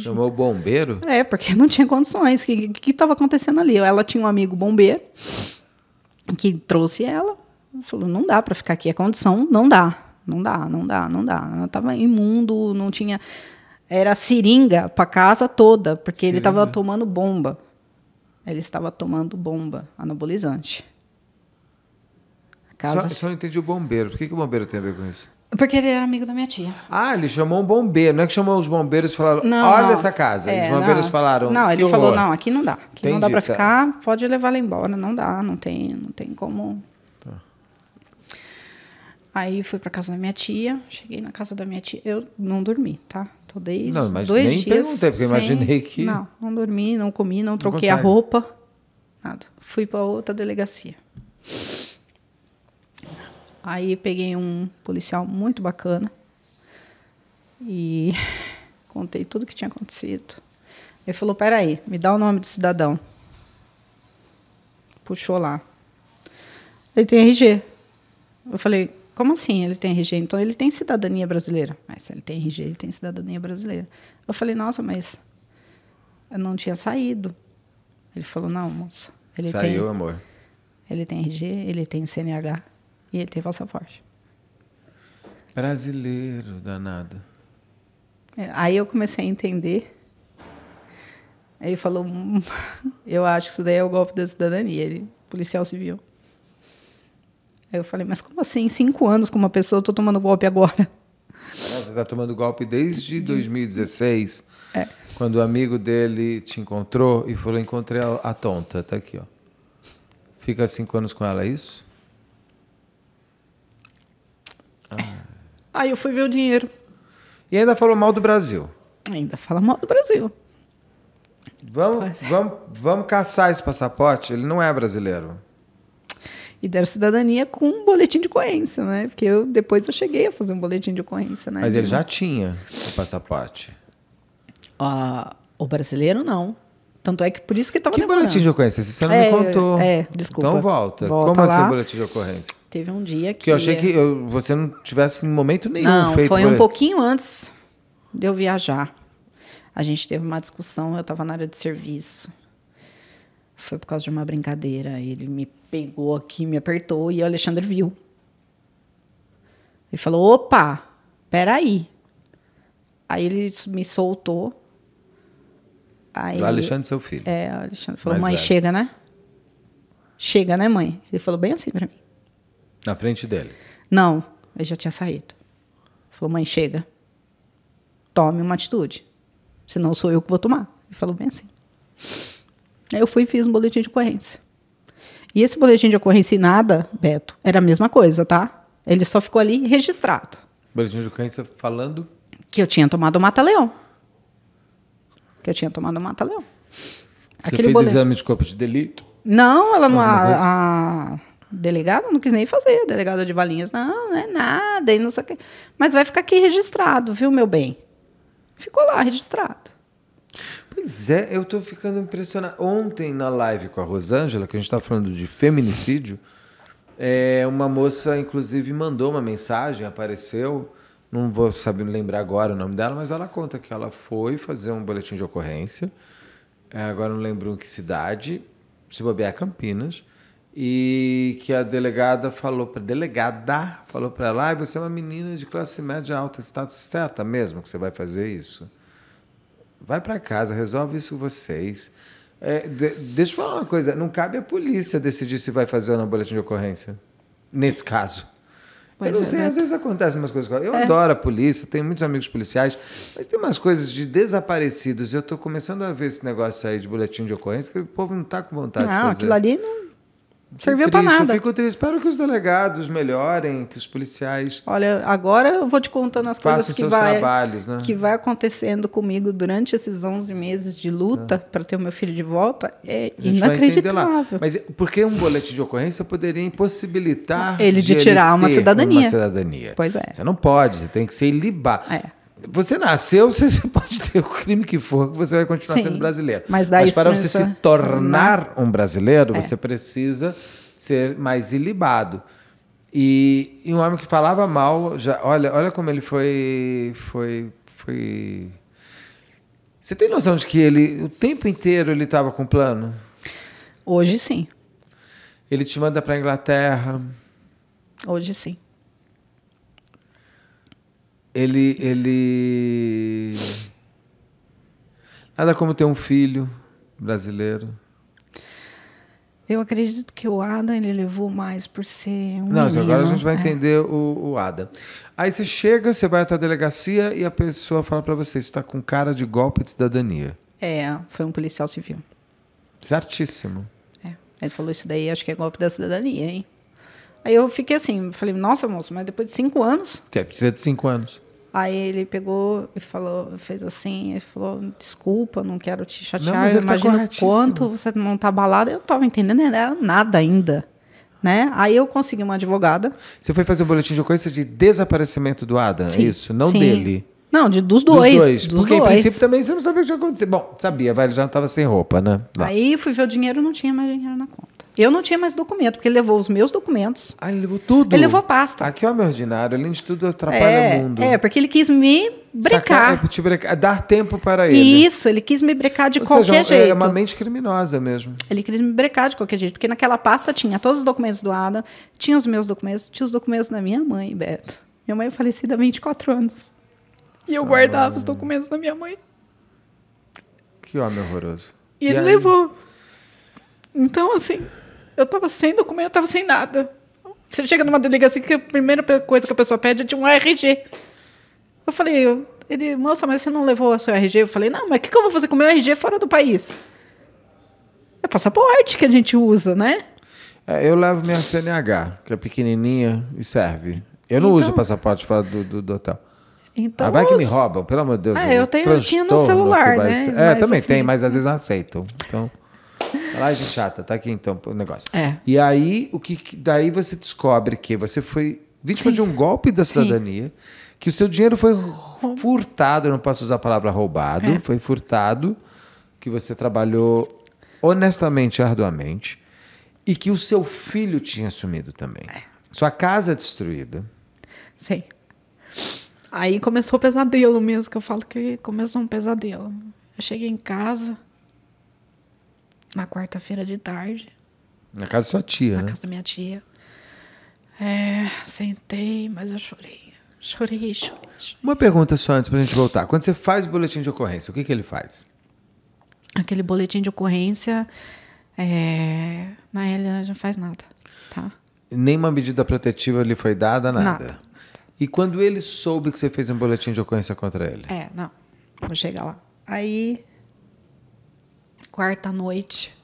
Speaker 1: Chamou o bombeiro? É, porque não
Speaker 2: tinha condições. O que estava acontecendo ali? Ela tinha um amigo bombeiro que trouxe ela. Falou, não dá para ficar aqui. A é condição não dá. Não dá, não dá, não dá. Ela estava imundo, não tinha... Era seringa para casa toda, porque seringa. ele estava tomando bomba. Ele estava tomando bomba, anabolizante. Casa... Só, só
Speaker 1: não entendi o bombeiro. Por que, que o bombeiro tem a ver com isso?
Speaker 2: Porque ele era amigo da minha tia.
Speaker 1: Ah, ele chamou um bombeiro. Não é que chamou os bombeiros e falaram, não, olha não. essa casa. É, os bombeiros não. falaram. Não, ele horror. falou, não, aqui não dá. Aqui Entendi, não dá para tá.
Speaker 2: ficar, pode levar ela embora. Não dá, não tem, não tem como. Tá. Aí fui para casa da minha tia, cheguei na casa da minha tia. Eu não dormi, tá? Tô desde não, mas dois nem dias. Perguntei, porque sem... imaginei que. Não, não dormi, não comi, não troquei a roupa, nada. Fui para outra delegacia. Aí peguei um policial muito bacana e contei tudo o que tinha acontecido. Ele falou: peraí, me dá o nome do cidadão. Puxou lá. Ele tem RG. Eu falei: como assim ele tem RG? Então ele tem cidadania brasileira. Mas se ele tem RG, ele tem cidadania brasileira. Eu falei: nossa, mas eu não tinha saído. Ele falou: não, moça. Ele Saiu, tem, amor. Ele tem RG, ele tem CNH. E ele teve alça forte.
Speaker 1: Brasileiro, danado.
Speaker 2: É, aí eu comecei a entender. Aí ele falou: hum, Eu acho que isso daí é o golpe da cidadania, ele, policial civil. Aí eu falei: Mas como assim? Cinco anos com uma pessoa, eu tô tomando golpe agora.
Speaker 1: Você tá tomando golpe desde 2016, é. quando o amigo dele te encontrou e falou: Encontrei a, a tonta, tá aqui, ó. Fica cinco anos com ela, é isso?
Speaker 2: Ah. Aí eu fui ver o dinheiro. E ainda falou mal do Brasil. Ainda fala mal do Brasil. Vamos, é. vamos, vamos caçar
Speaker 1: esse passaporte? Ele não é brasileiro.
Speaker 2: E deram cidadania com um boletim de ocorrência, né? Porque eu, depois eu cheguei a fazer um boletim de ocorrência, né? Mas ele já
Speaker 1: tinha o passaporte.
Speaker 2: Ah, o brasileiro não. Tanto é que por isso que estava Que boletim de ocorrência? Você não é, me contou. É, desculpa. Então volta. volta Como é lá. assim boletim de ocorrência? teve um dia que. Que eu achei que
Speaker 1: eu, você não tivesse em momento nenhum não, feito. Foi um ele.
Speaker 2: pouquinho antes de eu viajar. A gente teve uma discussão, eu estava na área de serviço. Foi por causa de uma brincadeira. Ele me pegou aqui, me apertou e o Alexandre viu. Ele falou: opa, peraí. Aí ele me soltou. Aí, o Alexandre, seu filho. É, o Alexandre falou: Mais mãe, velho. chega, né? Chega, né, mãe? Ele falou bem assim para mim.
Speaker 1: Na frente dele?
Speaker 2: Não, eu já tinha saído. Falou, mãe, chega. Tome uma atitude. Senão sou eu que vou tomar. Ele falou bem assim. Aí eu fui e fiz um boletim de ocorrência. E esse boletim de ocorrência e nada, Beto, era a mesma coisa, tá? Ele só ficou ali registrado.
Speaker 1: Boletim de ocorrência falando?
Speaker 2: Que eu tinha tomado o mata-leão. Que eu tinha tomado o mata-leão. Você Aquele fez boletim.
Speaker 1: exame de corpo de delito?
Speaker 2: Não, ela não. A, a, Delegada não quis nem fazer, delegada de Valinhas, não, não é nada, e não sei o quê. Mas vai ficar aqui registrado, viu, meu bem? Ficou lá registrado.
Speaker 1: Pois é, eu estou ficando impressionado. Ontem, na live com a Rosângela, que a gente estava falando de feminicídio, é, uma moça, inclusive, mandou uma mensagem, apareceu, não vou saber lembrar agora o nome dela, mas ela conta que ela foi fazer um boletim de ocorrência, é, agora não lembro em que cidade, se bobear é Campinas, e que a delegada falou para delegada falou para ela, ah, você é uma menina de classe média alta, status tá certa mesmo que você vai fazer isso. Vai para casa, resolve isso vocês. É, de, deixa eu falar uma coisa, não cabe a polícia decidir se vai fazer ou não boletim de ocorrência nesse caso. Pois eu não é, sei, né? às vezes acontecem umas coisas. Eu é. adoro a polícia, tenho muitos amigos policiais, mas tem umas coisas de desaparecidos. Eu estou começando a ver esse negócio aí de boletim de ocorrência que o povo não está com vontade não, de fazer. Aquilo ali
Speaker 2: não serviu para nada.
Speaker 1: Fico triste. Espero que os delegados melhorem, que os policiais.
Speaker 2: Olha, agora eu vou te contando as coisas que vai, trabalhos, né? que vai acontecendo comigo durante esses 11 meses de luta é. para ter o meu filho de volta. É inacreditável. Mas
Speaker 1: porque um boletim de ocorrência poderia impossibilitar ele de tirar uma cidadania. uma cidadania. Pois é. Você não pode, você tem que ser ilibado. É. Você nasceu, você, pode ter o crime que for, que você vai continuar Sim, sendo brasileiro. Mas, mas para você se tornar um brasileiro, é. você precisa ser mais ilibado. E, e, um homem que falava mal, já, olha, olha como ele foi, foi, foi. Você tem noção de que ele o tempo inteiro ele estava com plano?
Speaker 2: Hoje sim.
Speaker 1: Ele te manda para Inglaterra. Hoje sim ele, ele. Nada como ter um filho brasileiro.
Speaker 2: Eu acredito que o Adam ele levou mais por ser um. Não, menino, agora a gente vai é.
Speaker 1: entender o, o Adam. Aí você chega, você vai até a delegacia e a pessoa fala para você: está com cara de golpe de cidadania. É, foi um policial civil. Certíssimo.
Speaker 2: É, é. Ele falou isso daí, acho que é golpe da cidadania, hein? Aí eu fiquei assim, falei, nossa, moço, mas depois de cinco anos.
Speaker 1: Você precisa de cinco anos.
Speaker 2: Aí ele pegou e falou, fez assim, ele falou, desculpa, não quero te chatear, não, eu tá imagino tá quanto você não tá abalada. Eu estava tava entendendo, não era nada ainda. Né? Aí eu consegui uma advogada. Você foi
Speaker 1: fazer o boletim de ocorrência de desaparecimento do Adam, é sim, isso? Não sim. dele.
Speaker 2: Não, de, dos dois. Dos dois. Dos Porque dois. em princípio
Speaker 1: também você não sabia o que ia acontecer. Bom, sabia, vai, ele já não estava sem roupa, né?
Speaker 2: Aí fui ver o dinheiro, não tinha mais dinheiro na conta. Eu não tinha mais documento, porque ele levou os meus documentos. Ah, ele levou tudo? Ele levou
Speaker 1: pasta. Aqui é o meu ordinário, além de tudo, atrapalha é, o mundo. É,
Speaker 2: porque ele quis me brecar. Sacar,
Speaker 1: é, te brecar. Dar tempo para ele.
Speaker 2: Isso, ele quis me brecar de Ou qualquer seja, é jeito. É uma
Speaker 1: mente criminosa mesmo.
Speaker 2: Ele quis me brecar de qualquer jeito, porque naquela pasta tinha todos os documentos do Ada, tinha os meus documentos, tinha os documentos da minha mãe, Beto. Minha mãe é falecida há 24 anos. E eu guardava os documentos da minha mãe.
Speaker 1: Que homem horroroso. E, e ele aí? levou.
Speaker 2: Então, assim, eu estava sem documento, eu tava sem nada. Você chega numa delegacia que a primeira coisa que a pessoa pede é de um RG. Eu falei, ele, moça, mas você não levou o seu RG? Eu falei, não, mas o que, que eu vou fazer com o meu RG fora do país? É passaporte que a gente usa, né?
Speaker 1: É, eu levo minha CNH, que é pequenininha e serve. Eu não então, uso passaporte fora do, do, do hotel.
Speaker 2: Então, ah, vai que me roubam, pelo amor de Deus. Ah, eu, tenho, eu tinha no celular, né? Ser. É, mas, também assim, tem, mas
Speaker 1: às vezes aceitam. Então... Laje chata, tá aqui então o negócio. É. E aí, o que daí você descobre que você foi vítima Sim. de um golpe da cidadania, Sim. que o seu dinheiro foi furtado, eu não posso usar a palavra roubado, é. foi furtado, que você trabalhou honestamente, arduamente, e que o seu filho tinha sumido também. É. Sua casa é
Speaker 2: destruída. Sim. Aí começou o pesadelo mesmo, que eu falo que começou um pesadelo. Eu cheguei em casa, na quarta-feira de tarde.
Speaker 1: Na casa da sua tia, Na né? casa da
Speaker 2: minha tia. É, sentei, mas eu chorei. Chorei, chorei, chorei. Uma
Speaker 1: pergunta só antes pra gente voltar. Quando você faz o boletim de ocorrência, o que, que ele faz?
Speaker 2: Aquele boletim de ocorrência, é, na realidade, não faz nada, tá?
Speaker 1: Nenhuma medida protetiva lhe foi dada, nada. nada. E quando ele soube que você fez um boletim de ocorrência contra ele?
Speaker 2: É, não. Vou chegar lá. Aí quarta noite,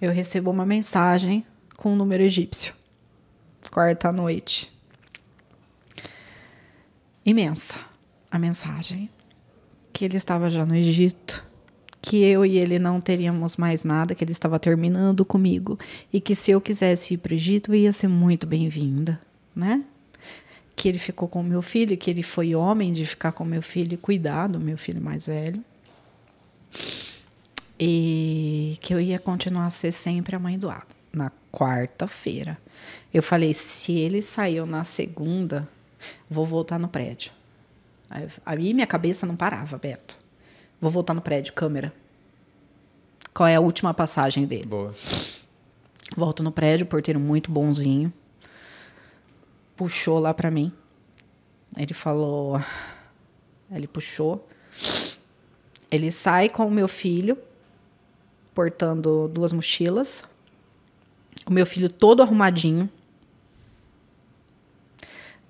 Speaker 2: eu recebo uma mensagem com um número egípcio. Quarta noite. Imensa a mensagem. Que ele estava já no Egito, que eu e ele não teríamos mais nada, que ele estava terminando comigo e que se eu quisesse ir para o Egito, ia ser muito bem-vinda, né? Que ele ficou com meu filho, que ele foi homem de ficar com meu filho e cuidar do meu filho mais velho e que eu ia continuar a ser sempre a mãe do Adam, na quarta-feira. Eu falei, se ele saiu na segunda, vou voltar no prédio. Aí minha cabeça não parava, Beto. Vou voltar no prédio, câmera. Qual é a última passagem dele? Boa. Volto no prédio, porteiro muito bonzinho. Puxou lá para mim. Ele falou. Ele puxou. Ele sai com o meu filho portando duas mochilas. O meu filho todo arrumadinho.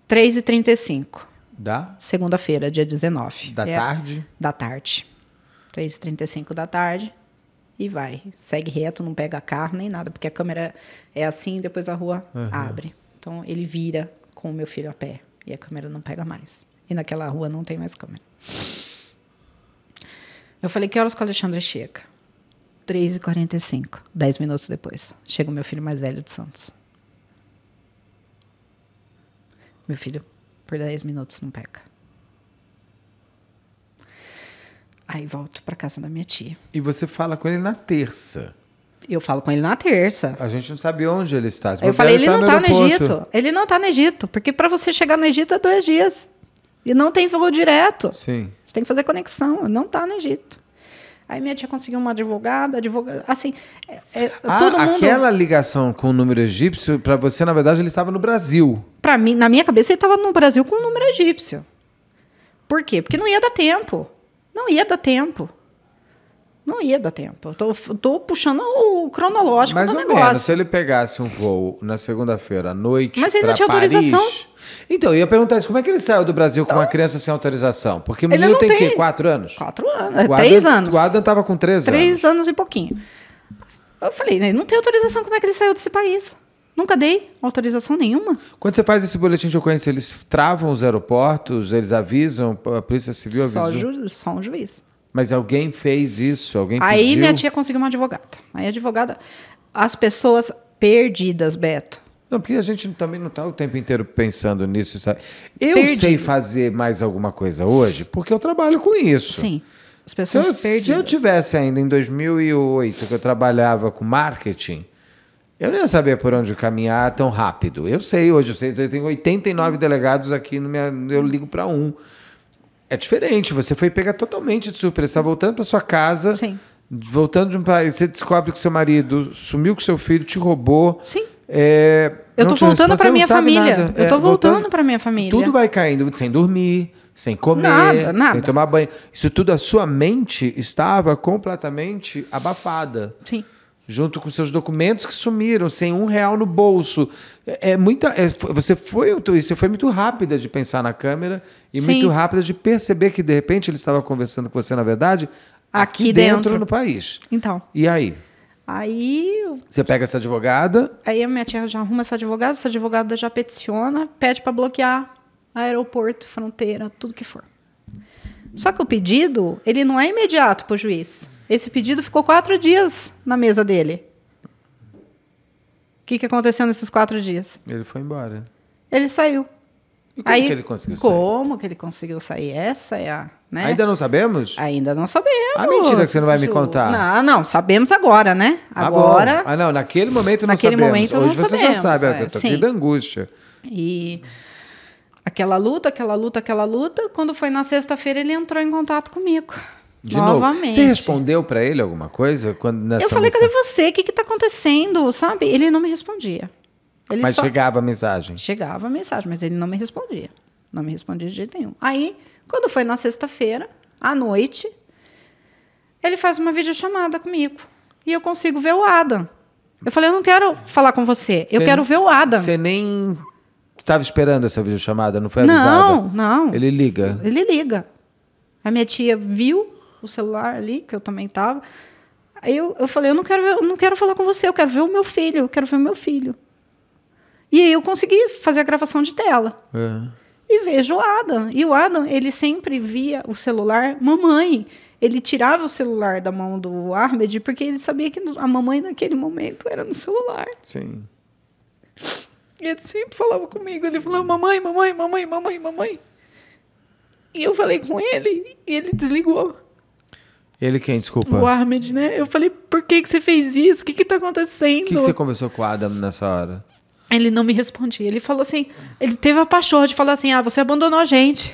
Speaker 2: 3h35. Da? Segunda-feira, dia 19. Da é tarde? da tarde. 3h35 da tarde. E vai. Segue reto, não pega carro nem nada, porque a câmera é assim depois a rua uhum. abre. Então ele vira com o meu filho a pé. E a câmera não pega mais. E naquela rua não tem mais câmera. Eu falei, que horas que o Alexandre chega? 3h45, 10 minutos depois, chega o meu filho mais velho de Santos. Meu filho, por 10 minutos, não peca. Aí volto para casa da minha tia.
Speaker 1: E você fala com ele na terça. Eu falo com ele na terça. A gente não sabe onde ele está. Eu falei, ele, tá não está no, tá no Egito.
Speaker 2: Ele não está no Egito, porque para você chegar no Egito é dois dias. E não tem voo direto. Sim. Você tem que fazer conexão. Não está no Egito. Aí minha tia conseguiu uma advogada, advogada, assim, é, é, ah, todo mundo... aquela
Speaker 1: ligação com o número egípcio, para você, na verdade, ele estava no Brasil.
Speaker 2: Para mim, na minha cabeça, ele estava no Brasil com o número egípcio. Por quê? Porque não ia dar tempo. Não ia dar tempo. Não ia dar tempo. Estou tô, tô, puxando o cronológico do negócio. Menos, se
Speaker 1: ele pegasse um voo na segunda-feira à noite. Mas ele não tinha Paris, autorização. Então, eu ia perguntar isso: como é que ele saiu do Brasil com uma então, criança sem autorização? Porque o menino tem, o quê? Quatro anos? Quatro anos. O três Adam, anos. O Adam estava com três, três anos.
Speaker 2: Três anos e pouquinho. Eu falei, né, não tem autorização, como é que ele saiu desse país? Nunca dei autorização nenhuma.
Speaker 1: Quando você faz esse boletim de ocorrência, eles travam os aeroportos, eles avisam, a Polícia Civil avisa? Só, ju
Speaker 2: só um juiz.
Speaker 1: Mas alguém fez isso? Alguém Aí pediu? minha tia
Speaker 2: conseguiu uma advogada. Aí a advogada... As pessoas perdidas, Beto
Speaker 1: não, porque a gente também não está o tempo inteiro pensando nisso. Sabe? Eu Perdido. sei fazer mais alguma coisa hoje porque eu trabalho com isso. Sim.
Speaker 2: As pessoas se eu, Se eu
Speaker 1: tivesse ainda em 2008 que eu trabalhava com marketing, eu não ia saber por onde caminhar tão rápido. Eu sei hoje, eu, sei, eu tenho 89 delegados aqui, no minha, eu ligo para um. É diferente, você foi pegar totalmente de surpresa. Você está voltando para sua casa, Sim. voltando de um país, você descobre que seu marido sumiu com seu filho, te roubou. Sim. É, eu tô voltando para minha família. Nada. Eu tô é, voltando, voltando para minha família. Tudo vai caindo sem dormir, sem comer, nada, nada. sem tomar banho. Isso tudo a sua mente estava completamente abafada. Sim. Junto com seus documentos que sumiram, sem um real no bolso. É, é muita. É, você foi você foi muito rápida de pensar na câmera e Sim. muito rápida de perceber que de repente ele estava conversando com você na verdade aqui, aqui dentro, dentro no país. Então. E aí? Aí. Você pega essa advogada.
Speaker 2: Aí a minha tia já arruma essa advogada, essa advogada já peticiona, pede para bloquear aeroporto, fronteira, tudo que for. Só que o pedido, ele não é imediato para o juiz. Esse pedido ficou quatro dias na mesa dele. O que, que aconteceu nesses quatro dias?
Speaker 1: Ele foi embora. Ele saiu. E como Aí, que ele conseguiu sair?
Speaker 2: Como que ele conseguiu sair? Essa é a. Né? Ainda não sabemos? Ainda não sabemos. A ah, mentira que você não vai me contar. Não, não, sabemos agora, né? Ah, agora. Ah, ah não,
Speaker 1: naquele momento naquele não naquele sabemos. Momento, Hoje não você sabemos, já sabe, é, é, eu tô aqui da angústia.
Speaker 2: E aquela luta, aquela luta, aquela luta, quando foi na sexta-feira ele entrou em contato comigo. De Novamente. Novo. Você respondeu
Speaker 1: para ele alguma coisa quando nessa Eu falei, cadê
Speaker 2: você? O que que tá acontecendo? Sabe? Ele não me respondia. Ele mas só... chegava a mensagem? Chegava a mensagem, mas ele não me respondia. Não me respondia de jeito nenhum. Aí, quando foi na sexta-feira, à noite, ele faz uma videochamada comigo. E eu consigo ver o Adam. Eu falei, eu não quero falar com você, cê eu quero ver o Adam. Você nem estava
Speaker 1: esperando essa videochamada, não foi avisada? Não, não. Ele liga?
Speaker 2: Ele liga. A minha tia viu o celular ali, que eu também estava. Aí eu, eu falei, eu não quero, ver, eu não quero falar com você, eu quero ver o meu filho, eu quero ver o meu filho. E aí eu consegui fazer a gravação de tela. É. E vejo o Adam. E o Adam, ele sempre via o celular, mamãe. Ele tirava o celular da mão do Ahmed porque ele sabia que a mamãe naquele momento era no celular. Sim. E ele sempre falava comigo, ele falava, mamãe, mamãe, mamãe, mamãe, mamãe. E eu falei com ele e ele desligou.
Speaker 1: Ele quem, desculpa? O
Speaker 2: Ahmed, né? Eu falei, por que, que você fez isso? O que, que tá acontecendo? O que, que você
Speaker 1: conversou com o Adam nessa hora?
Speaker 2: Ele não me respondia. Ele falou assim, ele teve a paixão de falar assim, ah, você abandonou a gente.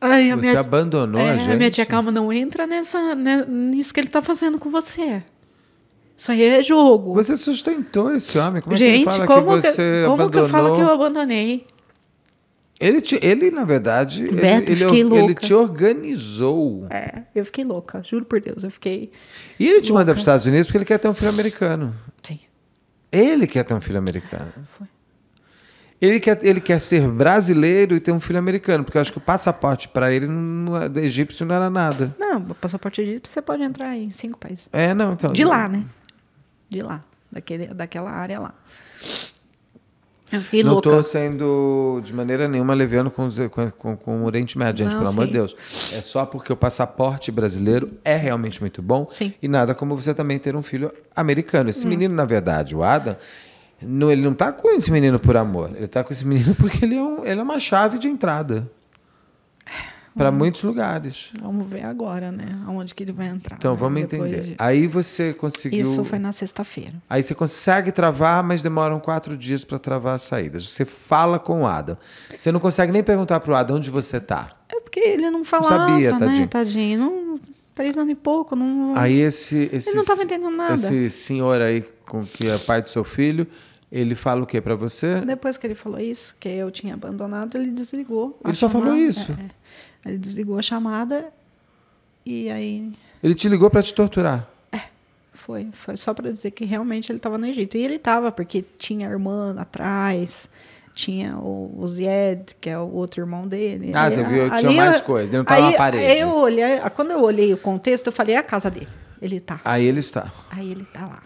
Speaker 2: Ai, a você minha, abandonou é, a gente? A minha tia Calma não entra nessa, né, nisso que ele está fazendo com você. Isso aí é jogo. Você sustentou esse homem? Como gente, é que ele fala como que você que, como que eu falo que eu abandonei?
Speaker 1: Ele, te, ele na verdade, Beto, ele, ele, ele, te organizou.
Speaker 2: É, eu fiquei louca, juro por Deus, eu fiquei.
Speaker 1: E ele te louca. manda para os Estados Unidos porque ele quer ter um filho americano. Ele quer ter um filho americano. Foi. Ele quer, ele quer ser brasileiro e ter um filho americano, porque eu acho que o passaporte para ele não, é, do egípcio não era nada.
Speaker 2: Não, o passaporte egípcio você pode entrar em cinco países. É, não, então. De lá, né? De lá, daquele, daquela área lá. Eu não estou
Speaker 1: sendo de maneira nenhuma levando com, com, com o Oriente Médio, gente, não, pelo sim. amor de Deus. É só porque o passaporte brasileiro é realmente muito bom. Sim. E nada como você também ter um filho americano. Esse hum. menino, na verdade, o Adam, não, ele não está com esse menino por amor. Ele está com esse menino porque ele é, um, ele é uma chave de entrada para hum. muitos lugares.
Speaker 2: Vamos ver agora, né? Aonde que ele vai entrar. Então, né, vamos entender. De...
Speaker 1: Aí você conseguiu. Isso foi na
Speaker 2: sexta-feira.
Speaker 1: Aí você consegue travar, mas demoram quatro dias para travar as saídas. Você fala com o Adam. Você não consegue nem perguntar para o Adam onde você tá.
Speaker 2: É porque ele não falava. Não sabia, né, tadinho. Né? tadinho não... Três anos e pouco. Não... Aí esse, esse. Ele não estava entendendo nada. Esse
Speaker 1: senhor aí, com que é pai do seu filho ele fala o que para você?
Speaker 2: Depois que ele falou isso, que eu tinha abandonado, ele desligou. a Ele só falou isso? É, é. Ele desligou a chamada e aí.
Speaker 1: Ele te ligou para te torturar? É,
Speaker 2: foi. Foi só para dizer que realmente ele estava no Egito. E ele estava, porque tinha a irmã atrás tinha o, o Zied, que é o outro irmão dele. Ah, você viu, tinha mais coisas, ele não estava na parede. Eu olhei, quando eu olhei o contexto, eu falei, é a casa dele. Ele tá.
Speaker 1: Aí ele está.
Speaker 2: Aí ele tá lá.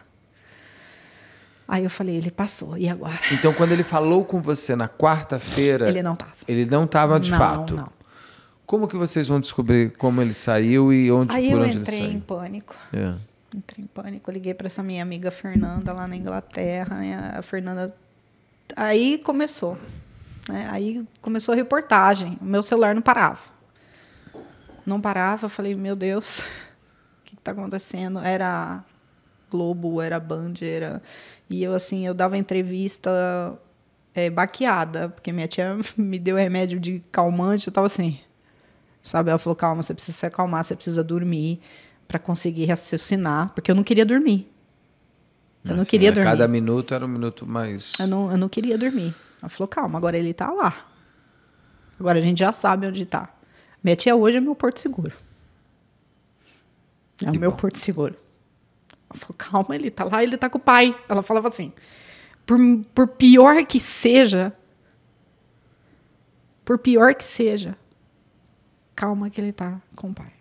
Speaker 2: Aí eu falei, ele passou, e agora?
Speaker 1: Então, quando ele falou com você na quarta-feira. Ele não estava. Ele não estava de não, fato. Não. Como que vocês vão descobrir como ele saiu e onde, Aí por onde ele saiu? eu entrei em pânico.
Speaker 2: É. Entrei em pânico. liguei para essa minha amiga Fernanda lá na Inglaterra. Né? A Fernanda. Aí começou. Né? Aí começou a reportagem. O meu celular não parava. Não parava. Falei, meu Deus, o que está acontecendo? Era Globo, era Band, era e eu, assim, eu dava entrevista é, baqueada, porque minha tia me deu remédio de calmante, eu tava assim. Sabe? Ela falou: calma, você precisa se acalmar, você precisa dormir para conseguir raciocinar, porque eu não queria dormir. Eu assim, não queria é, dormir. Cada
Speaker 1: minuto era um minuto mais.
Speaker 2: Eu não, eu não queria dormir. Ela falou: calma, agora ele tá lá. Agora a gente já sabe onde tá. Minha tia hoje é meu porto seguro. É o meu bom. porto seguro. Ela falou, calma, ele tá lá, ele tá com o pai. Ela falava assim, por, por pior que seja, por pior que seja, calma que ele tá com o pai.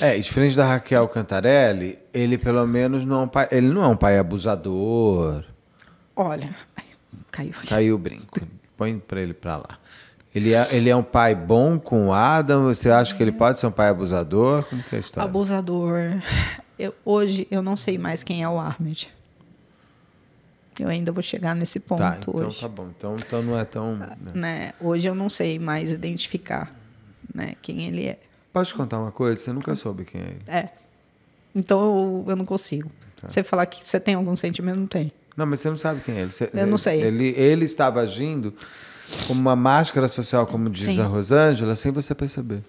Speaker 1: É, diferente da Raquel Cantarelli, ele pelo menos não é um pai, ele não é um pai abusador. Olha, caiu. Caiu o brinco. Põe para ele para lá. Ele é, ele é um pai bom com o Adam? Você acha que ele é. pode ser um pai abusador? Como que é a história?
Speaker 2: Abusador eu, hoje eu não sei mais quem é o Armed. Eu ainda vou chegar nesse tá, ponto tá, então hoje. Tá
Speaker 1: bom, então, então não é tão. Né?
Speaker 2: né? Hoje eu não sei mais identificar né, quem ele é.
Speaker 1: Posso te contar uma coisa? Você nunca soube quem é ele.
Speaker 2: É. Então eu, eu não consigo. Tá. Você falar que você tem algum sentimento, não tem.
Speaker 1: Não, mas você não sabe quem é ele. Você, eu não sei. Ele, ele estava agindo como uma máscara social, como diz Sim. a Rosângela, sem você perceber.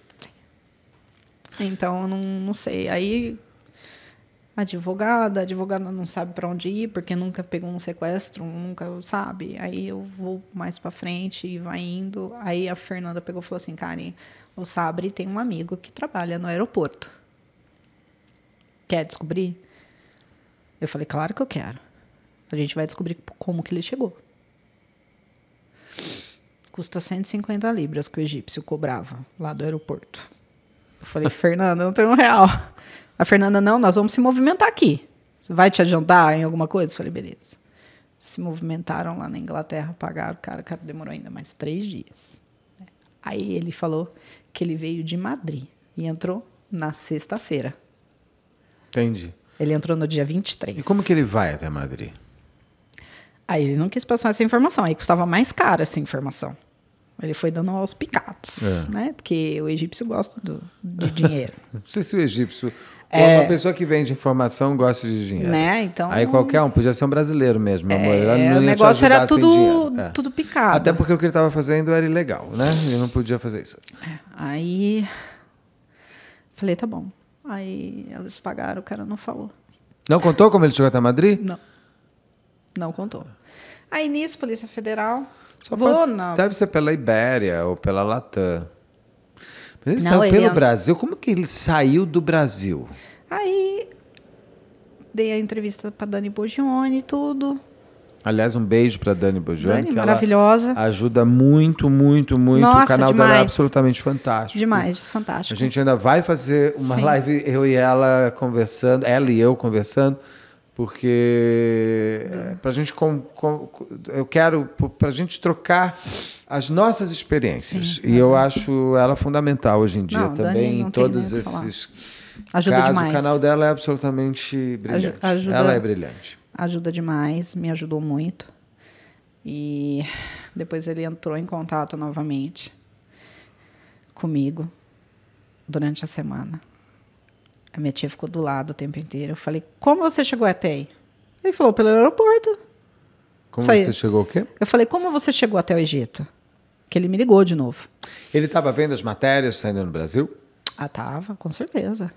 Speaker 2: Então, não, não sei. Aí, advogada, a advogada não sabe para onde ir porque nunca pegou um sequestro, nunca sabe. Aí eu vou mais para frente e vai indo. Aí a Fernanda pegou e falou assim: Karen, o Sabre tem um amigo que trabalha no aeroporto. Quer descobrir? Eu falei: Claro que eu quero. A gente vai descobrir como que ele chegou. Custa 150 libras que o egípcio cobrava lá do aeroporto. Eu falei, Fernanda, não tem um real. A Fernanda, não, nós vamos se movimentar aqui. Você vai te adiantar em alguma coisa? Eu falei, beleza. Se movimentaram lá na Inglaterra, pagaram, cara, o cara demorou ainda mais três dias. Aí ele falou que ele veio de Madrid e entrou na sexta-feira. Entendi. Ele entrou no dia 23. E como que ele vai até Madrid? Aí ele não quis passar essa informação, aí custava mais caro essa informação. Ele foi dando aos picados, é. né? Porque o egípcio gosta do, de dinheiro.
Speaker 1: não sei se o egípcio é, uma pessoa que vende informação gosta de dinheiro. Né? Então, Aí qualquer um, podia ser um brasileiro mesmo. Amor, é, o negócio era tudo, é.
Speaker 2: tudo picado. Até
Speaker 1: porque o que ele estava fazendo era ilegal, né? Ele não podia fazer isso.
Speaker 2: É, aí falei, tá bom. Aí eles pagaram, o cara não falou.
Speaker 1: Não contou como ele chegou até Madrid? Não.
Speaker 2: Não contou. Aí nisso, Polícia Federal. Só vou, pode, não. Deve
Speaker 1: ser pela Ibéria ou pela Latam. Ele não, saiu ele pelo é... Brasil. Como que ele saiu do Brasil?
Speaker 2: Aí dei a entrevista para Dani Bogione e tudo.
Speaker 1: Aliás, um beijo para Dani Bogione. Dani, que maravilhosa. ajuda muito, muito, muito. Nossa, o canal demais. dela é absolutamente fantástico.
Speaker 2: Demais, fantástico. A gente
Speaker 1: ainda vai fazer uma Sim. live, eu e ela conversando, ela e eu conversando porque eh, para a gente com, com, eu quero para a gente trocar as nossas experiências Sim, e eu acho ela fundamental hoje em dia não, também em todos esses ajuda casos demais. o canal dela é absolutamente brilhante ajuda, ela é brilhante
Speaker 2: ajuda demais me ajudou muito e depois ele entrou em contato novamente comigo durante a semana a minha tia ficou do lado o tempo inteiro. Eu falei, como você chegou até aí? Ele falou, pelo aeroporto. Como Saí. você chegou o quê? Eu falei, como você chegou até o Egito? Que ele me ligou de novo.
Speaker 1: Ele estava vendo as matérias saindo no Brasil?
Speaker 2: Ah, tava, com certeza.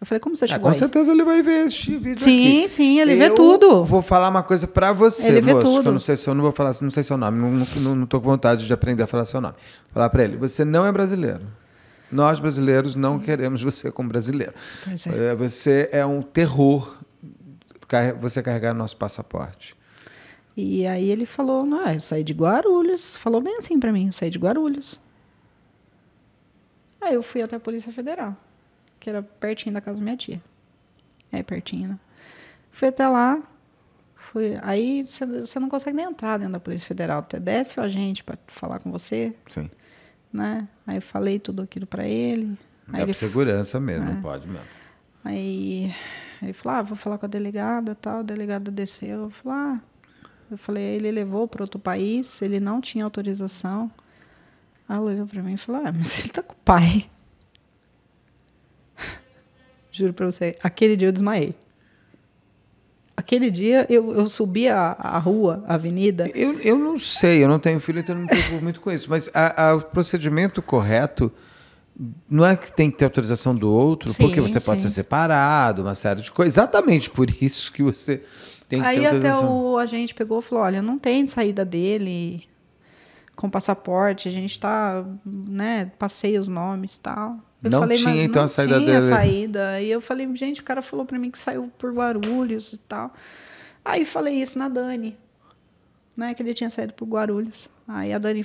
Speaker 2: Eu falei, como você ah, chegou Com aí? certeza ele vai ver esse vídeo Sim, aqui. sim, ele eu vê tudo.
Speaker 1: vou falar uma coisa para você, ele moço, vê tudo. eu não sei se eu não vou falar, não sei seu nome, não, não, não tô com vontade de aprender a falar seu nome. Vou falar para ele, você não é brasileiro. Nós brasileiros não hum. queremos você como brasileiro. É. é. Você é um terror você carregar nosso passaporte.
Speaker 2: E aí ele falou, não, eu saí de Guarulhos, falou bem assim para mim, eu saí de Guarulhos. Aí eu fui até a Polícia Federal, que era pertinho da casa da minha tia. É pertinho, né? Fui até lá, fui. Aí você não consegue nem entrar dentro da Polícia Federal. Até desce o agente para falar com você. Sim né? Aí eu falei tudo aquilo para ele. Aí é por segurança mesmo, não é. pode mesmo. Aí ele falou, ah, vou falar com a delegada tal. A delegada desceu, eu falei, ah. Eu falei, ele levou para outro país, ele não tinha autorização. Aí ela olhou para mim e falou, ah, mas ele tá com o pai. Juro para você, aquele dia eu desmaiei. Aquele dia eu, eu subi a, a rua, a avenida. Eu, eu não
Speaker 1: sei, eu não tenho filho, então não me preocupo muito com isso. Mas a, a, o procedimento correto não é que tem que ter autorização do outro, sim, porque você sim. pode ser separado, uma série de coisas. Exatamente por isso que você tem que Aí ter autorização. até
Speaker 2: o agente pegou e falou: olha, não tem saída dele com passaporte, a gente está, né, passei os nomes e tal. Eu não falei, tinha então não a saída tinha dele. saída. E eu falei, gente, o cara falou para mim que saiu por Guarulhos e tal. Aí falei isso na Dani, né? Que ele tinha saído por Guarulhos. Aí a Dani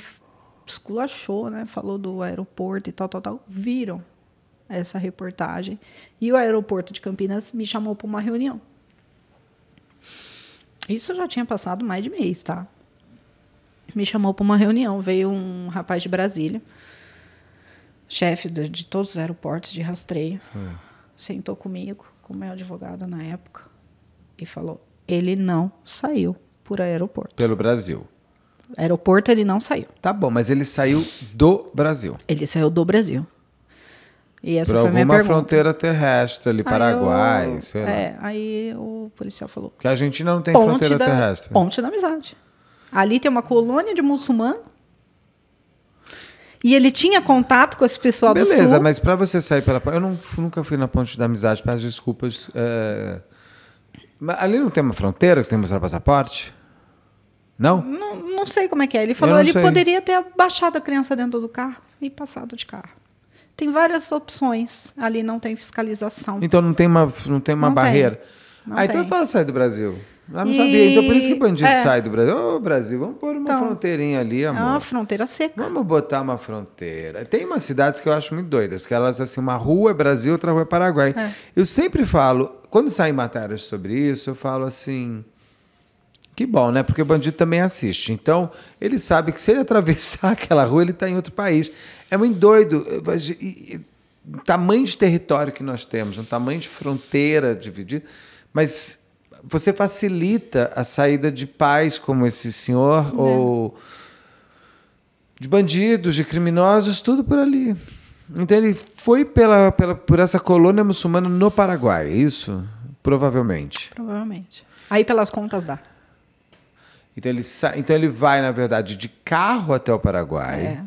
Speaker 2: esculachou, né? Falou do aeroporto e tal, tal, tal. Viram essa reportagem. E o aeroporto de Campinas me chamou para uma reunião. Isso já tinha passado mais de mês, tá? Me chamou para uma reunião. Veio um rapaz de Brasília chefe de, de, todos os aeroportos de rastreio, hum. sentou comigo, com meu advogado na época, e falou: ele não saiu por aeroporto.
Speaker 1: Pelo Brasil.
Speaker 2: Aeroporto ele não saiu. Tá bom,
Speaker 1: mas ele saiu do Brasil.
Speaker 2: Ele saiu do Brasil. E essa Por foi alguma minha pergunta.
Speaker 1: fronteira terrestre ali, Paraguai, eu, sei lá. É,
Speaker 2: aí o policial falou.
Speaker 1: Que a Argentina não tem ponte fronteira da, terrestre. Ponte
Speaker 2: da amizade. Ali tem uma colônia de muçulmano e ele tinha contato com esse pessoal Beleza, do Sul. Beleza, mas
Speaker 1: para você sair pela ponte. Eu não, nunca fui na ponte da amizade, peço desculpas. É... ali não tem uma fronteira que você tem que mostrar passaporte? Não?
Speaker 2: não? Não sei como é que é. Ele falou ele sei. poderia ter abaixado a criança dentro do carro e passado de carro. Tem várias opções. Ali não tem fiscalização. Então
Speaker 1: não tem uma, não tem uma não barreira. Tem. Não ah, então tem. então eu posso sair do Brasil. Ah, não e... sabia. Então, por isso que bandido é. sai do Brasil. Ô, oh, Brasil, vamos pôr uma então, fronteirinha ali, amor. É uma fronteira seca. Vamos botar uma fronteira. Tem umas cidades que eu acho muito doidas, que elas, assim, uma rua é Brasil, outra rua é Paraguai. É. Eu sempre falo, quando saem matérias sobre isso, eu falo assim... Que bom, né? Porque o bandido também assiste. Então, ele sabe que se ele atravessar aquela rua, ele está em outro país. É muito doido. O tamanho de território que nós temos, o tamanho de fronteira dividida. Mas você facilita a saída de pais como esse senhor né. ou de bandidos, de criminosos, tudo por ali. Então ele foi pela, pela, por essa colônia muçulmana no Paraguai, é isso? Provavelmente.
Speaker 2: Provavelmente. Aí pelas contas dá.
Speaker 1: Então ele, então ele vai, na verdade, de carro até o Paraguai. É.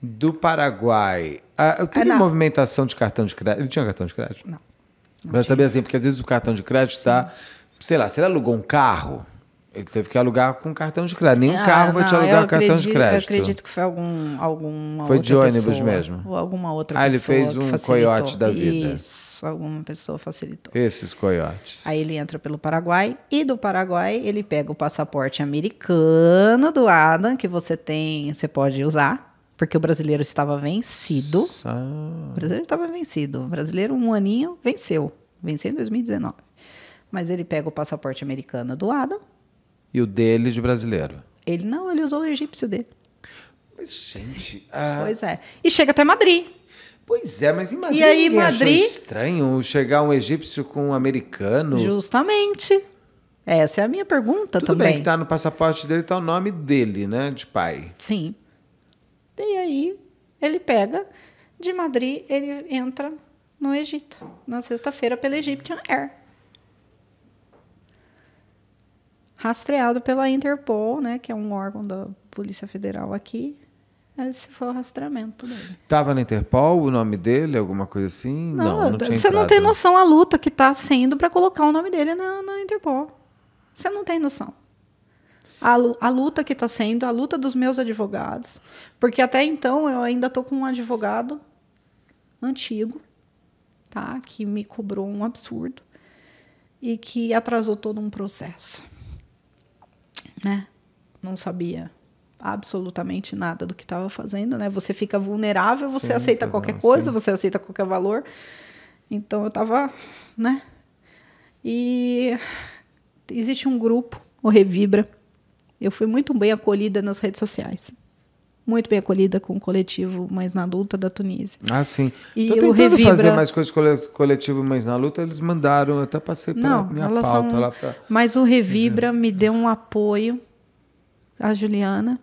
Speaker 1: Do Paraguai. Ah, teve é, é movimentação de cartão de crédito? Ele tinha cartão de crédito? Não. Para saber assim, porque às vezes o cartão de crédito está. Sei lá, se ele alugou um carro, ele teve que alugar com cartão de crédito. Nenhum ah, carro vai te alugar com cartão de crédito. Eu acredito
Speaker 2: que foi algum. algum foi de ônibus pessoa, mesmo. Ou alguma outra ah, pessoa. Ah, ele fez um coiote da vida. Isso, alguma pessoa facilitou.
Speaker 1: Esses coiotes.
Speaker 2: Aí ele entra pelo Paraguai e do Paraguai ele pega o passaporte americano do Adam, que você tem, você pode usar. Porque o brasileiro estava vencido. Nossa. O brasileiro estava vencido. O brasileiro, um aninho, venceu. Venceu em 2019. Mas ele pega o passaporte americano do Adam.
Speaker 1: E o dele de brasileiro?
Speaker 2: Ele não, ele usou o egípcio dele.
Speaker 1: Mas, gente.
Speaker 2: Ah... Pois é. E chega até Madrid. Pois é, mas em Madrid. E aí, Madrid.
Speaker 1: estranho chegar um egípcio com um americano.
Speaker 2: Justamente. Essa é a minha pergunta Tudo também. Tudo bem que
Speaker 1: tá no passaporte dele, tá o nome dele, né? De pai. Sim.
Speaker 2: E aí ele pega, de Madrid ele entra no Egito, na sexta-feira pela Egyptian Air. Rastreado pela Interpol, né, que é um órgão da Polícia Federal aqui, esse foi o rastreamento dele.
Speaker 1: Tava na Interpol o nome dele, alguma coisa assim? Não, não, não tinha Você não tem
Speaker 2: noção a luta que está sendo para colocar o nome dele na, na Interpol. Você não tem noção a, a luta que está sendo, a luta dos meus advogados. Porque até então eu ainda estou com um advogado antigo, tá? Que me cobrou um absurdo e que atrasou todo um processo. Né? Não sabia absolutamente nada do que estava fazendo, né? Você fica vulnerável, você sim, aceita qualquer não, coisa, sim. você aceita qualquer valor. Então eu estava, né? E existe um grupo, o Revibra, eu fui muito bem acolhida nas redes sociais. Muito bem acolhida com o coletivo Mães na Luta da Tunísia. Ah, sim. E Tô tentando Revibra... fazer mais
Speaker 1: coisas com o coletivo Mães na Luta. Eles mandaram, eu até passei pela Não, minha pauta são... lá. Pra... Mas
Speaker 2: o Revibra Exato. me deu um apoio, a Juliana,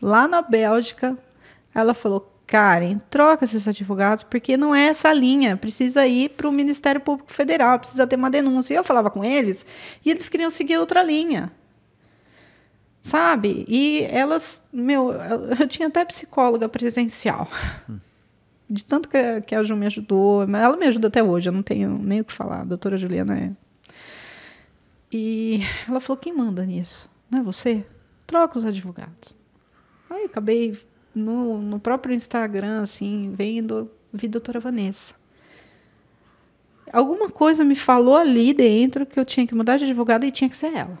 Speaker 2: lá na Bélgica. Ela falou, Karen, troca esses advogados, porque não é essa linha. Precisa ir para o Ministério Público Federal, precisa ter uma denúncia. E eu falava com eles, e eles queriam seguir outra linha sabe? E elas, meu, eu tinha até psicóloga presencial. De tanto que, que a Ju me ajudou, mas ela me ajuda até hoje, eu não tenho nem o que falar. A doutora Juliana é. E ela falou: quem manda nisso? Não é você? Troca os advogados. Aí acabei no, no próprio Instagram, assim, vendo, vi a doutora Vanessa. Alguma coisa me falou ali dentro que eu tinha que mudar de advogada e tinha que ser ela.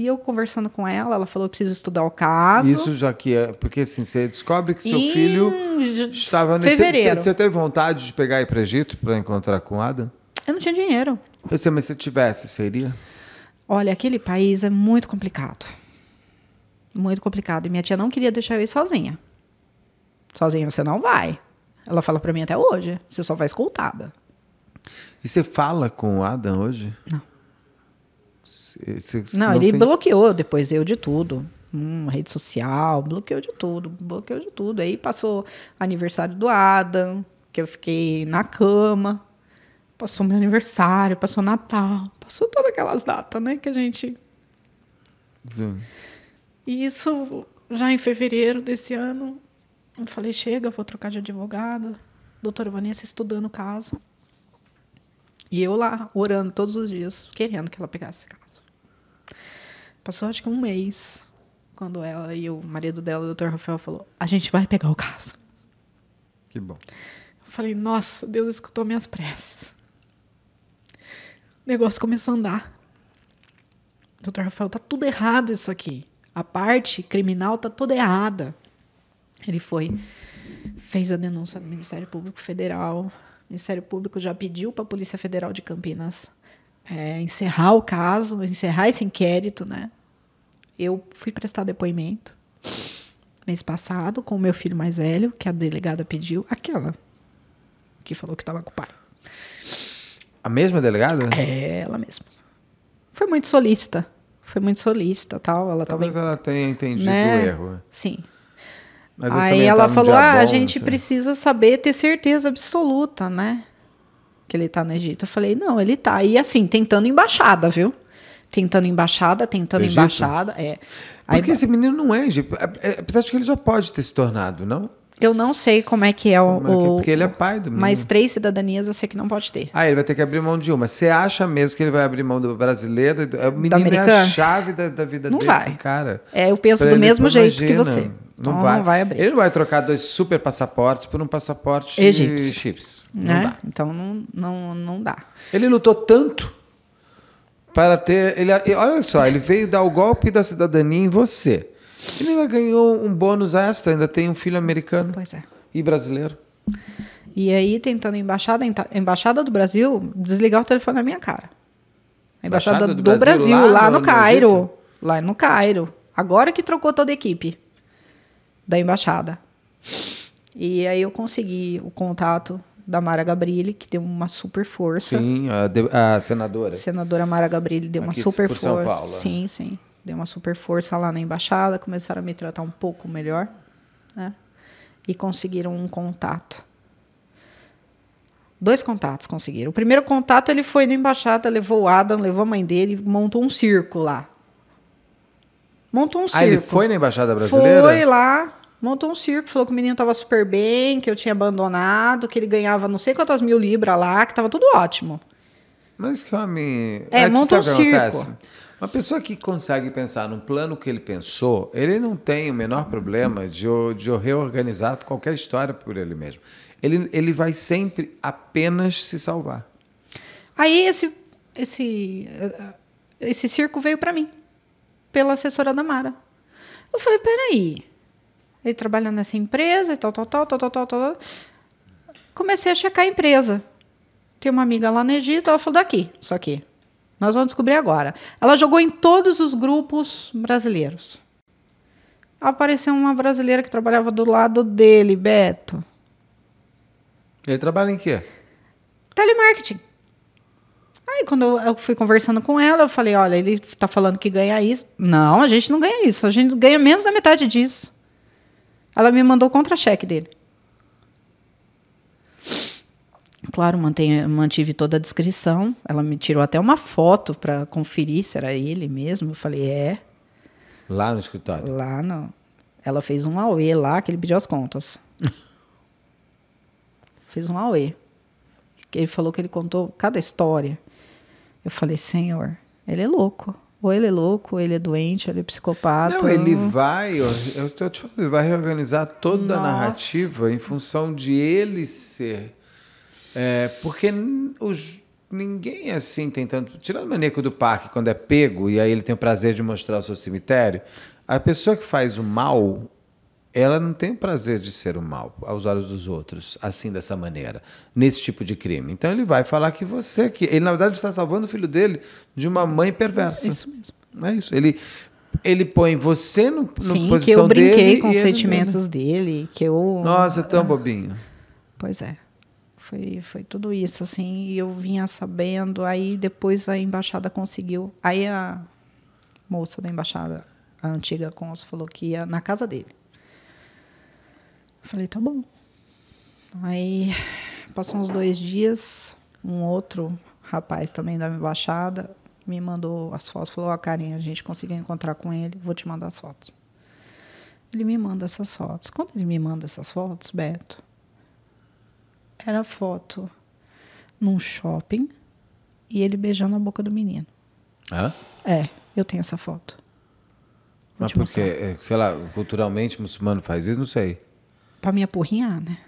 Speaker 2: E eu conversando com ela, ela falou: preciso estudar o caso. Isso
Speaker 1: já que é. Porque assim, você descobre que seu em... filho estava nesse. Fevereiro. Você, você teve vontade de pegar e ir para Egito para encontrar com Ada?
Speaker 2: Eu não tinha dinheiro.
Speaker 1: Eu sei, mas se tivesse, seria?
Speaker 2: Olha, aquele país é muito complicado. Muito complicado. E minha tia não queria deixar eu ir sozinha. Sozinha você não vai. Ela fala para mim até hoje. Você só vai escoltada.
Speaker 1: E você fala com o Adam hoje? Não não, não, ele tem...
Speaker 2: bloqueou depois eu de tudo. Hum, rede social, bloqueou de tudo, bloqueou de tudo. Aí passou aniversário do Adam, que eu fiquei na cama. Passou meu aniversário, passou Natal, passou todas aquelas datas, né, que a gente. Sim. E isso já em fevereiro desse ano, eu falei, chega, vou trocar de advogada. Doutora Vanessa estudando caso. E eu lá, orando todos os dias, querendo que ela pegasse esse caso. Passou acho que um mês, quando ela e o marido dela, o doutor Rafael, falou: A gente vai pegar o caso. Que bom. Eu falei: Nossa, Deus escutou minhas preces. O negócio começou a andar. Doutor Rafael, tá tudo errado isso aqui. A parte criminal tá toda errada. Ele foi, fez a denúncia no Ministério Público Federal, o Ministério Público já pediu para a Polícia Federal de Campinas é, encerrar o caso, encerrar esse inquérito, né? Eu fui prestar depoimento mês passado com o meu filho mais velho, que a delegada pediu, aquela que falou que estava com o pai.
Speaker 1: A mesma delegada? É,
Speaker 2: ela mesma. Foi muito solista, Foi muito solista, tal, ela Talvez ela tenha entendido né? o erro. Né? Sim. Aí ela tá falou: ah, bom, a gente assim. precisa saber ter certeza absoluta, né? Que ele tá no Egito. Eu falei: não, ele tá. E assim, tentando embaixada, viu? Tentando embaixada, tentando Egito? embaixada. É. Aí, Porque esse
Speaker 1: menino não é egípcio. É, é, apesar de que ele já pode ter se tornado, não?
Speaker 2: Eu não sei como é que é o. é que, é? porque
Speaker 1: ele é pai do menino. Mas
Speaker 2: três cidadanias eu sei que não pode ter.
Speaker 1: Ah, ele vai ter que abrir mão de uma. Você acha mesmo que ele vai abrir mão do brasileiro? O menino é a chave da, da vida não desse vai. cara. É, eu penso pra do ele, mesmo jeito imagina. que você. Não, então, vai. não, vai. abrir. Ele não vai trocar dois super passaportes por um passaporte egípcio. egípcio. Não né? dá.
Speaker 2: Então não, não, não dá. Ele lutou tanto
Speaker 1: para ter. Ele, olha só, ele veio dar o golpe da cidadania em você. E ainda ganhou um bônus extra, ainda tem um filho americano. Pois é. E brasileiro.
Speaker 2: E aí, tentando embaixada, embaixada do Brasil, desligar o telefone na minha cara. A embaixada, embaixada do, do, Brasil, Brasil lá, lá, no, no Cairo. No lá no Cairo. Agora que trocou toda a equipe da embaixada. E aí eu consegui o contato da Mara Gabrilli, que deu uma super força.
Speaker 1: Sim, a, de, a
Speaker 2: senadora. Senadora Mara Gabrilli deu Aqui uma super por força. São Paulo. Né? Sim, sim dei uma super força lá na embaixada, começaram a me tratar um pouco melhor, né? E conseguiram um contato. Dois contatos conseguiram. O primeiro contato ele foi na embaixada, levou o Adam, levou a mãe dele, montou um circo lá. Montou um circo. Ah, ele foi na
Speaker 1: embaixada brasileira? Foi
Speaker 2: lá, montou um circo, falou que o menino tava super bem, que eu tinha abandonado, que ele ganhava não sei quantas mil libras lá, que tava tudo ótimo. Mas que
Speaker 1: homem. É, é um circo. Acontece? Uma pessoa que consegue pensar num plano que ele pensou, ele não tem o menor problema de, de reorganizar qualquer história por ele mesmo. Ele, ele vai sempre apenas se salvar.
Speaker 2: Aí esse, esse, esse circo veio para mim, pela assessora da Mara. Eu falei, peraí, ele trabalha nessa empresa e tal, tal, tal, tal, tal, tal, tal. Comecei a checar a empresa. Tem uma amiga lá no Egito, ela falou, daqui, só aqui. Nós vamos descobrir agora. Ela jogou em todos os grupos brasileiros. Apareceu uma brasileira que trabalhava do lado dele, Beto.
Speaker 1: Ele trabalha em quê?
Speaker 2: Telemarketing. Aí quando eu fui conversando com ela, eu falei, olha, ele está falando que ganha isso. Não, a gente não ganha isso, a gente ganha menos da metade disso. Ela me mandou o contra-cheque dele. Claro, mantém, mantive toda a descrição. Ela me tirou até uma foto para conferir se era ele mesmo. Eu falei, é. Lá no escritório? Lá não. Ela fez um AUE lá que ele pediu as contas. fez um AUE. Ele falou que ele contou cada história. Eu falei, senhor, ele é louco. Ou ele é louco, ou ele é doente, ou ele é psicopata. Não, ele
Speaker 1: vai, eu tô te falando, ele vai reorganizar toda Nossa. a narrativa em função de ele ser é, porque os, ninguém assim tem tanto. Tirando o maníaco do parque, quando é pego, e aí ele tem o prazer de mostrar o seu cemitério, a pessoa que faz o mal, ela não tem o prazer de ser o mal aos olhos dos outros, assim dessa maneira, nesse tipo de crime. Então ele vai falar que você, que ele na verdade está salvando o filho dele de uma mãe perversa. É isso mesmo. É isso. Ele ele põe você
Speaker 2: no, Sim, posição que eu brinquei dele, com os sentimentos dele, que eu... Nossa, é tão ah. bobinho. Pois é. Foi, foi tudo isso, assim, e eu vinha sabendo. Aí depois a embaixada conseguiu. Aí a moça da embaixada, a antiga cons, falou que ia na casa dele. Eu falei, tá bom. Aí passou uns dois dias, um outro rapaz também da embaixada me mandou as fotos. Falou, ó, oh, a gente conseguiu encontrar com ele, vou te mandar as fotos. Ele me manda essas fotos. Quando ele me manda essas fotos, Beto, era foto num shopping e ele beijando a boca do menino. Hã? É, eu tenho essa foto.
Speaker 1: Vou Mas porque, é, sei lá, culturalmente muçulmano faz isso? Não sei.
Speaker 2: Pra me apurrinhar, né?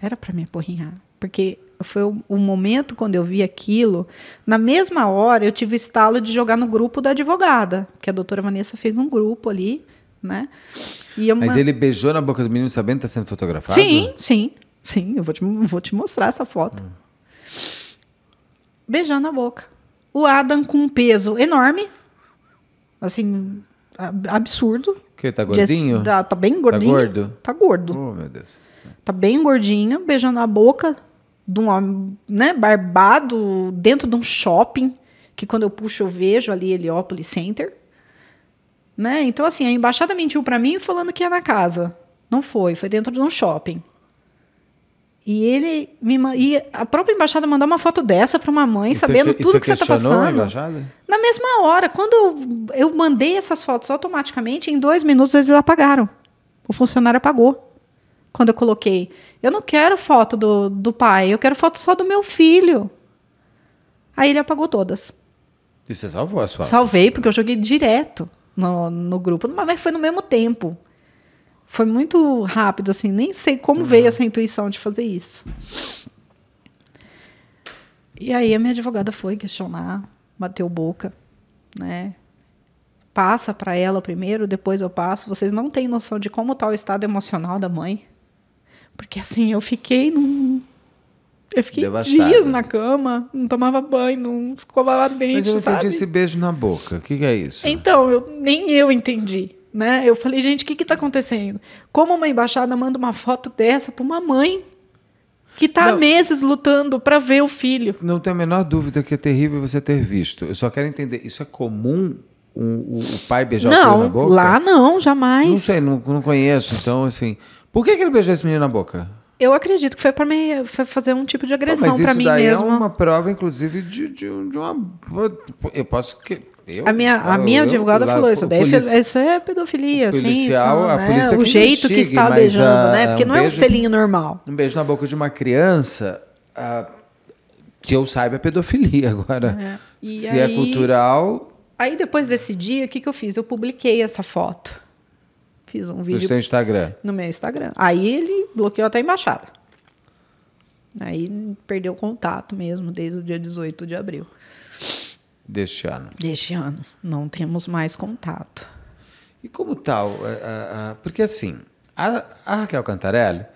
Speaker 2: Era pra me apurrinhar. Porque foi o, o, momento quando eu vi aquilo, na mesma hora eu tive o estalo de jogar no grupo da advogada, porque a doutora Vanessa fez um grupo ali, né? Mas uma... ele
Speaker 1: beijou na boca do menino sabendo que tá sendo fotografado? Sim,
Speaker 2: sim. Sim, eu vou te, vou te mostrar essa foto. Hum. Beijando a boca. O Adam com um peso enorme, assim, absurdo. Que tá assim, gordinho? De, tá, tá, bem tá gordinho. Tá gordo? Tá gordo. Oh, meu Deus. Tá bem gordinho, beijando a boca de um homem, né, barbado, dentro de um shopping, que quando eu puxo eu vejo ali Heliópolis Center. Né? Então, assim, a embaixada mentiu para mim falando que ia na casa. Não foi, foi dentro de um shopping. E ele me e a própria embaixada mandar uma foto dessa para uma mãe, sabendo é tudo que você tá está passando. Na mesma hora, quando eu, eu mandei essas fotos automaticamente, em dois minutos eles apagaram. O funcionário apagou. Quando eu coloquei, eu não quero foto do, do pai, eu quero foto só do meu filho. Aí ele apagou todas.
Speaker 1: E você salvou a sua? Salvei,
Speaker 2: porque eu joguei direto no, no grupo, mas foi no mesmo tempo. Foi muito rápido, assim. Nem sei como uhum. veio essa intuição de fazer isso. E aí a minha advogada foi questionar, bateu boca, né? Passa para ela primeiro, depois eu passo. Vocês não têm noção de como tá o estado emocional da mãe. Porque assim, eu fiquei num eu fiquei Devastada. dias na cama, não tomava banho, não escovava dente, Mas eu entendi sabe? esse
Speaker 1: beijo na boca. O que, que, é isso?
Speaker 2: Então, eu, nem eu entendi. Né? Eu falei, gente, o que está acontecendo? Como uma embaixada manda uma foto dessa para uma mãe
Speaker 1: que está há meses lutando para ver o filho? Não tenho a menor dúvida que é terrível você ter visto. Eu só quero entender, isso é comum o, o, pai beijar não, o filho na boca? Não, lá não,
Speaker 2: jamais. Não sei,
Speaker 1: não, não conheço. Então, assim, por que, que ele beijou esse menino na boca?
Speaker 2: Eu acredito que foi para me fazer um tipo de agressão para mim mesmo. Mas isso daí é mesma. é
Speaker 1: uma prova, inclusive, de, de, de uma. Eu posso que, eu, a minha, a ah, eu, minha advogada eu, falou isso. Daí isso
Speaker 2: é pedofilia, sim. Né? o assim, é jeito que está beijando, a, ah, né? Porque um não beijo, é um selinho normal.
Speaker 1: Um beijo na boca de uma criança, a, ah, que eu saiba, é pedofilia. Agora,
Speaker 2: é. se é aí, é
Speaker 1: cultural.
Speaker 2: Aí depois desse dia, o que, que eu fiz? Eu publiquei essa foto. Fiz um vídeo. No seu Instagram? No meu Instagram. Aí ele bloqueou até a embaixada. Aí perdeu o contato mesmo desde o dia 18 de abril deste ano? Deste ano. Não temos mais contato. E como tal?
Speaker 1: Eh, eh, eh, porque assim, a, a Raquel Cantarelli,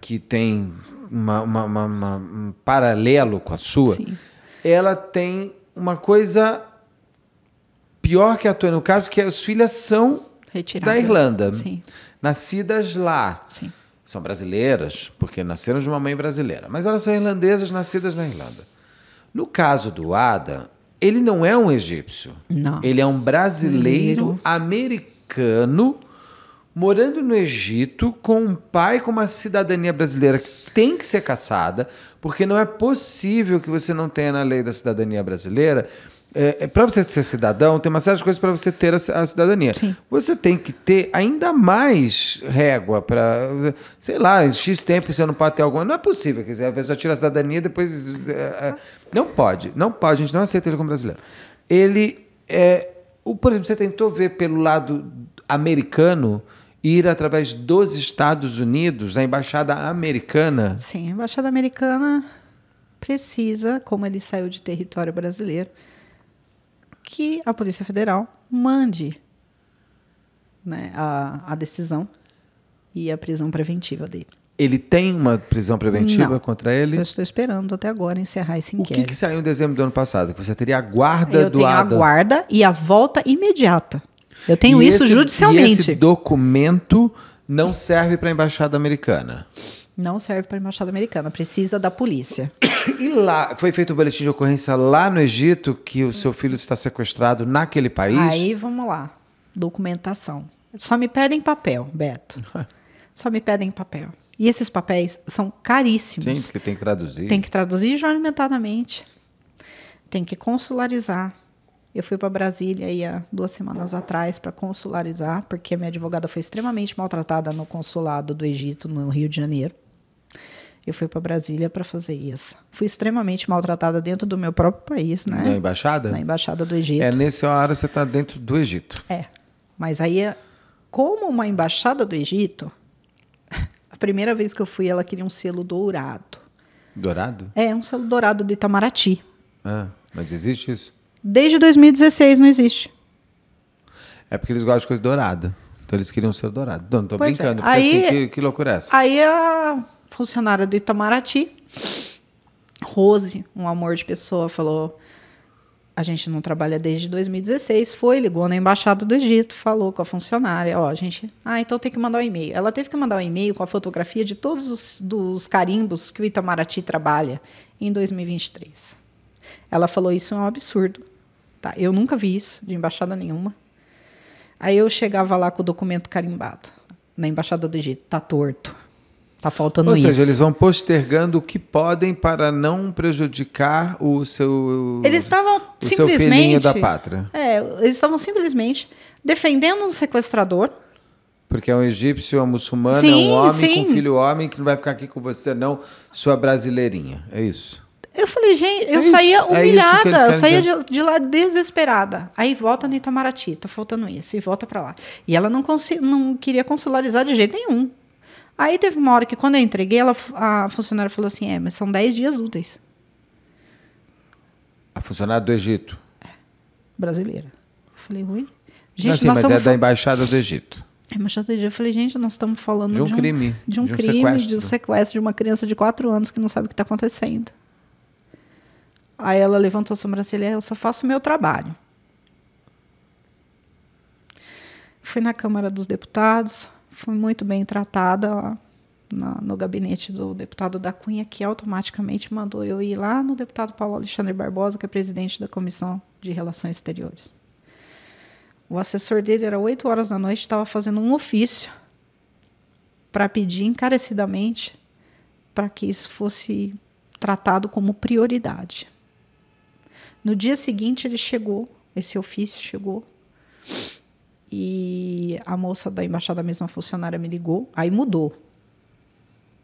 Speaker 1: que tem uma, uma, uma, uma, um paralelo com a sua, Sim. ela tem uma coisa pior que a tua, no caso, que as é filhas são Retiradas. da Irlanda. Sim. Nascidas lá. Sim. São brasileiras, porque nasceram de uma mãe brasileira. Mas elas são irlandesas nascidas na Irlanda. No caso do Adam, ele não é um egípcio. Não. Ele é um brasileiro americano morando no Egito com um pai com uma cidadania brasileira que tem que ser caçada, porque não é possível que você não tenha na lei da cidadania brasileira é, é para você ser cidadão, tem uma série de coisas para você ter a, a cidadania. Sim. Você tem que ter ainda mais régua para, sei lá, X tempo você não pode ter alguma. Não é possível, quer dizer, a pessoa tira a cidadania depois. É, é, é, não pode, não pode, a gente não aceita ele como brasileiro. Ele é. O, por exemplo, você tentou ver pelo lado americano ir através dos Estados Unidos, a embaixada americana. Sim,
Speaker 2: a embaixada americana precisa, como ele saiu de território brasileiro, que a Polícia Federal mande né, a, a decisão e a prisão preventiva dele.
Speaker 1: Ele tem uma prisão preventiva Não. contra ele? Eu estou
Speaker 2: esperando até agora encerrar esse inquérito. O que, que
Speaker 1: saiu em dezembro do ano passado? Que você teria a guarda Eu do tenho a guarda
Speaker 2: e a volta imediata. Eu tenho e isso esse, judicialmente. E esse
Speaker 1: documento não serve para a embaixada americana.
Speaker 2: Não serve para a embaixada americana, precisa da polícia.
Speaker 1: E lá, foi feito o um boletim de ocorrência lá no Egito que o seu filho está sequestrado naquele país? Aí
Speaker 2: vamos lá. Documentação. Só me pedem papel, Beto. Só me pedem papel. E esses papéis são caríssimos. Sim, porque tem que traduzir. Tem que traduzir jornamentadamente. Tem que consularizar. Eu fui para Brasília aí há duas semanas atrás para consularizar, porque a minha advogada foi extremamente maltratada no consulado do Egito, no Rio de Janeiro. Eu fui para Brasília para fazer isso. Fui extremamente maltratada dentro do meu próprio país, né? Na
Speaker 1: embaixada? Na
Speaker 2: embaixada do Egito. É,
Speaker 1: nessa hora você está dentro do Egito.
Speaker 2: É. Mas aí, como uma embaixada do Egito, a primeira vez que eu fui, ela queria um selo dourado. Dourado? É, um selo dourado do Itamaraty.
Speaker 1: Ah, mas existe isso?
Speaker 2: Desde 2016 não existe.
Speaker 1: É porque eles gostam de coisa dourada. Então eles queriam um selo dourado. Não, tô é. brincando. É. Aí, porque, assim, que, que loucura é essa?
Speaker 2: Aí a funcionária do Itamaraty, Rose, um amor de pessoa, falou: a gente não trabalha desde 2016. Foi, ligou na embaixada do Egito, falou com a funcionária: ó, a gente. Ah, então tem que mandar um e-mail. Ela teve que mandar um e-mail com a fotografia de todos os dos carimbos que o Itamaraty trabalha em 2023. Ela falou: isso é um absurdo. Tá, eu nunca vi isso de embaixada nenhuma. Aí eu chegava lá com o documento carimbado na embaixada do Egito, tá torto. Está faltando isso. Ou seja, eles vão
Speaker 1: postergando o que podem para não prejudicar o seu. Eles estavam simplesmente. da pátria.
Speaker 2: É, eles estavam simplesmente defendendo um sequestrador.
Speaker 1: Porque é um egípcio, é um muçulmano, sim, é um homem sim. com um filho homem que não vai ficar aqui com você, não, sua brasileirinha. É isso.
Speaker 2: Eu falei, gente, eu é saía é isso, humilhada, é eu saía de, de, lá desesperada. Aí volta no Itamaraty, tá faltando isso, e volta para lá. E ela não, não queria consularizar de jeito nenhum. Aí teve uma hora que quando eu entreguei, ela, a funcionária falou assim: é, mas são 10 dias úteis.
Speaker 1: A funcionária do Egito? É,
Speaker 2: brasileira. Eu falei, ui. Gente, Não, sim, mas é
Speaker 1: da Embaixada do Egito.
Speaker 2: É, embaixada do Egito. Eu falei, gente, nós estamos falando de um, de um crime. De um, de um crime, sequestro. de um sequestro de uma criança de 4 anos que não sabe o que está acontecendo. Aí ela levantou a sobrancelha, é, eu só faço o meu trabalho. Fui na Câmara dos Deputados, Fui muito bem tratada lá na, no gabinete do deputado da Cunha, que automaticamente mandou eu ir lá no deputado Paulo Alexandre Barbosa, que é presidente da Comissão de Relações Exteriores. O assessor dele era 8 horas da noite, estava fazendo um ofício para pedir encarecidamente para que isso fosse tratado como prioridade. No dia seguinte, ele chegou, esse ofício chegou e a moça da embaixada, a mesma funcionária, me ligou. Aí mudou.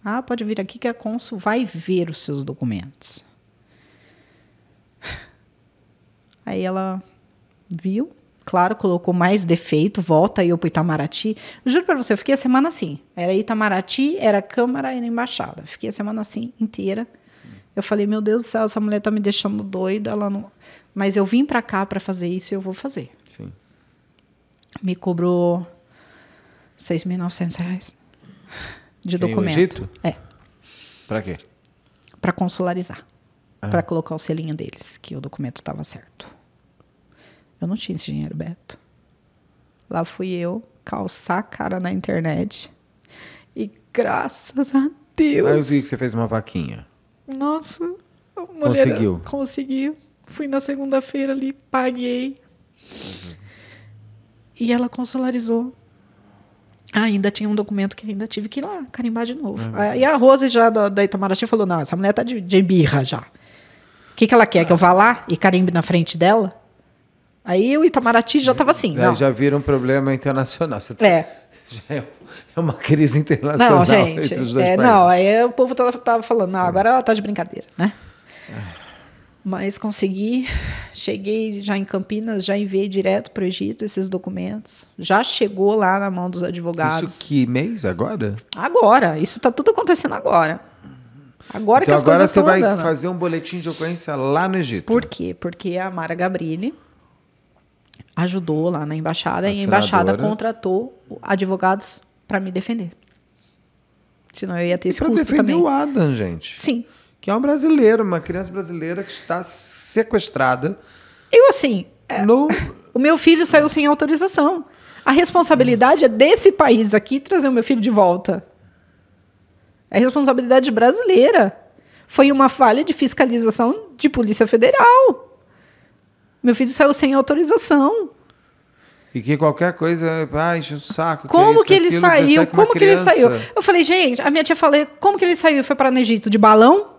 Speaker 2: Ah, pode vir aqui que a Consul vai ver os seus documentos. Aí ela viu, claro, colocou mais defeito, volta aí para Itamaraty. Juro para você, eu fiquei a semana assim. Era Itamaraty, era Câmara, era Embaixada. Fiquei a semana assim inteira. Eu falei, meu Deus do céu, essa mulher tá me deixando doida, ela não... Mas eu vim para cá para fazer isso e eu vou fazer me cobrou 6.900 reais de Quem documento. Egito? É. Para quê? Para consularizar. Ah. Para colocar o selinho deles, que o documento estava certo. Eu não tinha esse dinheiro, Beto. Lá fui eu calçar a cara na internet. E graças a Deus. Aí eu vi que
Speaker 1: você fez uma vaquinha.
Speaker 2: Nossa, mulher conseguiu. Conseguiu. Fui na segunda-feira ali, paguei. Uhum. E ela consularizou. Ah, ainda tinha um documento que ainda tive que ir lá carimbar de novo. É. Ah, e a Rose já da, da Itamaraty falou: não, essa mulher tá de, de birra já. O que, que ela quer? Ah. Que eu vá lá e carimbe na frente dela? Aí o Itamaraty já estava assim. Aí não.
Speaker 1: já vira um problema internacional. Você tá... É. Já é, é uma crise internacional não, gente, entre os dois é, Não,
Speaker 2: aí o povo estava falando, não, agora ela está de brincadeira, né? Ah mas consegui. Cheguei já em Campinas, já enviei direto para o Egito esses documentos. Já chegou lá na mão dos advogados. Isso
Speaker 1: que mês agora?
Speaker 2: Agora. Isso está tudo acontecendo agora. Agora então, que as agora coisas estão Agora você vai fazer um boletim de ocorrência lá no Egito. Por quê? Porque a Mara Gabrilli ajudou lá na embaixada a e a embaixada contratou advogados para me defender. Senão eu ia ter esse e custo defender o Adam, gente. Sim que é um brasileiro, uma criança brasileira que está sequestrada. Eu, assim. É, no... O meu filho saiu sem autorização. A responsabilidade é desse país aqui trazer o meu filho de volta. É responsabilidade brasileira. Foi uma falha de fiscalização de Polícia Federal. Meu filho saiu sem autorização.
Speaker 1: E que qualquer coisa, ah, enche o saco. Como que, é isso, que ele saiu? Que é como que ele saiu?
Speaker 2: Eu falei, gente, a minha tia falou, como que ele saiu? Foi para no Egito de balão?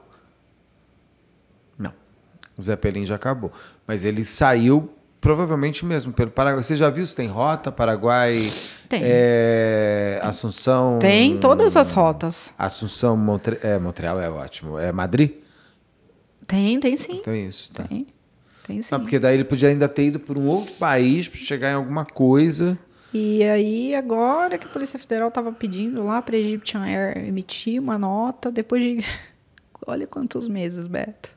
Speaker 1: O Zeppelin já acabou. Mas ele saiu provavelmente mesmo pelo Paraguai. Você já viu se tem rota Paraguai? Tem. É, Assunção. Tem todas as rotas. Assunção, Montre é, Montreal é ótimo. É Madrid?
Speaker 2: Tem, tem sim. Tem
Speaker 1: então é isso, tá. Tem. Tem sim. Não, porque daí ele podia ainda ter ido para um outro país para chegar em alguma coisa.
Speaker 2: E aí, agora que a Polícia Federal estava pedindo lá para a Egyptian Air emitir uma nota, depois de. Olha quantos meses, Beto.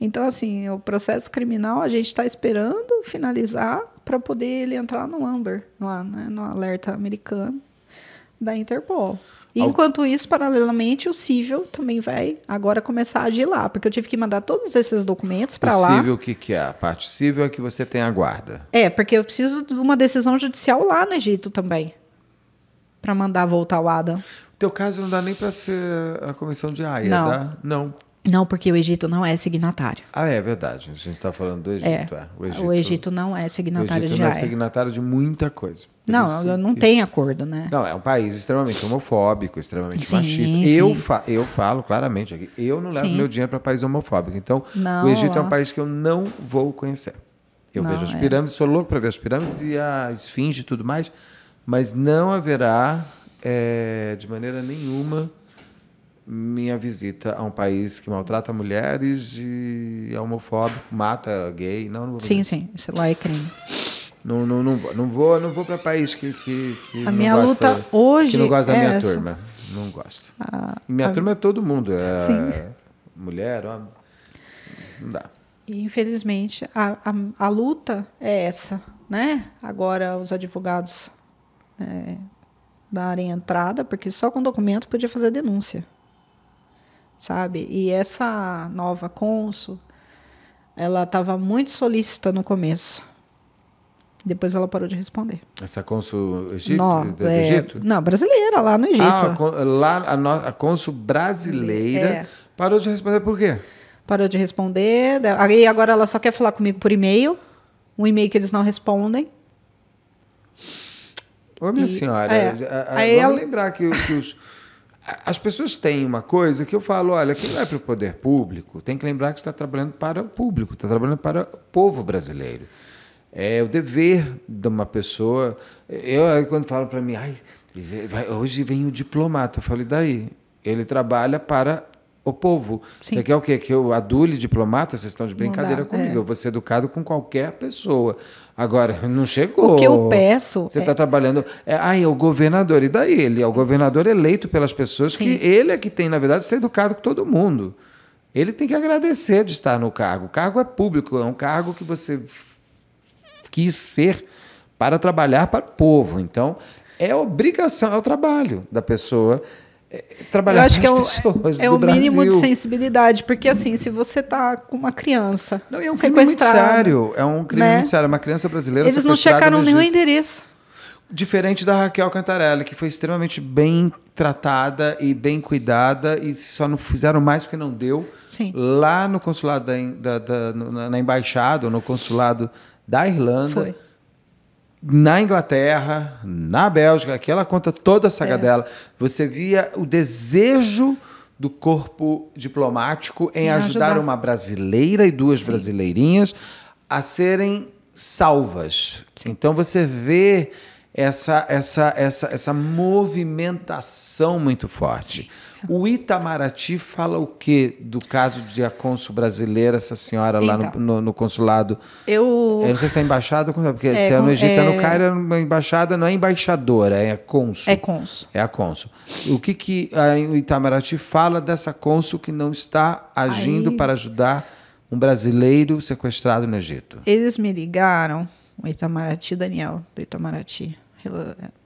Speaker 2: Então, assim, o processo criminal a gente está esperando finalizar para poder ele entrar no AMBER, lá, né, no alerta americano da Interpol. E, enquanto isso, paralelamente, o Civil também vai agora começar a agir lá, porque eu tive que mandar todos esses documentos para lá. O Civil, o que,
Speaker 1: que é? A parte Civil é que você tem a guarda.
Speaker 2: É, porque eu preciso de uma decisão judicial lá no Egito também, para mandar voltar o Adam. O teu caso não dá nem para ser a
Speaker 1: comissão de AIA, é não. dá? Não.
Speaker 2: Não, porque o Egito não é signatário.
Speaker 1: Ah, é verdade. A gente está falando do é. Egito, é. É. O Egito. O
Speaker 2: Egito. não é signatário o Egito não é
Speaker 1: signatário de muita coisa. não, isso, não isso. tem acordo, né? Não, é um país extremamente homofóbico, extremamente sim, machista. Sim. Eu, fa eu falo claramente aqui, eu não levo sim. meu dinheiro para país homofóbico. Então, não, o Egito ó. é um país que eu não vou conhecer. Eu não, vejo as é. pirâmides, sou louco para ver as pirâmides e a esfinge e tudo mais, mas não haverá eh, de maneira nenhuma minha visita a um país que maltrata mulheres e é homofóbico, mata gay. Não, não vou sim,
Speaker 2: sim, isso lá é crime.
Speaker 1: Não, não, não, não vou, não vou para país que, que, que a não minha gosta, luta hoje que não gosta é da minha essa. turma. Não gosto. A, ah, minha a... turma é todo mundo. É sim. mulher, homem. Não dá.
Speaker 2: E, infelizmente, a, a, a, luta é essa. Né? Agora, os advogados é, darem entrada, porque só com documento podia fazer denúncia sabe? E essa nova cônsul, ela estava muito solícita no começo. Depois ela parou de responder.
Speaker 1: Essa cônsul Egito, do é, Egito? Não,
Speaker 2: brasileira, lá no Egito. Ah,
Speaker 1: lá a, no, a cônsul brasileira é. parou de responder por quê?
Speaker 2: Parou de responder. Né? Aí agora ela só quer falar comigo por e-mail. Um e-mail que eles não respondem.
Speaker 1: Ô, minha e, senhora, é, a, a, vamos ela... lembrar que, que os as pessoas têm uma coisa que eu falo, olha, quem vai para o poder público tem que lembrar que está trabalhando para o público, está trabalhando para o povo brasileiro. É o dever de uma pessoa. Eu quando falo para mim, ai, é, hoje vem o diplomata, eu falo, e daí? Ele trabalha para o povo. Sim. Você quer o quê? Que eu adule diplomata? Vocês estão de brincadeira dá, comigo. É. Eu vou ser educado com qualquer pessoa. Agora, não chegou. O que eu peço. Você está é... trabalhando. É, ah, é o governador. E daí ele? É o governador eleito pelas pessoas, Sim. que ele é que tem, na verdade, ser educado com todo mundo. Ele tem que agradecer de estar no cargo. O cargo é público, é um cargo que você quis ser para trabalhar para o povo. Então, é obrigação, é o trabalho da pessoa trabalhar Eu acho que é um pessoas é, o mínimo de
Speaker 2: sensibilidade, porque assim, se você está com uma criança. Não, é um crime muito sério.
Speaker 1: É um crime né? muito sério. Uma criança brasileira. Eles não checaram nenhum
Speaker 2: endereço.
Speaker 1: Diferente da Raquel Cantarelli, que foi extremamente bem tratada e bem cuidada, e só não fizeram mais porque não deu. Sim. Lá no consulado da, da, da na embaixada, ou no consulado da Irlanda. Foi na Inglaterra, na Bélgica, aquela ela conta toda a saga é. dela. Você via o desejo do corpo diplomático em, ajudar, ajudar, uma brasileira e duas Sim. brasileirinhas a serem salvas. Sim. Então você vê essa, essa, essa, essa movimentação muito forte. O Itamaraty fala o que do caso de a cônsul brasileira, essa senhora então, lá no, então. no, no, consulado?
Speaker 2: Eu... eu não
Speaker 1: sei se é embaixada, porque é, se é no Egito, é... no Cairo, é uma embaixada, não é embaixadora, é cônsul. É cônsul. É a cônsul. O que, que a, o Itamaraty fala dessa cônsul que não está agindo Aí... para ajudar um brasileiro sequestrado no Egito?
Speaker 2: Eles me ligaram, o Itamaraty, Daniel, do Itamaraty,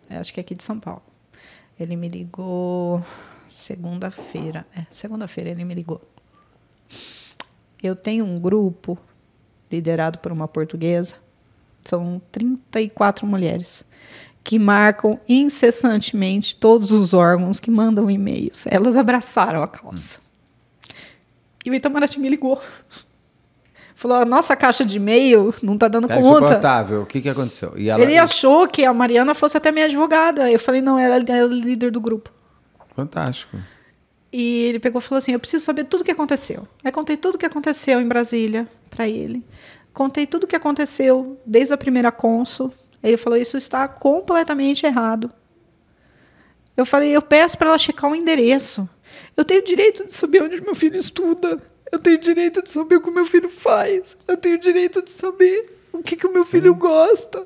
Speaker 2: é, acho que é aqui de São Paulo. Ele me ligou segunda-feira. É, segunda-feira ele me ligou. Eu tenho um grupo liderado por uma portuguesa. São 34 mulheres que marcam incessantemente todos os órgãos que mandam e-mails. Elas abraçaram a causa. E o Itamaraty me ligou. Falou, a nossa caixa de e-mail não está dando tá conta.
Speaker 1: insuportável. O que, que aconteceu? Ela... Ele
Speaker 2: achou que a Mariana fosse até minha advogada. Eu falei, não, ela é o é líder do grupo.
Speaker 1: Fantástico.
Speaker 2: E ele pegou e falou assim: Eu preciso saber tudo o que aconteceu. Aí contei tudo o que aconteceu em Brasília para ele. Contei tudo o que aconteceu desde a primeira cônsul. Ele falou: Isso está completamente errado. Eu falei: Eu peço para ela checar o endereço. Eu tenho direito de saber onde meu filho estuda. Eu tenho direito de saber o que meu filho faz. Eu tenho direito de saber o que, que o meu Sim. filho gosta.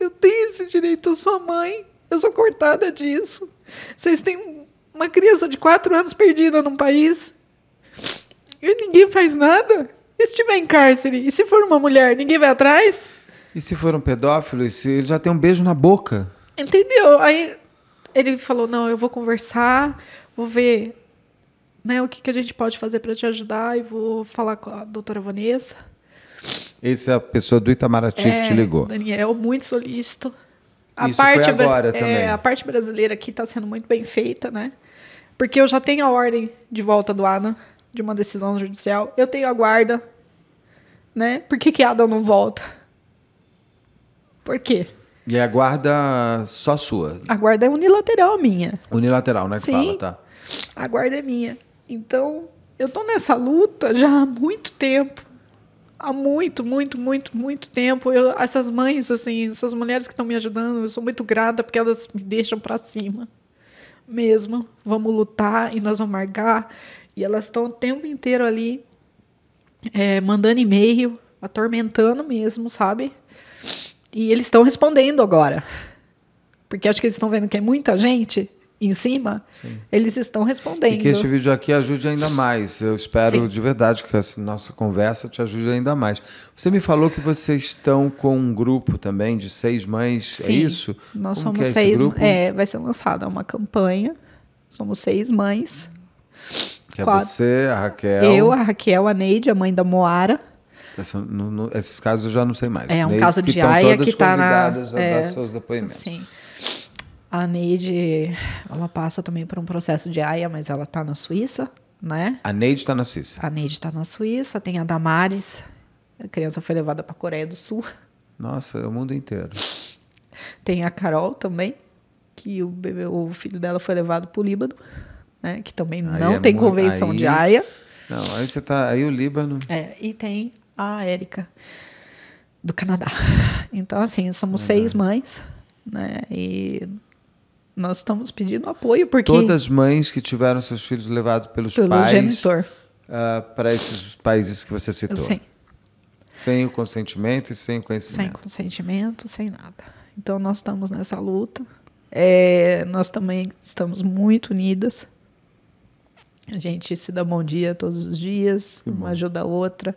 Speaker 2: Eu tenho esse direito. Eu sou a mãe. Eu sou cortada disso. Vocês têm um uma criança de quatro anos perdida num país. E ninguém faz nada. E se tiver em cárcere? E se for uma mulher, ninguém vai atrás?
Speaker 1: E se for um pedófilo, ele já tem um beijo na boca.
Speaker 2: Entendeu? Aí ele falou: não, eu vou conversar, vou ver né, o que, que a gente pode fazer para te ajudar e vou falar com a doutora Vanessa.
Speaker 1: Essa é a pessoa do Itamaraty é, que te é, ligou.
Speaker 2: Daniel, muito solícito. A Isso parte, agora é, A parte brasileira aqui está sendo muito bem feita, né? Porque eu já tenho a ordem de volta do Adam, de uma decisão judicial. Eu tenho a guarda, né? Por que, que Adam não volta? Por quê?
Speaker 1: E a guarda só sua?
Speaker 2: A guarda é unilateral minha.
Speaker 1: Unilateral, né? Sim, fala, tá.
Speaker 2: A guarda é minha. Então, eu tô nessa luta já há muito tempo. Há muito, muito, muito, muito tempo. Eu, essas mães, assim, essas mulheres que estão me ajudando, eu sou muito grata porque elas me deixam para cima mesmo, vamos lutar e nós vamos marcar. E elas estão o tempo inteiro ali é, mandando e-mail, atormentando mesmo, sabe? E eles estão respondendo agora. Porque acho que eles estão vendo que é muita gente em cima, Sim. eles estão respondendo. E que este vídeo aqui
Speaker 1: ajude ainda mais. Eu espero Sim. de verdade que essa nossa conversa te ajude ainda mais. Você me falou que vocês estão com um grupo também de seis mães, é Sim. é isso? Nós Como somos é seis. É,
Speaker 2: vai ser lançada é uma campanha. Somos seis mães.
Speaker 1: Que é Quatro. você, a Raquel. Eu, a
Speaker 2: Raquel, a Neide, a mãe da Moara.
Speaker 1: no, no, esses casos eu já não sei mais. É um Neide, caso de Aya que está na. É, seus depoimentos. Sim.
Speaker 2: A Neide, ela passa também por um processo de AIA, mas ela está na Suíça, né?
Speaker 1: A Neide está na Suíça. A
Speaker 2: Neide está na Suíça. Tem a Damares. A criança foi levada para a Coreia do Sul.
Speaker 1: Nossa, é o mundo inteiro.
Speaker 2: Tem a Carol também, que o, bebê, o filho dela foi levado para o Líbano, né? Que também aí não é tem convenção aí, de AIA.
Speaker 1: Não, aí você tá. Aí o Líbano. É,
Speaker 2: e tem a Érica do Canadá. Então, assim, somos é. seis mães, né? E nós estamos pedindo apoio, porque. Todas
Speaker 1: as mães que tiveram seus filhos levados pelos pelo pais. genitor. Uh, para esses países que você citou. Sim. Sem o consentimento e sem o conhecimento. Sem
Speaker 2: consentimento, sem nada. Então nós estamos nessa luta. É, nós também estamos muito unidas. A gente se dá bom dia todos os dias, uma ajuda a outra,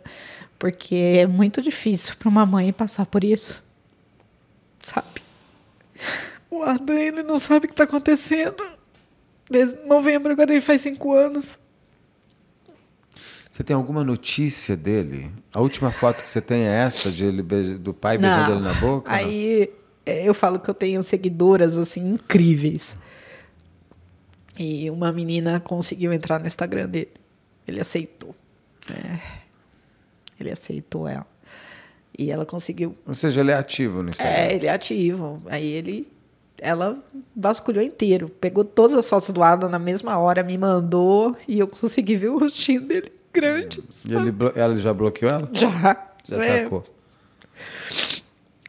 Speaker 2: porque é muito difícil para uma mãe passar por isso, sabe? O Arthur ele não sabe o que está acontecendo. Desde novembro, agora ele faz cinco anos.
Speaker 1: Você tem alguma notícia dele? A última foto que você tem é essa de ele do pai não. beijando ele na boca?
Speaker 2: Aí é, eu falo que eu tenho seguidoras assim incríveis. E uma menina conseguiu entrar no Instagram dele. Ele aceitou. É. Ele aceitou ela. E ela conseguiu. Ou seja, ele é ativo no Instagram. É, ele é ativo. Aí ele ela vasculhou inteiro, pegou todas as fotos do Adam na mesma hora, me mandou e eu consegui ver o rostinho dele grande.
Speaker 1: E ele, ela já bloqueou ela? Já. Já é. sacou.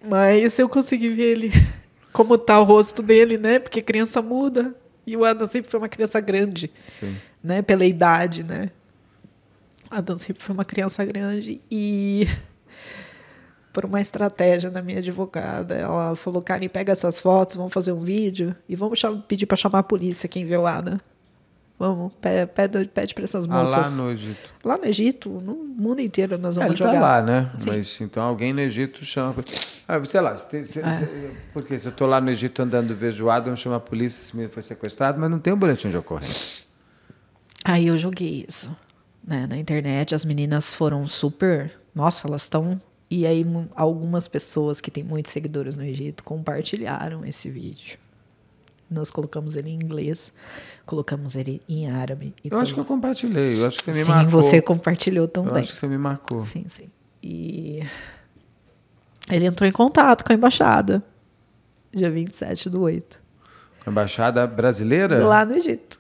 Speaker 2: Mas eu consegui ver ele, como tá o rosto dele, né? Porque criança muda. E o Adam sempre foi uma criança grande, Sim. né? Pela idade, né? Adam sempre foi uma criança grande e por uma estratégia da minha advogada. Ela falou, Karen, pega essas fotos, vamos fazer um vídeo e vamos pedir para chamar a polícia aqui em Ana. Vamos, pede, pede para essas ah, moças. Ah, lá no Egito. Lá no Egito, no mundo inteiro nós é, vamos é, ele tá jogar. Ele está lá, né? Sim.
Speaker 1: Mas então alguém no Egito chama. Ah, sei lá, se, se, porque se eu estou lá no Egito andando vejoado, eu chamo a polícia, esse menino foi sequestrado, mas não tem um boletim de ocorrência.
Speaker 2: Aí eu joguei isso. Né? Na internet, as meninas foram super. Nossa, elas estão e aí algumas pessoas que têm muitos seguidores no Egito compartilharam esse vídeo. Nós colocamos ele em inglês, colocamos ele em árabe. eu acho que eu
Speaker 1: compartilhei, eu acho que você me sim, marcou. Sim, você compartilhou também. Eu acho que você me marcou. Sim, sim. E
Speaker 2: ele entrou em contato com a embaixada, dia 27 do 8.
Speaker 1: A embaixada brasileira? Lá no Egito.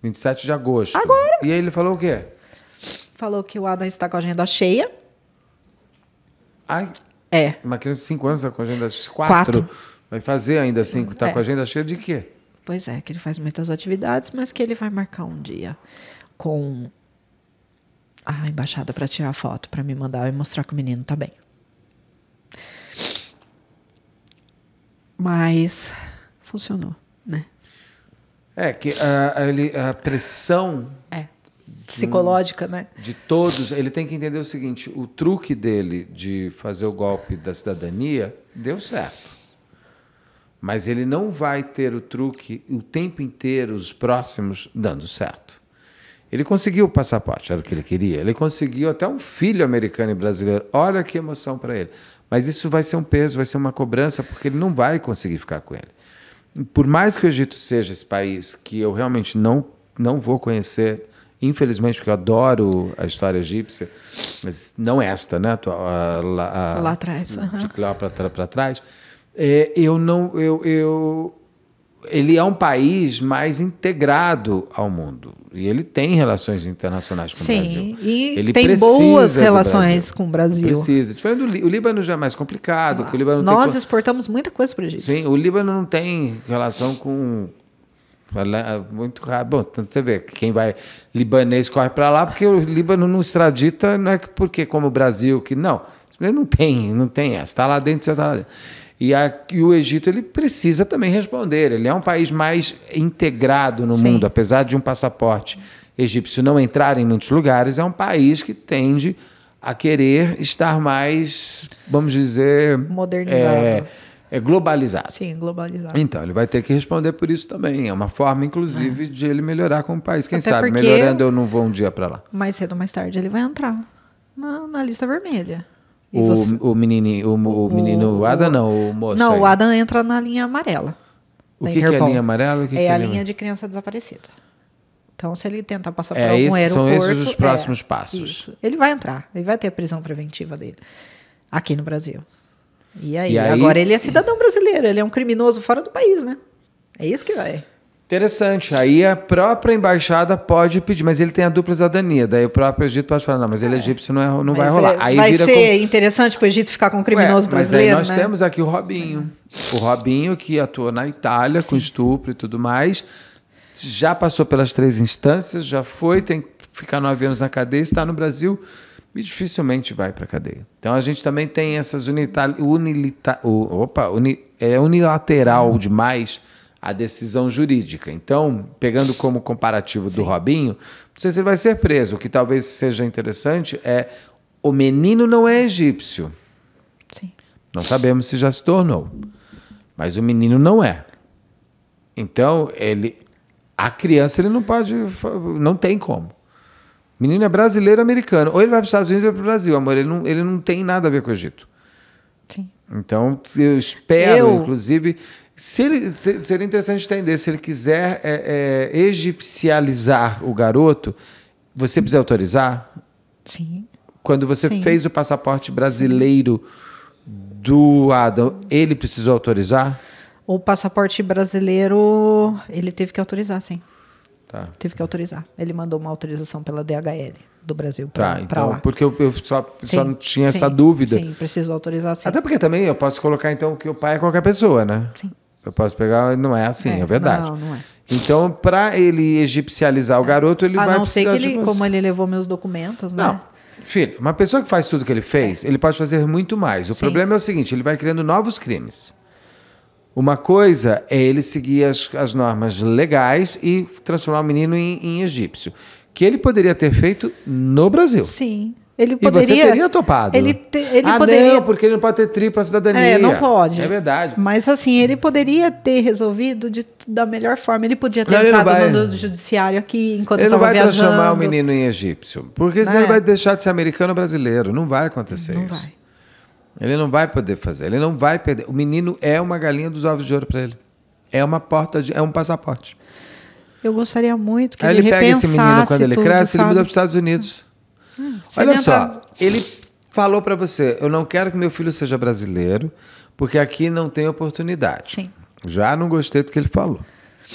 Speaker 1: 27 de agosto. Agora! E aí ele falou o quê?
Speaker 2: Falou que o Adam está com a agenda cheia
Speaker 1: Ai, é. Uma criança de 5 anos está com agenda de 4. Vai fazer ainda cinco. Está é. com agenda
Speaker 2: cheia de quê? Pois é, que ele faz muitas atividades, mas que ele vai marcar um dia com a embaixada para tirar foto, para me mandar e mostrar que o menino está bem. Mas funcionou, né?
Speaker 1: É que a, a pressão é
Speaker 2: psicológica, né?
Speaker 1: De todos, ele tem que entender o seguinte: o truque dele de fazer o golpe da cidadania deu certo. Mas ele não vai ter o truque o tempo inteiro, os próximos, dando certo. Ele conseguiu o passaporte, era o que ele queria. Ele conseguiu até um filho americano e brasileiro. Olha que emoção para ele. Mas isso vai ser um peso, vai ser uma cobrança, porque ele não vai conseguir ficar com ele. Por mais que o Egito seja esse país que eu realmente não, não vou conhecer Infelizmente, porque eu adoro a história egípcia, mas não esta, né? A, a, a, lá
Speaker 2: atrás. Uhum. De
Speaker 1: Cleópatra para trás. É, eu não. Eu, eu, ele é um país mais integrado ao mundo. E ele tem relações internacionais com Sim, o Brasil. Sim,
Speaker 2: e ele tem boas relações com o Brasil. Precisa.
Speaker 1: Diferente do o Líbano já é mais complicado. Ah, o Líbano Nós tem...
Speaker 2: exportamos muita coisa para o Egito.
Speaker 1: Sim, o Líbano não tem relação com é muito rápido. Bom, tanto você vê que quem vai libanês corre para lá, porque o Líbano não extradita, não é porque como o Brasil, que não. Não tem, não tem essa. Está lá dentro, você está lá dentro. E, a, e, o Egito ele precisa também responder. Ele é um país mais integrado no Sim. mundo, apesar de um passaporte egípcio não entrar em muitos lugares, é um país que tende a querer estar mais, vamos dizer, modernizado. É, é globalizado. Sim,
Speaker 2: globalizado.
Speaker 1: Então, ele vai ter que responder por isso também. É uma forma, inclusive, é. de ele melhorar como país. Quem Até sabe, melhorando, eu não vou um dia para lá.
Speaker 2: Mais cedo ou mais tarde, ele vai entrar na, na lista vermelha. o, o, o,
Speaker 1: o, o menino o Adam, não, o moço. Não, aí. o
Speaker 2: Adam entra na linha amarela. O que, é é que, é a linha amarela? Que é que a linha de criança desaparecida. Então, se ele tentar passar é, por algum esse, aeroporto... São esses os próximos é, passos. Isso. Ele vai entrar. Ele vai ter a prisão preventiva dele. Aqui no Brasil. E aí? E aí... Agora ele é cidadão brasileiro, ele é um criminoso fora do país, né? É isso que vai.
Speaker 1: Interessante. Aí a própria embaixada pode pedir, mas ele tem a dupla cidadania. Daí o próprio Egito pode falar, não, mas ele é, é. egípcio, não, é, não vai rolar. É, aí vai ser
Speaker 2: com... interessante para o Egito ficar com um criminoso Ué, brasileiro, mas aí nós né? temos
Speaker 1: aqui o Robinho. O Robinho que atuou na Itália Sim. com estupro e tudo mais. Já passou pelas três instâncias, já foi, tem que ficar nove anos na cadeia, está no Brasil e dificilmente vai para a cadeia. Então a gente também tem essas unita, unilita, opa, uni, é unilateral demais a decisão jurídica. Então, pegando como comparativo Sim. do Robinho, não sei se ele vai ser preso. O que talvez seja interessante é o menino não é egípcio. Sim. Não sabemos se já se tornou. Mas o menino não é. Então, ele a criança ele não pode, não tem como. Menino é brasileiro-americano. Ou ele vai para os Estados Unidos ou vai para o Brasil, amor. Ele não, ele não tem nada a ver com o Egito. Sim. Então, eu espero, eu... inclusive. Se ele, se, seria interessante entender, se ele quiser é, é, egipcializar o garoto, você precisa autorizar? Sim. Quando você Sim. fez o passaporte brasileiro do Adam, ele precisou autorizar?
Speaker 2: O passaporte brasileiro, ele teve que autorizar, sim. Tá. Teve que autorizar. Ele mandou uma autorização pela DHL do Brasil para tá, então, lá.
Speaker 1: Porque eu, eu só, sim, só não tinha sim, essa dúvida. Sim, preciso autorizar sim. Até porque também eu posso colocar então que o pai é qualquer pessoa, né? Sim. Eu posso pegar, não é assim, é, é verdade. Não, não é. Então, para ele egipcializar o é. garoto, ele vai não precisar ser que ele, de como
Speaker 2: ele levou meus documentos, né? Não.
Speaker 1: Filho, uma pessoa que faz tudo que ele fez, é. ele pode fazer muito mais. O problema é o seguinte, ele vai criando novos crimes. Uma coisa é ele seguir as, as normas legais e transformar o menino em, em egípcio. Que ele poderia ter feito no Brasil.
Speaker 2: Sim. Ele poderia. E você teria topado. Ele, te, ele ah, poderia. Não,
Speaker 1: porque ele não pode ter tripla cidadania. É, não pode. É
Speaker 2: verdade. Mas assim, ele poderia ter resolvido de, da melhor forma. Ele podia ter não, entrado vai, no, judiciário aqui enquanto estava viajando. Ele não vai transformar o menino
Speaker 1: em egípcio. Porque senão é? ele vai deixar de ser americano brasileiro. Não vai acontecer não isso. Vai. Ele não vai poder fazer, ele não vai perder. O menino é uma galinha dos ovos de ouro para ele. É uma porta, de, é um passaporte.
Speaker 2: Eu gostaria muito que Aí ele, ele pega esse menino quando ele tudo, cresce, sabe?
Speaker 1: ele muda para os Estados Unidos. Hum, hum Olha só, ele falou para você: eu não quero que meu filho seja brasileiro, porque aqui não tem oportunidade. Sim. Já não gostei do que ele falou,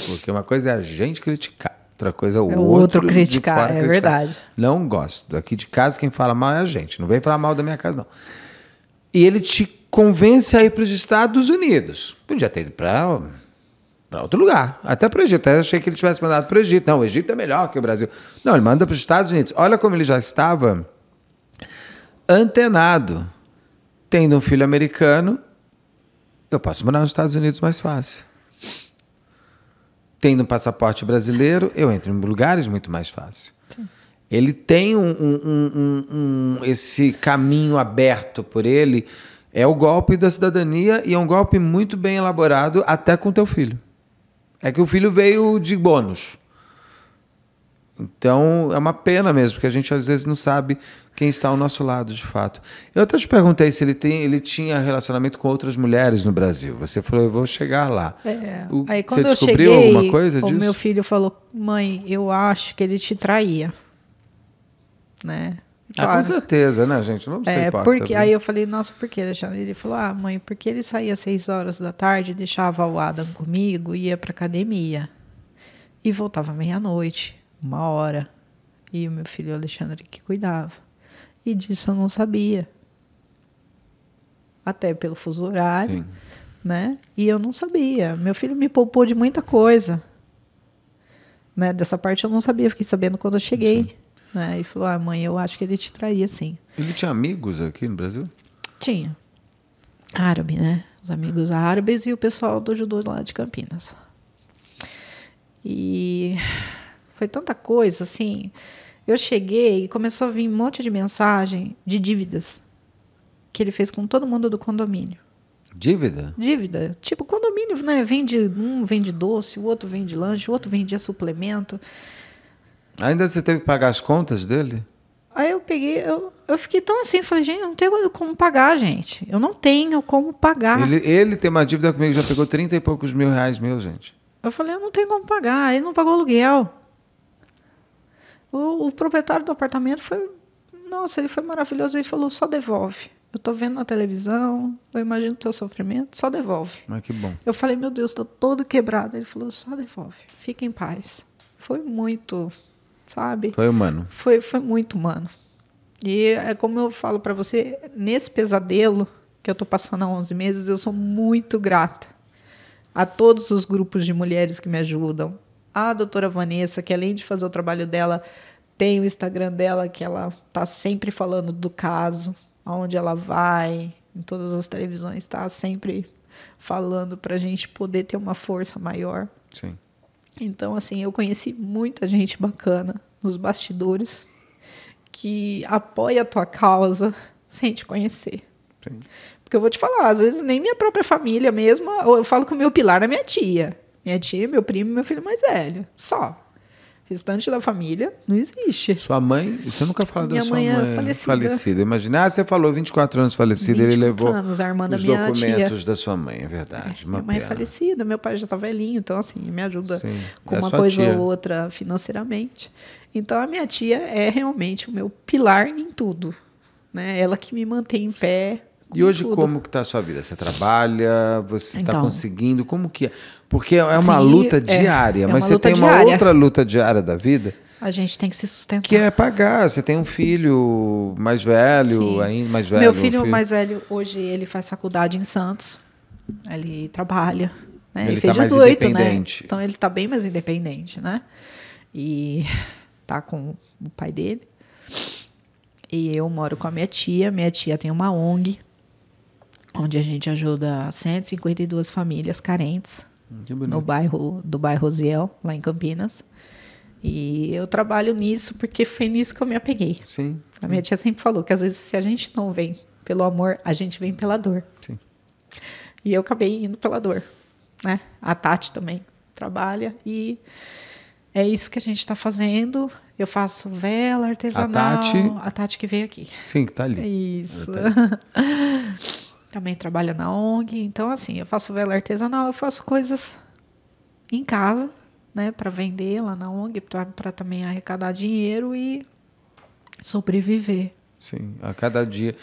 Speaker 1: porque uma coisa é a gente criticar, outra coisa é o, é outro, outro criticar, é criticar. verdade. Não gosto. Aqui de casa quem fala mal é a gente. Não vem falar mal da minha casa não e ele te convence a ir para os Estados Unidos. Podia ter ido para para outro lugar, até para o Egito. Eu achei que ele tivesse mandado para o Egito. Não, o Egito é melhor que o Brasil. Não, ele manda para os Estados Unidos. Olha como ele já estava antenado. Tendo um filho americano, eu posso morar nos Estados Unidos mais fácil. Tendo um passaporte brasileiro, eu entro em lugares muito mais fácil. Ele tem um, um, um, esse caminho aberto por ele. É o golpe da cidadania e é um golpe muito bem elaborado até com teu filho. É que o filho veio de bônus. Então é uma pena mesmo, porque a gente às vezes não sabe quem está ao nosso lado de fato. Eu até te perguntei se ele, tem, ele tinha relacionamento com outras mulheres no Brasil. Você falou, eu vou chegar lá. É. O, Aí, quando você descobriu eu cheguei, alguma coisa o disso? O meu
Speaker 2: filho falou, mãe, eu acho que ele te traía né? Claro. Ah, com certeza, né, gente? Não precisa é, porque Aí eu falei, nossa, por que, Alexandre? Ele falou, ah, mãe, porque ele saía às seis horas da tarde, deixava o Adam comigo, ia pra academia. E voltava meia-noite, uma hora. E o meu filho Alexandre que cuidava. E disso eu não sabia. Até pelo fuso horário, Sim. né? E eu não sabia. Meu filho me poupou de muita coisa. Né? Dessa parte eu não sabia, fiquei sabendo quando eu cheguei. Sim. Né? E falou: ah, mãe, eu acho que ele te traía sim.
Speaker 1: Ele tinha amigos aqui no Brasil?
Speaker 2: Tinha. Árabe, né? Os amigos árabes e o pessoal do judô lá de Campinas. E foi tanta coisa, assim. Eu cheguei e começou a vir um monte de mensagem de dívidas que ele fez com todo mundo do condomínio. Dívida? Dívida. Tipo, condomínio, né? Vende um, vende doce, o outro vende lanche, o outro vendia suplemento.
Speaker 1: Ainda você teve que pagar as contas dele?
Speaker 2: Aí eu peguei, eu, eu fiquei tão assim, falei, gente, eu não tenho como pagar, gente. Eu não tenho como pagar. Ele,
Speaker 1: ele tem uma dívida comigo, já pegou 30 e poucos mil reais meu, gente.
Speaker 2: Eu falei, eu não tenho como pagar. Ele não pagou aluguel. O, o proprietário do apartamento foi. Nossa, ele foi maravilhoso. Ele falou, só devolve. Eu tô vendo na televisão, eu imagino o teu sofrimento, só devolve. Mas que bom. Eu falei, meu Deus, estou todo quebrado. Ele falou, só devolve, fica em paz. Foi muito sabe? Foi humano. Foi, foi muito humano. E é como eu falo para você, nesse pesadelo que eu estou passando há 11 meses, eu sou muito grata a todos os grupos de mulheres que me ajudam. A doutora Vanessa, que além de fazer o trabalho dela, tem o Instagram dela, que ela está sempre falando do caso, aonde ela vai, em todas as televisões, está sempre falando para a gente poder ter uma força maior. Sim. Então, assim, eu conheci muita gente bacana nos bastidores que apoia a tua causa sem te conhecer. Sim. Porque eu vou te falar, às vezes nem minha própria família mesmo, eu falo que o meu pilar é minha tia. Minha tia, meu primo, meu filho mais velho. Só restante da família não existe.
Speaker 1: Sua mãe, você nunca falou minha da sua mãe, é mãe falecida. falecida. Imagina, ah, você falou 24 anos falecida, 24 ele levou anos, os documentos tia. da sua mãe, é verdade. É, minha mãe é pena. é
Speaker 2: falecida, meu pai já está velhinho, então assim, me ajuda Sim, com é uma coisa tia. ou outra financeiramente. Então a minha tia é realmente o meu pilar em tudo. Né? Ela que me mantém em pé,
Speaker 1: e hoje tudo. como que está a sua vida? Você trabalha? Você está então, conseguindo? Como que é? Porque é uma sim, luta é. diária, é, mas você tem diária. uma outra luta diária da vida.
Speaker 2: A gente tem que se sustentar. Que
Speaker 1: é pagar. Você tem um filho mais velho, sim. ainda mais velho. Meu filho, um filho, mais
Speaker 2: velho hoje ele faz faculdade em Santos. Ele trabalha. Né? Ele, ele fez tá 18, né? Então ele está bem mais independente, né? E tá com o pai dele. E eu moro com a minha tia. Minha tia tem uma ONG onde a gente ajuda 152 famílias carentes hum, no bairro do bairro Rosiel, lá em Campinas. E eu trabalho nisso porque foi nisso que eu me apeguei. Sim. A minha tia sempre falou que às vezes se a gente não vem pelo amor, a gente vem pela dor. Sim. E eu acabei indo pela dor, né? A Tati também trabalha e é isso que a gente está fazendo. Eu faço vela artesanal. A Tati, a Tati que veio aqui.
Speaker 1: Sim, que está ali. É isso.
Speaker 2: também trabalha na ONG. Então, assim, eu faço vela artesanal, eu faço coisas em casa, né, para vender lá na ONG, para também arrecadar dinheiro e sobreviver.
Speaker 1: Sim, a cada dia.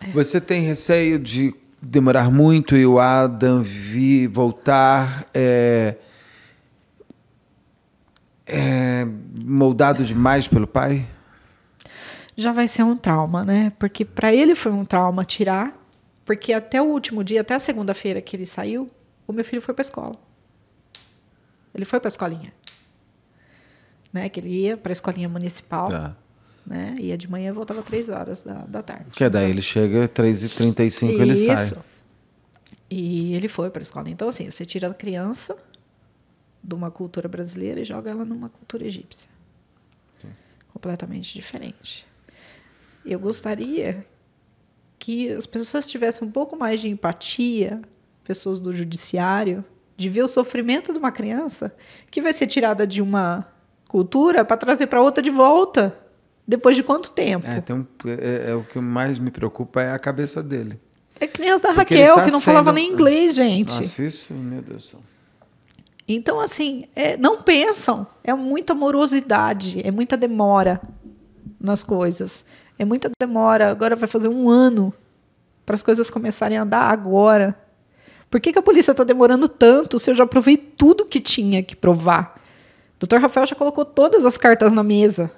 Speaker 1: É. Você tem receio de demorar muito e o Adam vir voltar é, é, moldado demais pelo pai?
Speaker 2: Já vai ser um trauma, né? Porque para ele foi um trauma tirar porque até o último dia, até a segunda-feira que ele saiu, o meu filho foi para a escola. Ele foi para a escolinha. Né? Que ele ia para a escolinha municipal. Tá. Né? Ia de manhã e voltava três horas da, da tarde.
Speaker 1: Que é, daí ele chega 3h35 ele sai. Isso.
Speaker 2: E ele foi para a escola. Então, assim, você tira a criança de uma cultura brasileira e joga ela numa cultura egípcia. Sim. Completamente diferente. Eu gostaria que as pessoas tivessem um pouco mais de empatia, pessoas do judiciário, de ver o sofrimento de uma criança que vai ser tirada de uma cultura para trazer para outra de volta. Depois de quanto tempo? É,
Speaker 1: um, é, é, é, o que mais me preocupa é a cabeça dele. É criança da Raquel, que não sendo... falava nem inglês, gente. Nossa, isso, meu Deus do céu.
Speaker 2: Então, assim, é, não pensam. É muita morosidade, é muita demora nas coisas. É muita demora. Agora vai fazer um ano para as coisas começarem a andar agora. Por que, que a polícia está demorando tanto se eu já provei tudo que tinha que provar? O Dr. Rafael já colocou todas as cartas na mesa.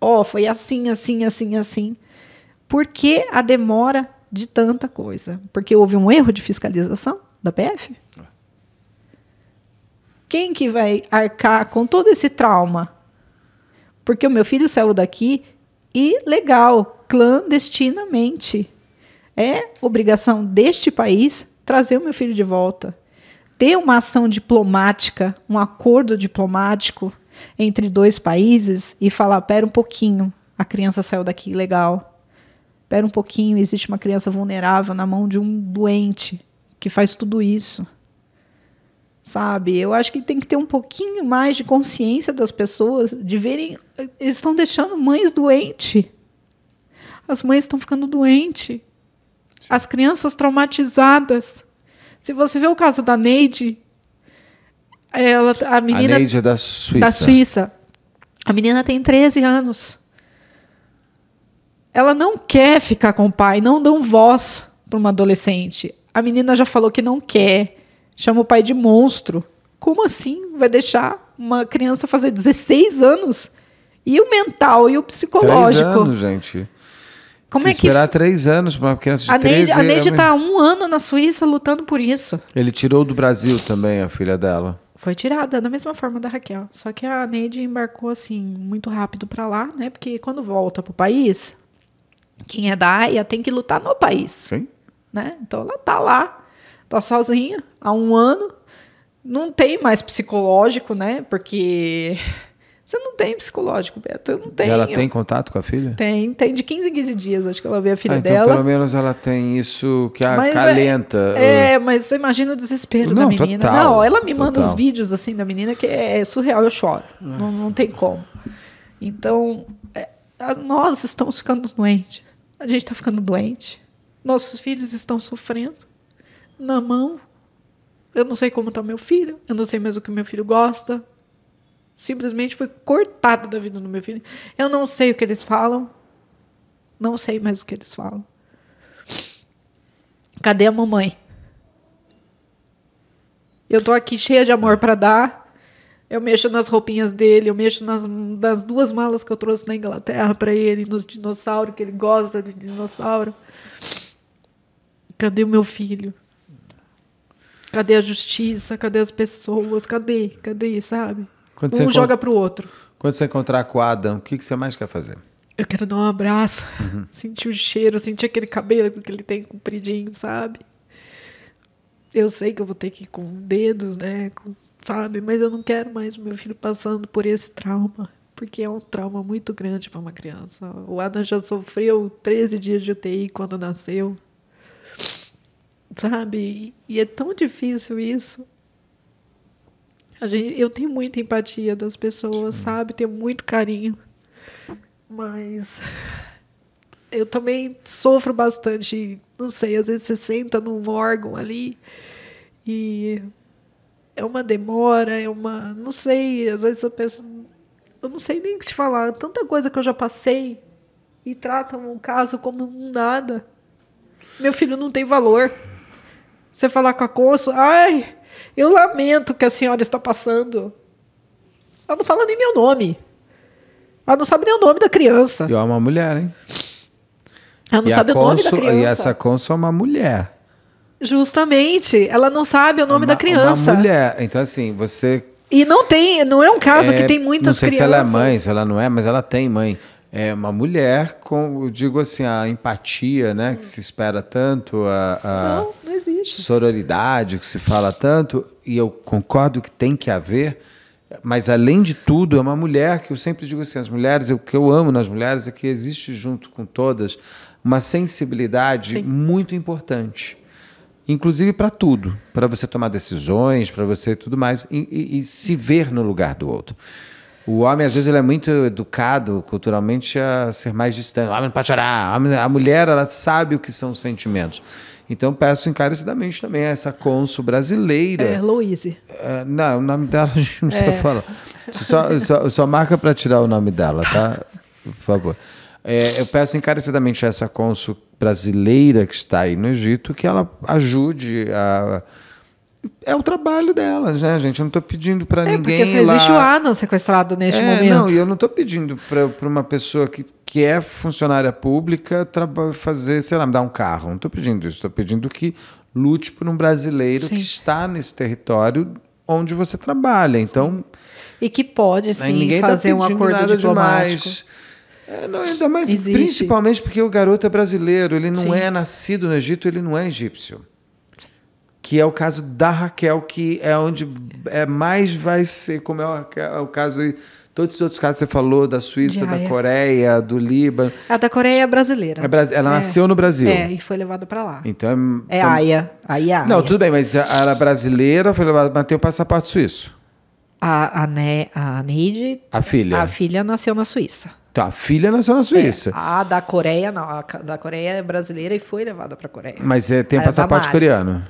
Speaker 2: Ó, oh, foi assim, assim, assim, assim. Por que a demora de tanta coisa? Porque houve um erro de fiscalização da PF? Quem que vai arcar com todo esse trauma? Porque o meu filho saiu daqui e legal, clandestinamente. É obrigação deste país trazer o meu filho de volta. Ter uma ação diplomática, um acordo diplomático entre dois países e falar: pera um pouquinho, a criança saiu daqui legal. Pera um pouquinho, existe uma criança vulnerável na mão de um doente que faz tudo isso sabe? Eu acho que tem que ter um pouquinho mais de consciência das pessoas, de verem. Eles estão deixando mães doentes. As mães estão ficando doentes. As crianças traumatizadas. Se você vê o caso da Neide, ela, a menina. A Neide é da Suíça. Da Suíça. A menina tem 13 anos. Ela não quer ficar com o pai, não dão voz para uma adolescente. A menina já falou que não quer Chama o pai de monstro. Como assim vai deixar uma criança fazer 16 anos? E o mental e o psicológico? Três anos, gente. Como é que esperar
Speaker 1: três anos para uma criança de a Neide, 13 A Neide está há
Speaker 2: um ano na Suíça lutando por isso.
Speaker 1: Ele tirou do Brasil também a filha dela.
Speaker 2: Foi tirada da mesma forma da Raquel, só que a Neide embarcou assim muito rápido para lá, né? Porque quando volta pro país, quem é da AIA tem que lutar no país. Sim. Né? Então ela tá lá tá sozinha há um ano, não tem mais psicológico, né? Porque você não tem psicológico, Beto. Eu não tenho. E ela tem
Speaker 1: contato com a filha?
Speaker 2: Tem, tem. De 15 em 15 dias, acho que ela vê a filha ah, então dela. Então, pelo
Speaker 1: menos ela tem isso que mas calenta. É, é, ah.
Speaker 2: mas você imagina o desespero não, da menina. Total, não, ela me manda total. os vídeos assim da menina que é surreal, eu choro. Ah. Não, não tem como. Então, é, nós estamos ficando doentes. A gente está ficando doente. Nossos filhos estão sofrendo na mão. Eu não sei como está meu filho, eu não sei mais o que meu filho gosta. Simplesmente fui cortado da vida do meu filho. Eu não sei o que eles falam. Não sei mais o que eles falam. Cadê a mamãe? Eu tô aqui cheia de amor para dar. Eu mexo nas roupinhas dele, eu mexo nas, nas duas malas que eu trouxe na Inglaterra para ele, nos dinossauros, que ele gosta de dinossauro. Cadê o meu filho? Cadê a justiça? Cadê as pessoas? Cadê? Cadê, sabe? Quando um joga pro outro.
Speaker 1: Quando você encontrar com o Adam, o que, que você mais quer fazer?
Speaker 2: Eu quero dar um abraço, uhum. sentir o cheiro, sentir aquele cabelo que ele tem compridinho, sabe? Eu sei que eu vou ter que ir com dedos, né? Com, sabe? Mas eu não quero mais o meu filho passando por esse trauma porque é um trauma muito grande para uma criança. O Adam já sofreu 13 dias de UTI quando nasceu sabe? E é tão difícil isso. A gente, eu tenho muita empatia das pessoas, Sim. sabe? Tenho muito carinho. Mas eu também sofro bastante. Não sei, às vezes você senta num órgão ali e é uma demora, é uma. Não sei, às vezes eu penso. Eu não sei nem o que te falar. Tanta coisa que eu já passei e tratam um caso como nada. Meu filho não tem valor. Você falar com a Conso, ai, eu lamento que a senhora está passando. Ela não fala nem meu nome. Ela não sabe nem o nome da criança.
Speaker 1: E é uma mulher, hein?
Speaker 2: Ela não e sabe o nome da criança. E essa
Speaker 1: Conso é uma mulher.
Speaker 2: Justamente. Ela não sabe o nome é uma, da criança. Uma
Speaker 1: mulher. Então, assim, você.
Speaker 2: E não tem, não é um caso é, que tem muitas crianças. Não sei crianças. se ela é mãe,
Speaker 1: se ela não é, mas ela tem mãe. É uma mulher com, eu digo assim, a empatia, né, que se espera tanto, a, a, não, não Sororidade, que se fala tanto, e eu concordo que tem que haver, mas além de tudo, é uma mulher que eu sempre digo assim: as mulheres, o que eu amo nas mulheres é que existe junto com todas uma sensibilidade Sim. muito importante. Inclusive para tudo, para você tomar decisões, para você tudo mais, e, e, e se ver no lugar do outro. O homem, às vezes, ele é muito educado culturalmente a ser mais distante. O homem não pode chorar. A mulher, ela sabe o que são os sentimentos. Então peço encarecidamente também essa cônsul brasileira. É, Louise. Uh, não, o nome dela a gente não é. precisa falar. Só, só, só marca para tirar o nome dela, tá? Por favor. É, eu peço encarecidamente a essa cônsul brasileira que está aí no Egito que ela ajude a é o trabalho delas, né, gente? Eu não estou pedindo para é, ninguém. Porque só existe o
Speaker 2: Adam sequestrado neste é, momento. Não, e
Speaker 1: eu não estou pedindo para uma pessoa que, que é funcionária pública fazer, sei lá, me dar um carro. Não estou pedindo isso. Estou pedindo que lute por um brasileiro sim. que está nesse território onde você trabalha. Então.
Speaker 2: E que pode, né, sim, tá fazer tá um acordo diplomático. Demais. É, não, ainda mais, Existe. principalmente
Speaker 1: porque o garoto é brasileiro, ele não sim. é nascido no Egito, ele não é egípcio que é o caso da Raquel, que é onde é mais vai ser, como é o, é o caso Todos os outros casos que você falou, da Suíça, da Coreia, do Líbano.
Speaker 2: A da Coreia é brasileira. É bra
Speaker 1: ela é. nasceu no Brasil. É,
Speaker 2: e foi levada para lá.
Speaker 1: Então
Speaker 2: é. É Aia. Aia, Não, tudo
Speaker 1: bem, mas ela é brasileira, foi levada, mas tem o passaporte suíço.
Speaker 2: A, a, ne, a Neide. A filha. A filha nasceu na Suíça.
Speaker 1: Tá, a filha nasceu na Suíça. É, a
Speaker 2: da Coreia, não. A da Coreia é brasileira e foi levada para a Coreia. Mas é, tem o é passaporte coreano.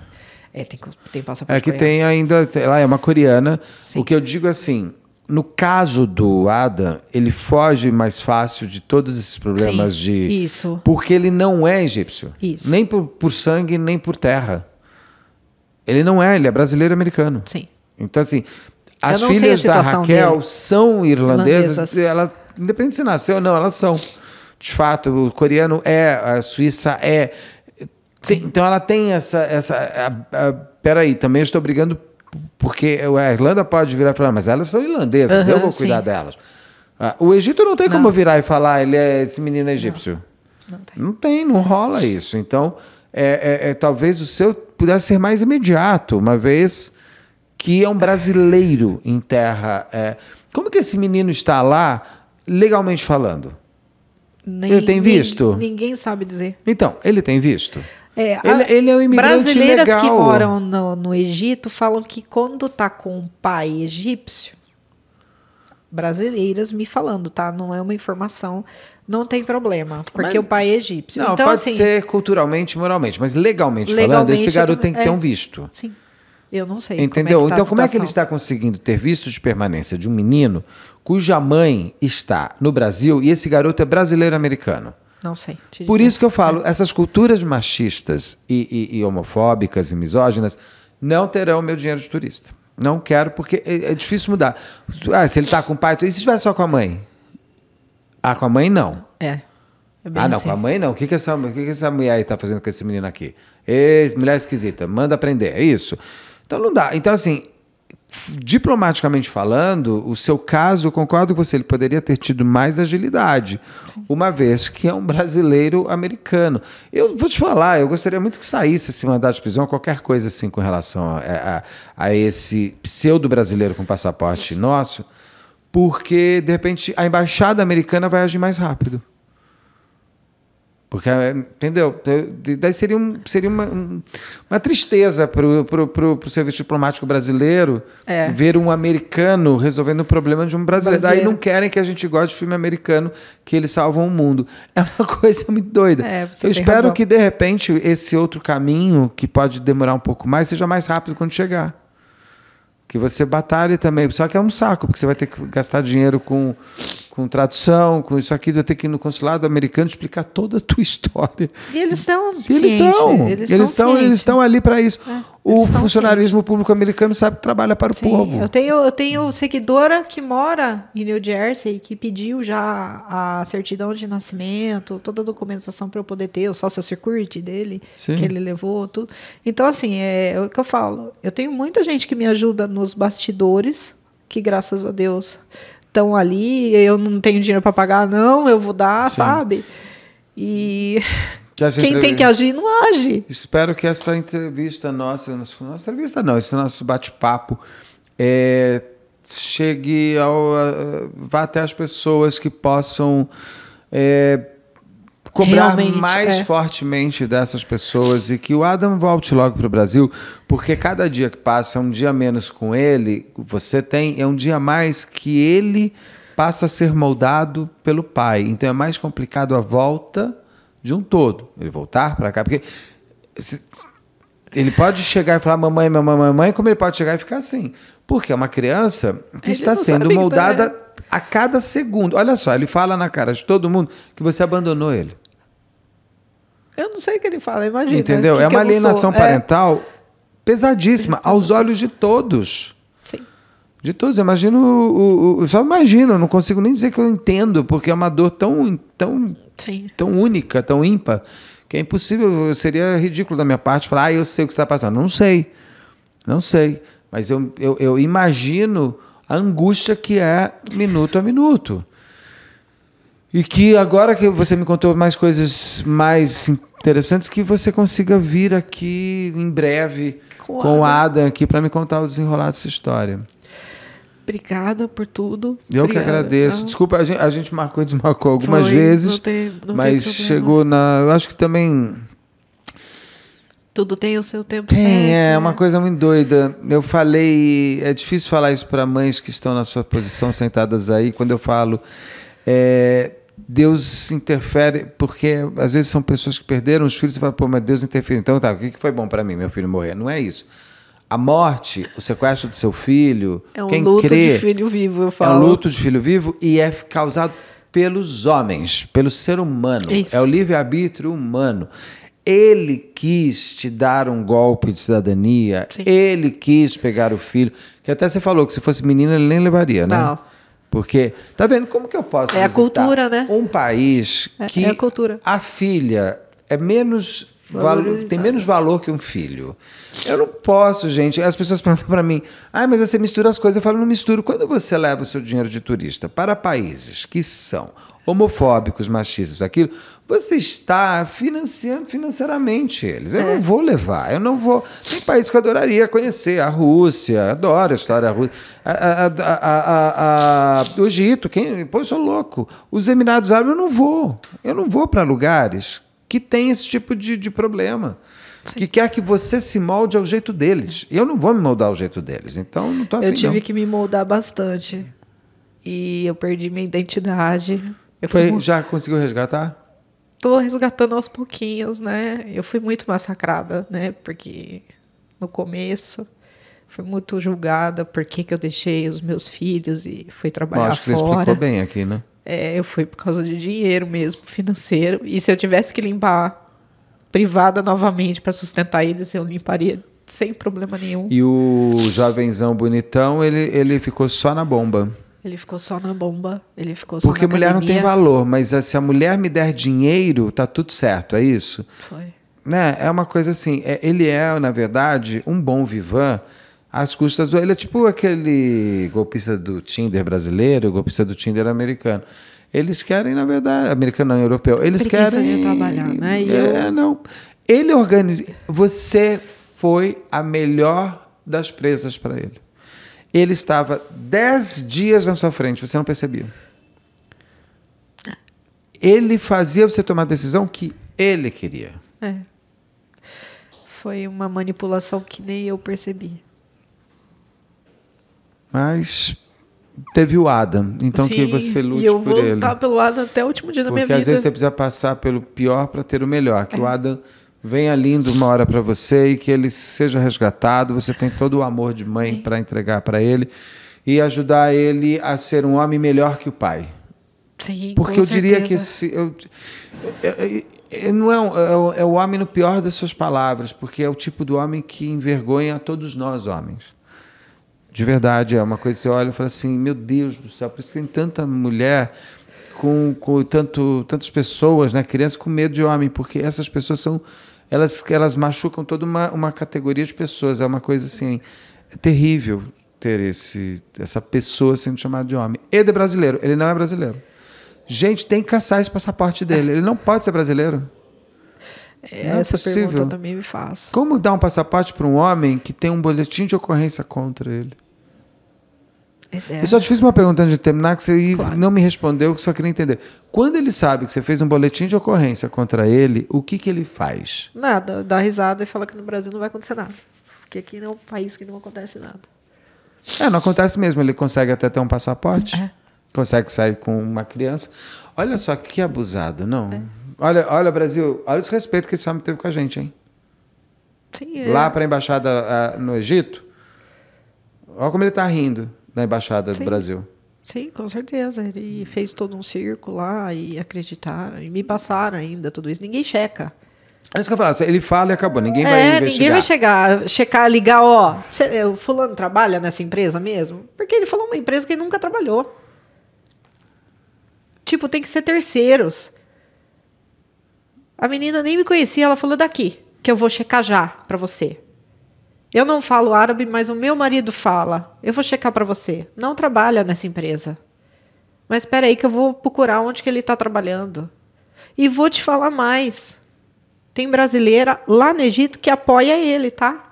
Speaker 2: É, tem, tem passaporte É que coreano. tem
Speaker 1: ainda, ela é uma coreana. Sim. O que eu digo é assim, no caso do Adam, ele foge mais fácil de todos esses problemas Sim, de. Isso. Porque ele não é egípcio. Isso. Nem por, por, sangue, nem por terra. Ele não é, ele é brasileiro americano. Sim. Então, assim, as filhas da Raquel dele. são irlandesas. irlandesas. Ela, independente se nasceu ou não, elas são. De fato, o coreano é, a Suíça é, Sim, então ela tem essa. essa a, a, peraí, também estou brigando porque a Irlanda pode virar e falar, mas elas são irlandesas, uhum, eu vou cuidar sim. delas. Ah, o Egito não tem não. como virar e falar, ele é, esse menino é egípcio. Não, não, tem. não tem, não rola isso. Então, é, é, é, talvez o seu pudesse ser mais imediato, uma vez que é um brasileiro em terra. É. como que esse menino está lá, legalmente falando?
Speaker 2: Nem, ele tem visto? Ninguém, ninguém sabe dizer.
Speaker 1: Então, ele tem visto?
Speaker 2: É, ele, ele, é um imigrante Brasileiras legal. que moram no, no Egito falam que quando tá com um pai egípcio, brasileiras me falando, tá? Não é uma informação, não tem problema, porque mas, o pai é egípcio. Não, então, pode assim, ser
Speaker 1: culturalmente, moralmente, mas legalmente, legalmente falando, esse é garoto tem que é, ter um visto.
Speaker 2: Sim. Eu não sei. Entendeu? Como é tá então, como é que ele está
Speaker 1: conseguindo ter visto de permanência de um menino cuja mãe está no Brasil e esse garoto é brasileiro-americano?
Speaker 2: Não sei. Por isso que eu falo,
Speaker 1: essas culturas machistas e, e, e homofóbicas e misóginas não terão meu dinheiro de turista. Não quero, porque é, é difícil mudar. Ah, se ele está com o pai, e se estiver só com a mãe? Ah, com a mãe não.
Speaker 2: É. é ah, não, assim. com a
Speaker 1: mãe não. O que, que, essa, o que, que essa mulher aí está fazendo com esse menino aqui? Ei, mulher esquisita, manda aprender, é isso. Então não dá. Então, assim, diplomaticamente falando, o seu caso, eu concordo com você, ele poderia ter tido mais agilidade, Sim. uma vez que é um brasileiro americano. Eu vou te falar, eu gostaria muito que saísse esse assim, mandato de prisão, qualquer coisa assim com relação a, a, a esse pseudo-brasileiro com passaporte nosso, porque, de repente, a embaixada americana vai agir mais rápido. Porque, é, entendeu? Então, daí seria, um, seria uma, um, uma tristeza para o serviço diplomático brasileiro é. ver um americano resolvendo o problema de um brasileiro. brasileiro. Daí não querem que a gente goste de filme americano, que eles salvam o mundo. É uma coisa muito doida. É, Eu espero razão. que, de repente, esse outro caminho, que pode demorar um pouco mais, seja mais rápido quando chegar que você batalhe também. Só que é um saco, porque você vai ter que gastar dinheiro com com tradução, com isso aqui, vai ter que ir no consulado americano explicar toda a tua história.
Speaker 2: E eles estão Eles são, Eles estão eles estão ali para isso. É, o
Speaker 1: funcionarismo ciente. público americano sabe que trabalha para o Sim, povo. Eu
Speaker 2: tenho, eu tenho seguidora que mora em New Jersey que pediu já a certidão de nascimento, toda a documentação para eu poder ter, o social security dele, Sim. que ele levou, tudo. Então, assim, é, é o que eu falo. Eu tenho muita gente que me ajuda nos bastidores, que graças a Deus estão ali, eu não tenho dinheiro para pagar, não, eu vou dar, Sim. sabe? E
Speaker 1: que quem tem que agir
Speaker 2: não age.
Speaker 1: Espero que esta entrevista nossa, nossa, nossa entrevista não, esse nosso bate-papo é, chegue ao. A, vá até as pessoas que possam. É, cobrar Realmente, mais é. fortemente dessas pessoas e que o Adam volte logo para o Brasil, porque cada dia que passa é um dia menos com ele, você tem, é um dia mais que ele passa a ser moldado pelo pai. Então é mais complicado a volta de um todo, ele voltar para cá, porque se, ele pode chegar e falar mamãe, mamãe, mamãe, como ele pode chegar e ficar assim? Porque é uma criança que ele está sendo tá, moldada né? a cada segundo. Olha só, ele fala na cara de todo mundo que você abandonou ele.
Speaker 2: Eu não sei o que ele fala, imagina. Entendeu? Que é que uma alienação sou? É.
Speaker 1: parental é... pesadíssima, aos olhos de todos. Sim. De todos. Eu imagino. só imagino, não consigo nem dizer que eu entendo, porque é uma dor tão, tão, tão única, tão ímpar, que é impossível, seria ridículo da minha parte falar, ah, eu sei o que está passando. Não sei. Não sei. Mas eu, eu, eu imagino a angústia que é minuto a minuto. E que agora que você me contou mais coisas mais interessantes, que você consiga vir aqui em breve com, o Adam Ada aqui para me contar o desenrolar dessa história.
Speaker 2: Obrigada por tudo. Eu Obrigada. que agradeço. Ah.
Speaker 1: Desculpa, a gente, a gente marcou e desmarcou algumas Foi, vezes, não tem, não mas chegou na. Eu acho que também
Speaker 2: tudo tem o seu tempo tem, certo.
Speaker 1: É uma né? coisa muito doida. Eu falei, é difícil falar isso para mães que estão na sua posição sentadas aí. Quando eu falo, é, Deus interfere, porque às vezes são pessoas que perderam os filhos e falam, pô, mas Deus interferiu. Então, tá, o que foi bom para mim, meu filho morrer? Não é isso. A morte, o sequestro do seu filho, é um quem luto crê, de filho
Speaker 2: vivo, eu falo. É um luto
Speaker 1: de filho vivo e é causado pelos homens, pelo ser humano. Isso. É o livre-arbítrio humano. Ele quis te dar um golpe de cidadania, Sim. ele quis pegar o filho. Que até você falou que se fosse menina, ele nem levaria, né? Não. Porque, tá vendo como que eu posso. É a cultura, né? Um país é, que. É a cultura. A filha é menos. Valor, tem menos valor que um filho. Eu não posso, gente. As pessoas perguntam para mim: ah, mas você mistura as coisas. Eu falo: não misturo. Quando você leva o seu dinheiro de turista para países que são homofóbicos, machistas, aquilo, você está financiando financeiramente eles. Eu é. não vou levar, eu não vou. Tem país que eu adoraria conhecer, a Rússia, adoro a história da Rússia, a, a, a, o Egito, quem, pô, eu sou louco. Os Emirados Árabes, eu não vou. Eu não vou para lugares que tem esse tipo de, de problema. Sim. que quer que você se molde ao jeito deles. Eu não vou me moldar ao jeito deles, então não estou afim, Eu tive não. que
Speaker 2: me moldar bastante. E eu perdi minha identidade. Foi, fui...
Speaker 1: Já conseguiu resgatar?
Speaker 2: tô resgatando aos pouquinhos, né? Eu fui muito massacrada, né? Porque no começo fui muito julgada por que, que eu deixei os meus filhos e fui trabalhar fora. Acho que você explicou bem aqui, né? É, eu fui por causa de dinheiro mesmo, financeiro. E se eu tivesse que limpar privada novamente para sustentar eles, eu limparia sem problema nenhum.
Speaker 1: E o jovenzão bonitão, ele, ele ficou só na bomba.
Speaker 2: Ele ficou só na bomba, ele ficou só Porque na mulher academia. não tem valor,
Speaker 1: mas eh, se a mulher me der dinheiro, tá tudo certo, é isso? Foi. Né? É uma coisa assim, é, ele é, na verdade, um bom vivan às custas do... Ele é tipo aquele golpista do Tinder brasileiro, golpista do Tinder americano. Eles querem, na verdade, americano não, europeu, eles querem... De trabalhar, né? E é, eu... não. Ele organiza... Você foi a melhor das presas para ele ele estava dez dias na sua frente, você não percebia. Ele fazia você tomar a decisão que ele queria.
Speaker 2: É. Foi uma manipulação que nem eu percebi.
Speaker 1: Mas teve o Adam, então Sim, que você lute por ele. E eu vou lutar
Speaker 2: pelo Adam até o último dia Porque da minha vida. Porque às vezes você
Speaker 1: precisa passar pelo pior para ter o melhor, que é. o Adam venha lindo uma hora para você e que ele seja resgatado. Você tem todo o amor de mãe para entregar para ele e ajudar ele a ser um homem melhor que o pai.
Speaker 2: Sim, Porque eu certeza. diria que
Speaker 1: esse, eu, eu, eu, não é, é, é o homem no pior das suas palavras, porque é o tipo do homem que envergonha a todos nós homens. De verdade, é uma coisa que você olha e fala assim: meu Deus do céu, por isso tem tanta mulher com, com tanto, tantas pessoas, né, crianças com medo de homem, porque essas pessoas são elas, elas machucam toda uma, uma categoria de pessoas. É uma coisa assim é terrível ter esse, essa pessoa sendo chamada de homem. Ele é brasileiro, ele não é brasileiro. Gente, tem que caçar esse passaporte dele. Ele não pode ser brasileiro. É, não é Essa é pergunta também
Speaker 2: me faz. Como
Speaker 1: dar um passaporte para um homem que tem um boletim de ocorrência contra ele? É, é. Eu só te fiz uma pergunta antes de terminar que você claro. não me respondeu, que só queria entender. Quando ele sabe que você fez um boletim de ocorrência contra ele, o que, que ele faz?
Speaker 2: Nada, dá risada e fala que no Brasil não vai acontecer nada. Porque aqui é um país que não acontece nada.
Speaker 1: É, não acontece mesmo. Ele consegue até ter um passaporte. É. Consegue sair com uma criança. Olha só que abusado, não? É. Olha, olha, Brasil, olha o desrespeito que esse homem teve com a gente, hein?
Speaker 2: Sim, é. Lá para
Speaker 1: a embaixada ah, no Egito. Olha como ele está rindo na Embaixada Sim. do Brasil.
Speaker 2: Sim, com certeza. Ele fez todo um circo lá e acreditaram, e me passaram ainda tudo isso. Ninguém checa.
Speaker 1: É isso que eu falava. ele fala e acabou, ninguém vai é, investigar. ninguém vai
Speaker 2: chegar, checar, ligar, ó, cê, é, o fulano trabalha nessa empresa mesmo? Porque ele falou uma empresa que ele nunca trabalhou. Tipo, tem que ser terceiros. A menina nem me conhecia, ela falou daqui, que eu vou checar já para você. Eu não falo árabe, mas o meu marido fala. Eu vou checar para você. Não trabalha nessa empresa. Mas espera aí que eu vou procurar onde que ele está trabalhando. E vou te falar mais. Tem brasileira lá no Egito que apoia ele, tá?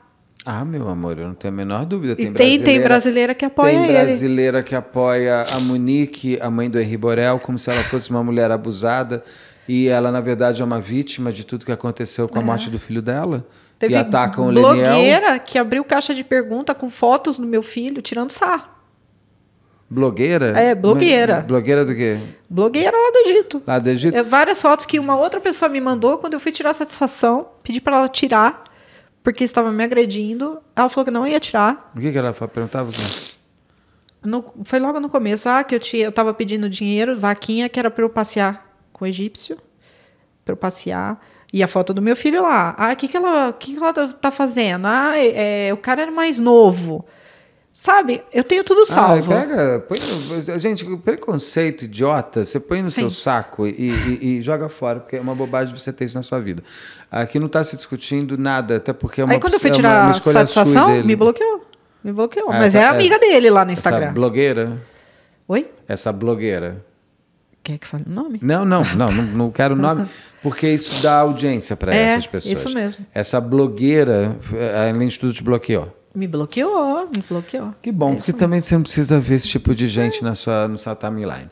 Speaker 1: Ah, meu amor, eu não tenho a menor dúvida. Tem, e tem, tem brasileira que apoia ele. Tem brasileira que apoia a Monique, a mãe do Henri Borel, como se ela fosse uma mulher abusada. E ela, na verdade, é uma vítima de tudo que aconteceu com é. a morte do filho dela. Teve e atacam blogueira
Speaker 2: Leniel. que abriu caixa de pergunta com fotos do meu filho tirando sarro.
Speaker 1: Blogueira? É, blogueira. blogueira do quê?
Speaker 2: Blogueira lá do Egito. Lá do Egito? É, várias fotos que uma outra pessoa me mandou quando eu fui tirar satisfação. Pedi para ela tirar, porque estava me agredindo. Ela falou que não ia tirar.
Speaker 1: O que, que ela perguntava?
Speaker 2: No, foi logo no começo. Ah, que eu, estava eu pedindo dinheiro, vaquinha, que era para eu passear com o egípcio. Para eu passear. E a foto do meu filho lá. Ah, o que, que, ela, que, que ela tá, tá fazendo? Ah, é, é, o cara era mais novo. Sabe? Eu tenho tudo ah, salvo. Ah,
Speaker 1: pega, põe, gente, preconceito idiota, você põe no Sim. seu saco e, e, e, joga fora, porque é uma bobagem você ter isso na sua vida. Aqui não está se discutindo nada, até porque é uma Aí quando eu fui é tirar é uma, uma satisfação, me
Speaker 2: bloqueou. Me bloqueou. Ah, Mas é amiga dele lá no Instagram. Essa
Speaker 1: blogueira? Oi? Essa blogueira. Quer é que fale o nome? Não, não, não, não, não quero o nome, porque isso dá audiência para é, essas pessoas. Isso mesmo. Essa blogueira, eh, além de tudo, te bloqueou.
Speaker 2: Me bloqueou, me bloqueou. Que bom, é porque mesmo.
Speaker 1: também você não precisa ver esse tipo de gente é. na sua, no sua timeline.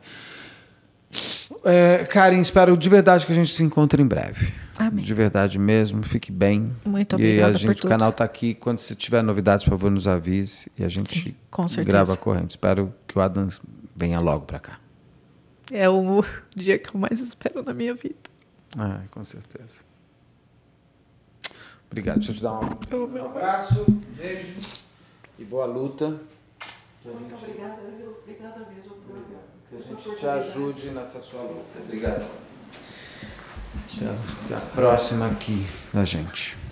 Speaker 1: É, Karen, espero de verdade que a gente se encontre em breve. Amém. De verdade mesmo, fique bem. Muito obrigada. E a gente, o canal está aqui. Quando você tiver novidades, por favor, nos avise. E a gente Sim, grava corrente. Espero que o Adam venha logo para cá.
Speaker 2: É o dia que eu mais espero na minha vida.
Speaker 1: Ah, com certeza. Obrigado. Deixa eu te dar um, meu abraço, um beijo e boa luta. Muito obrigada. Obrigada mesmo. Que a gente te ajude nessa sua luta. Obrigado. Até a próxima aqui da gente.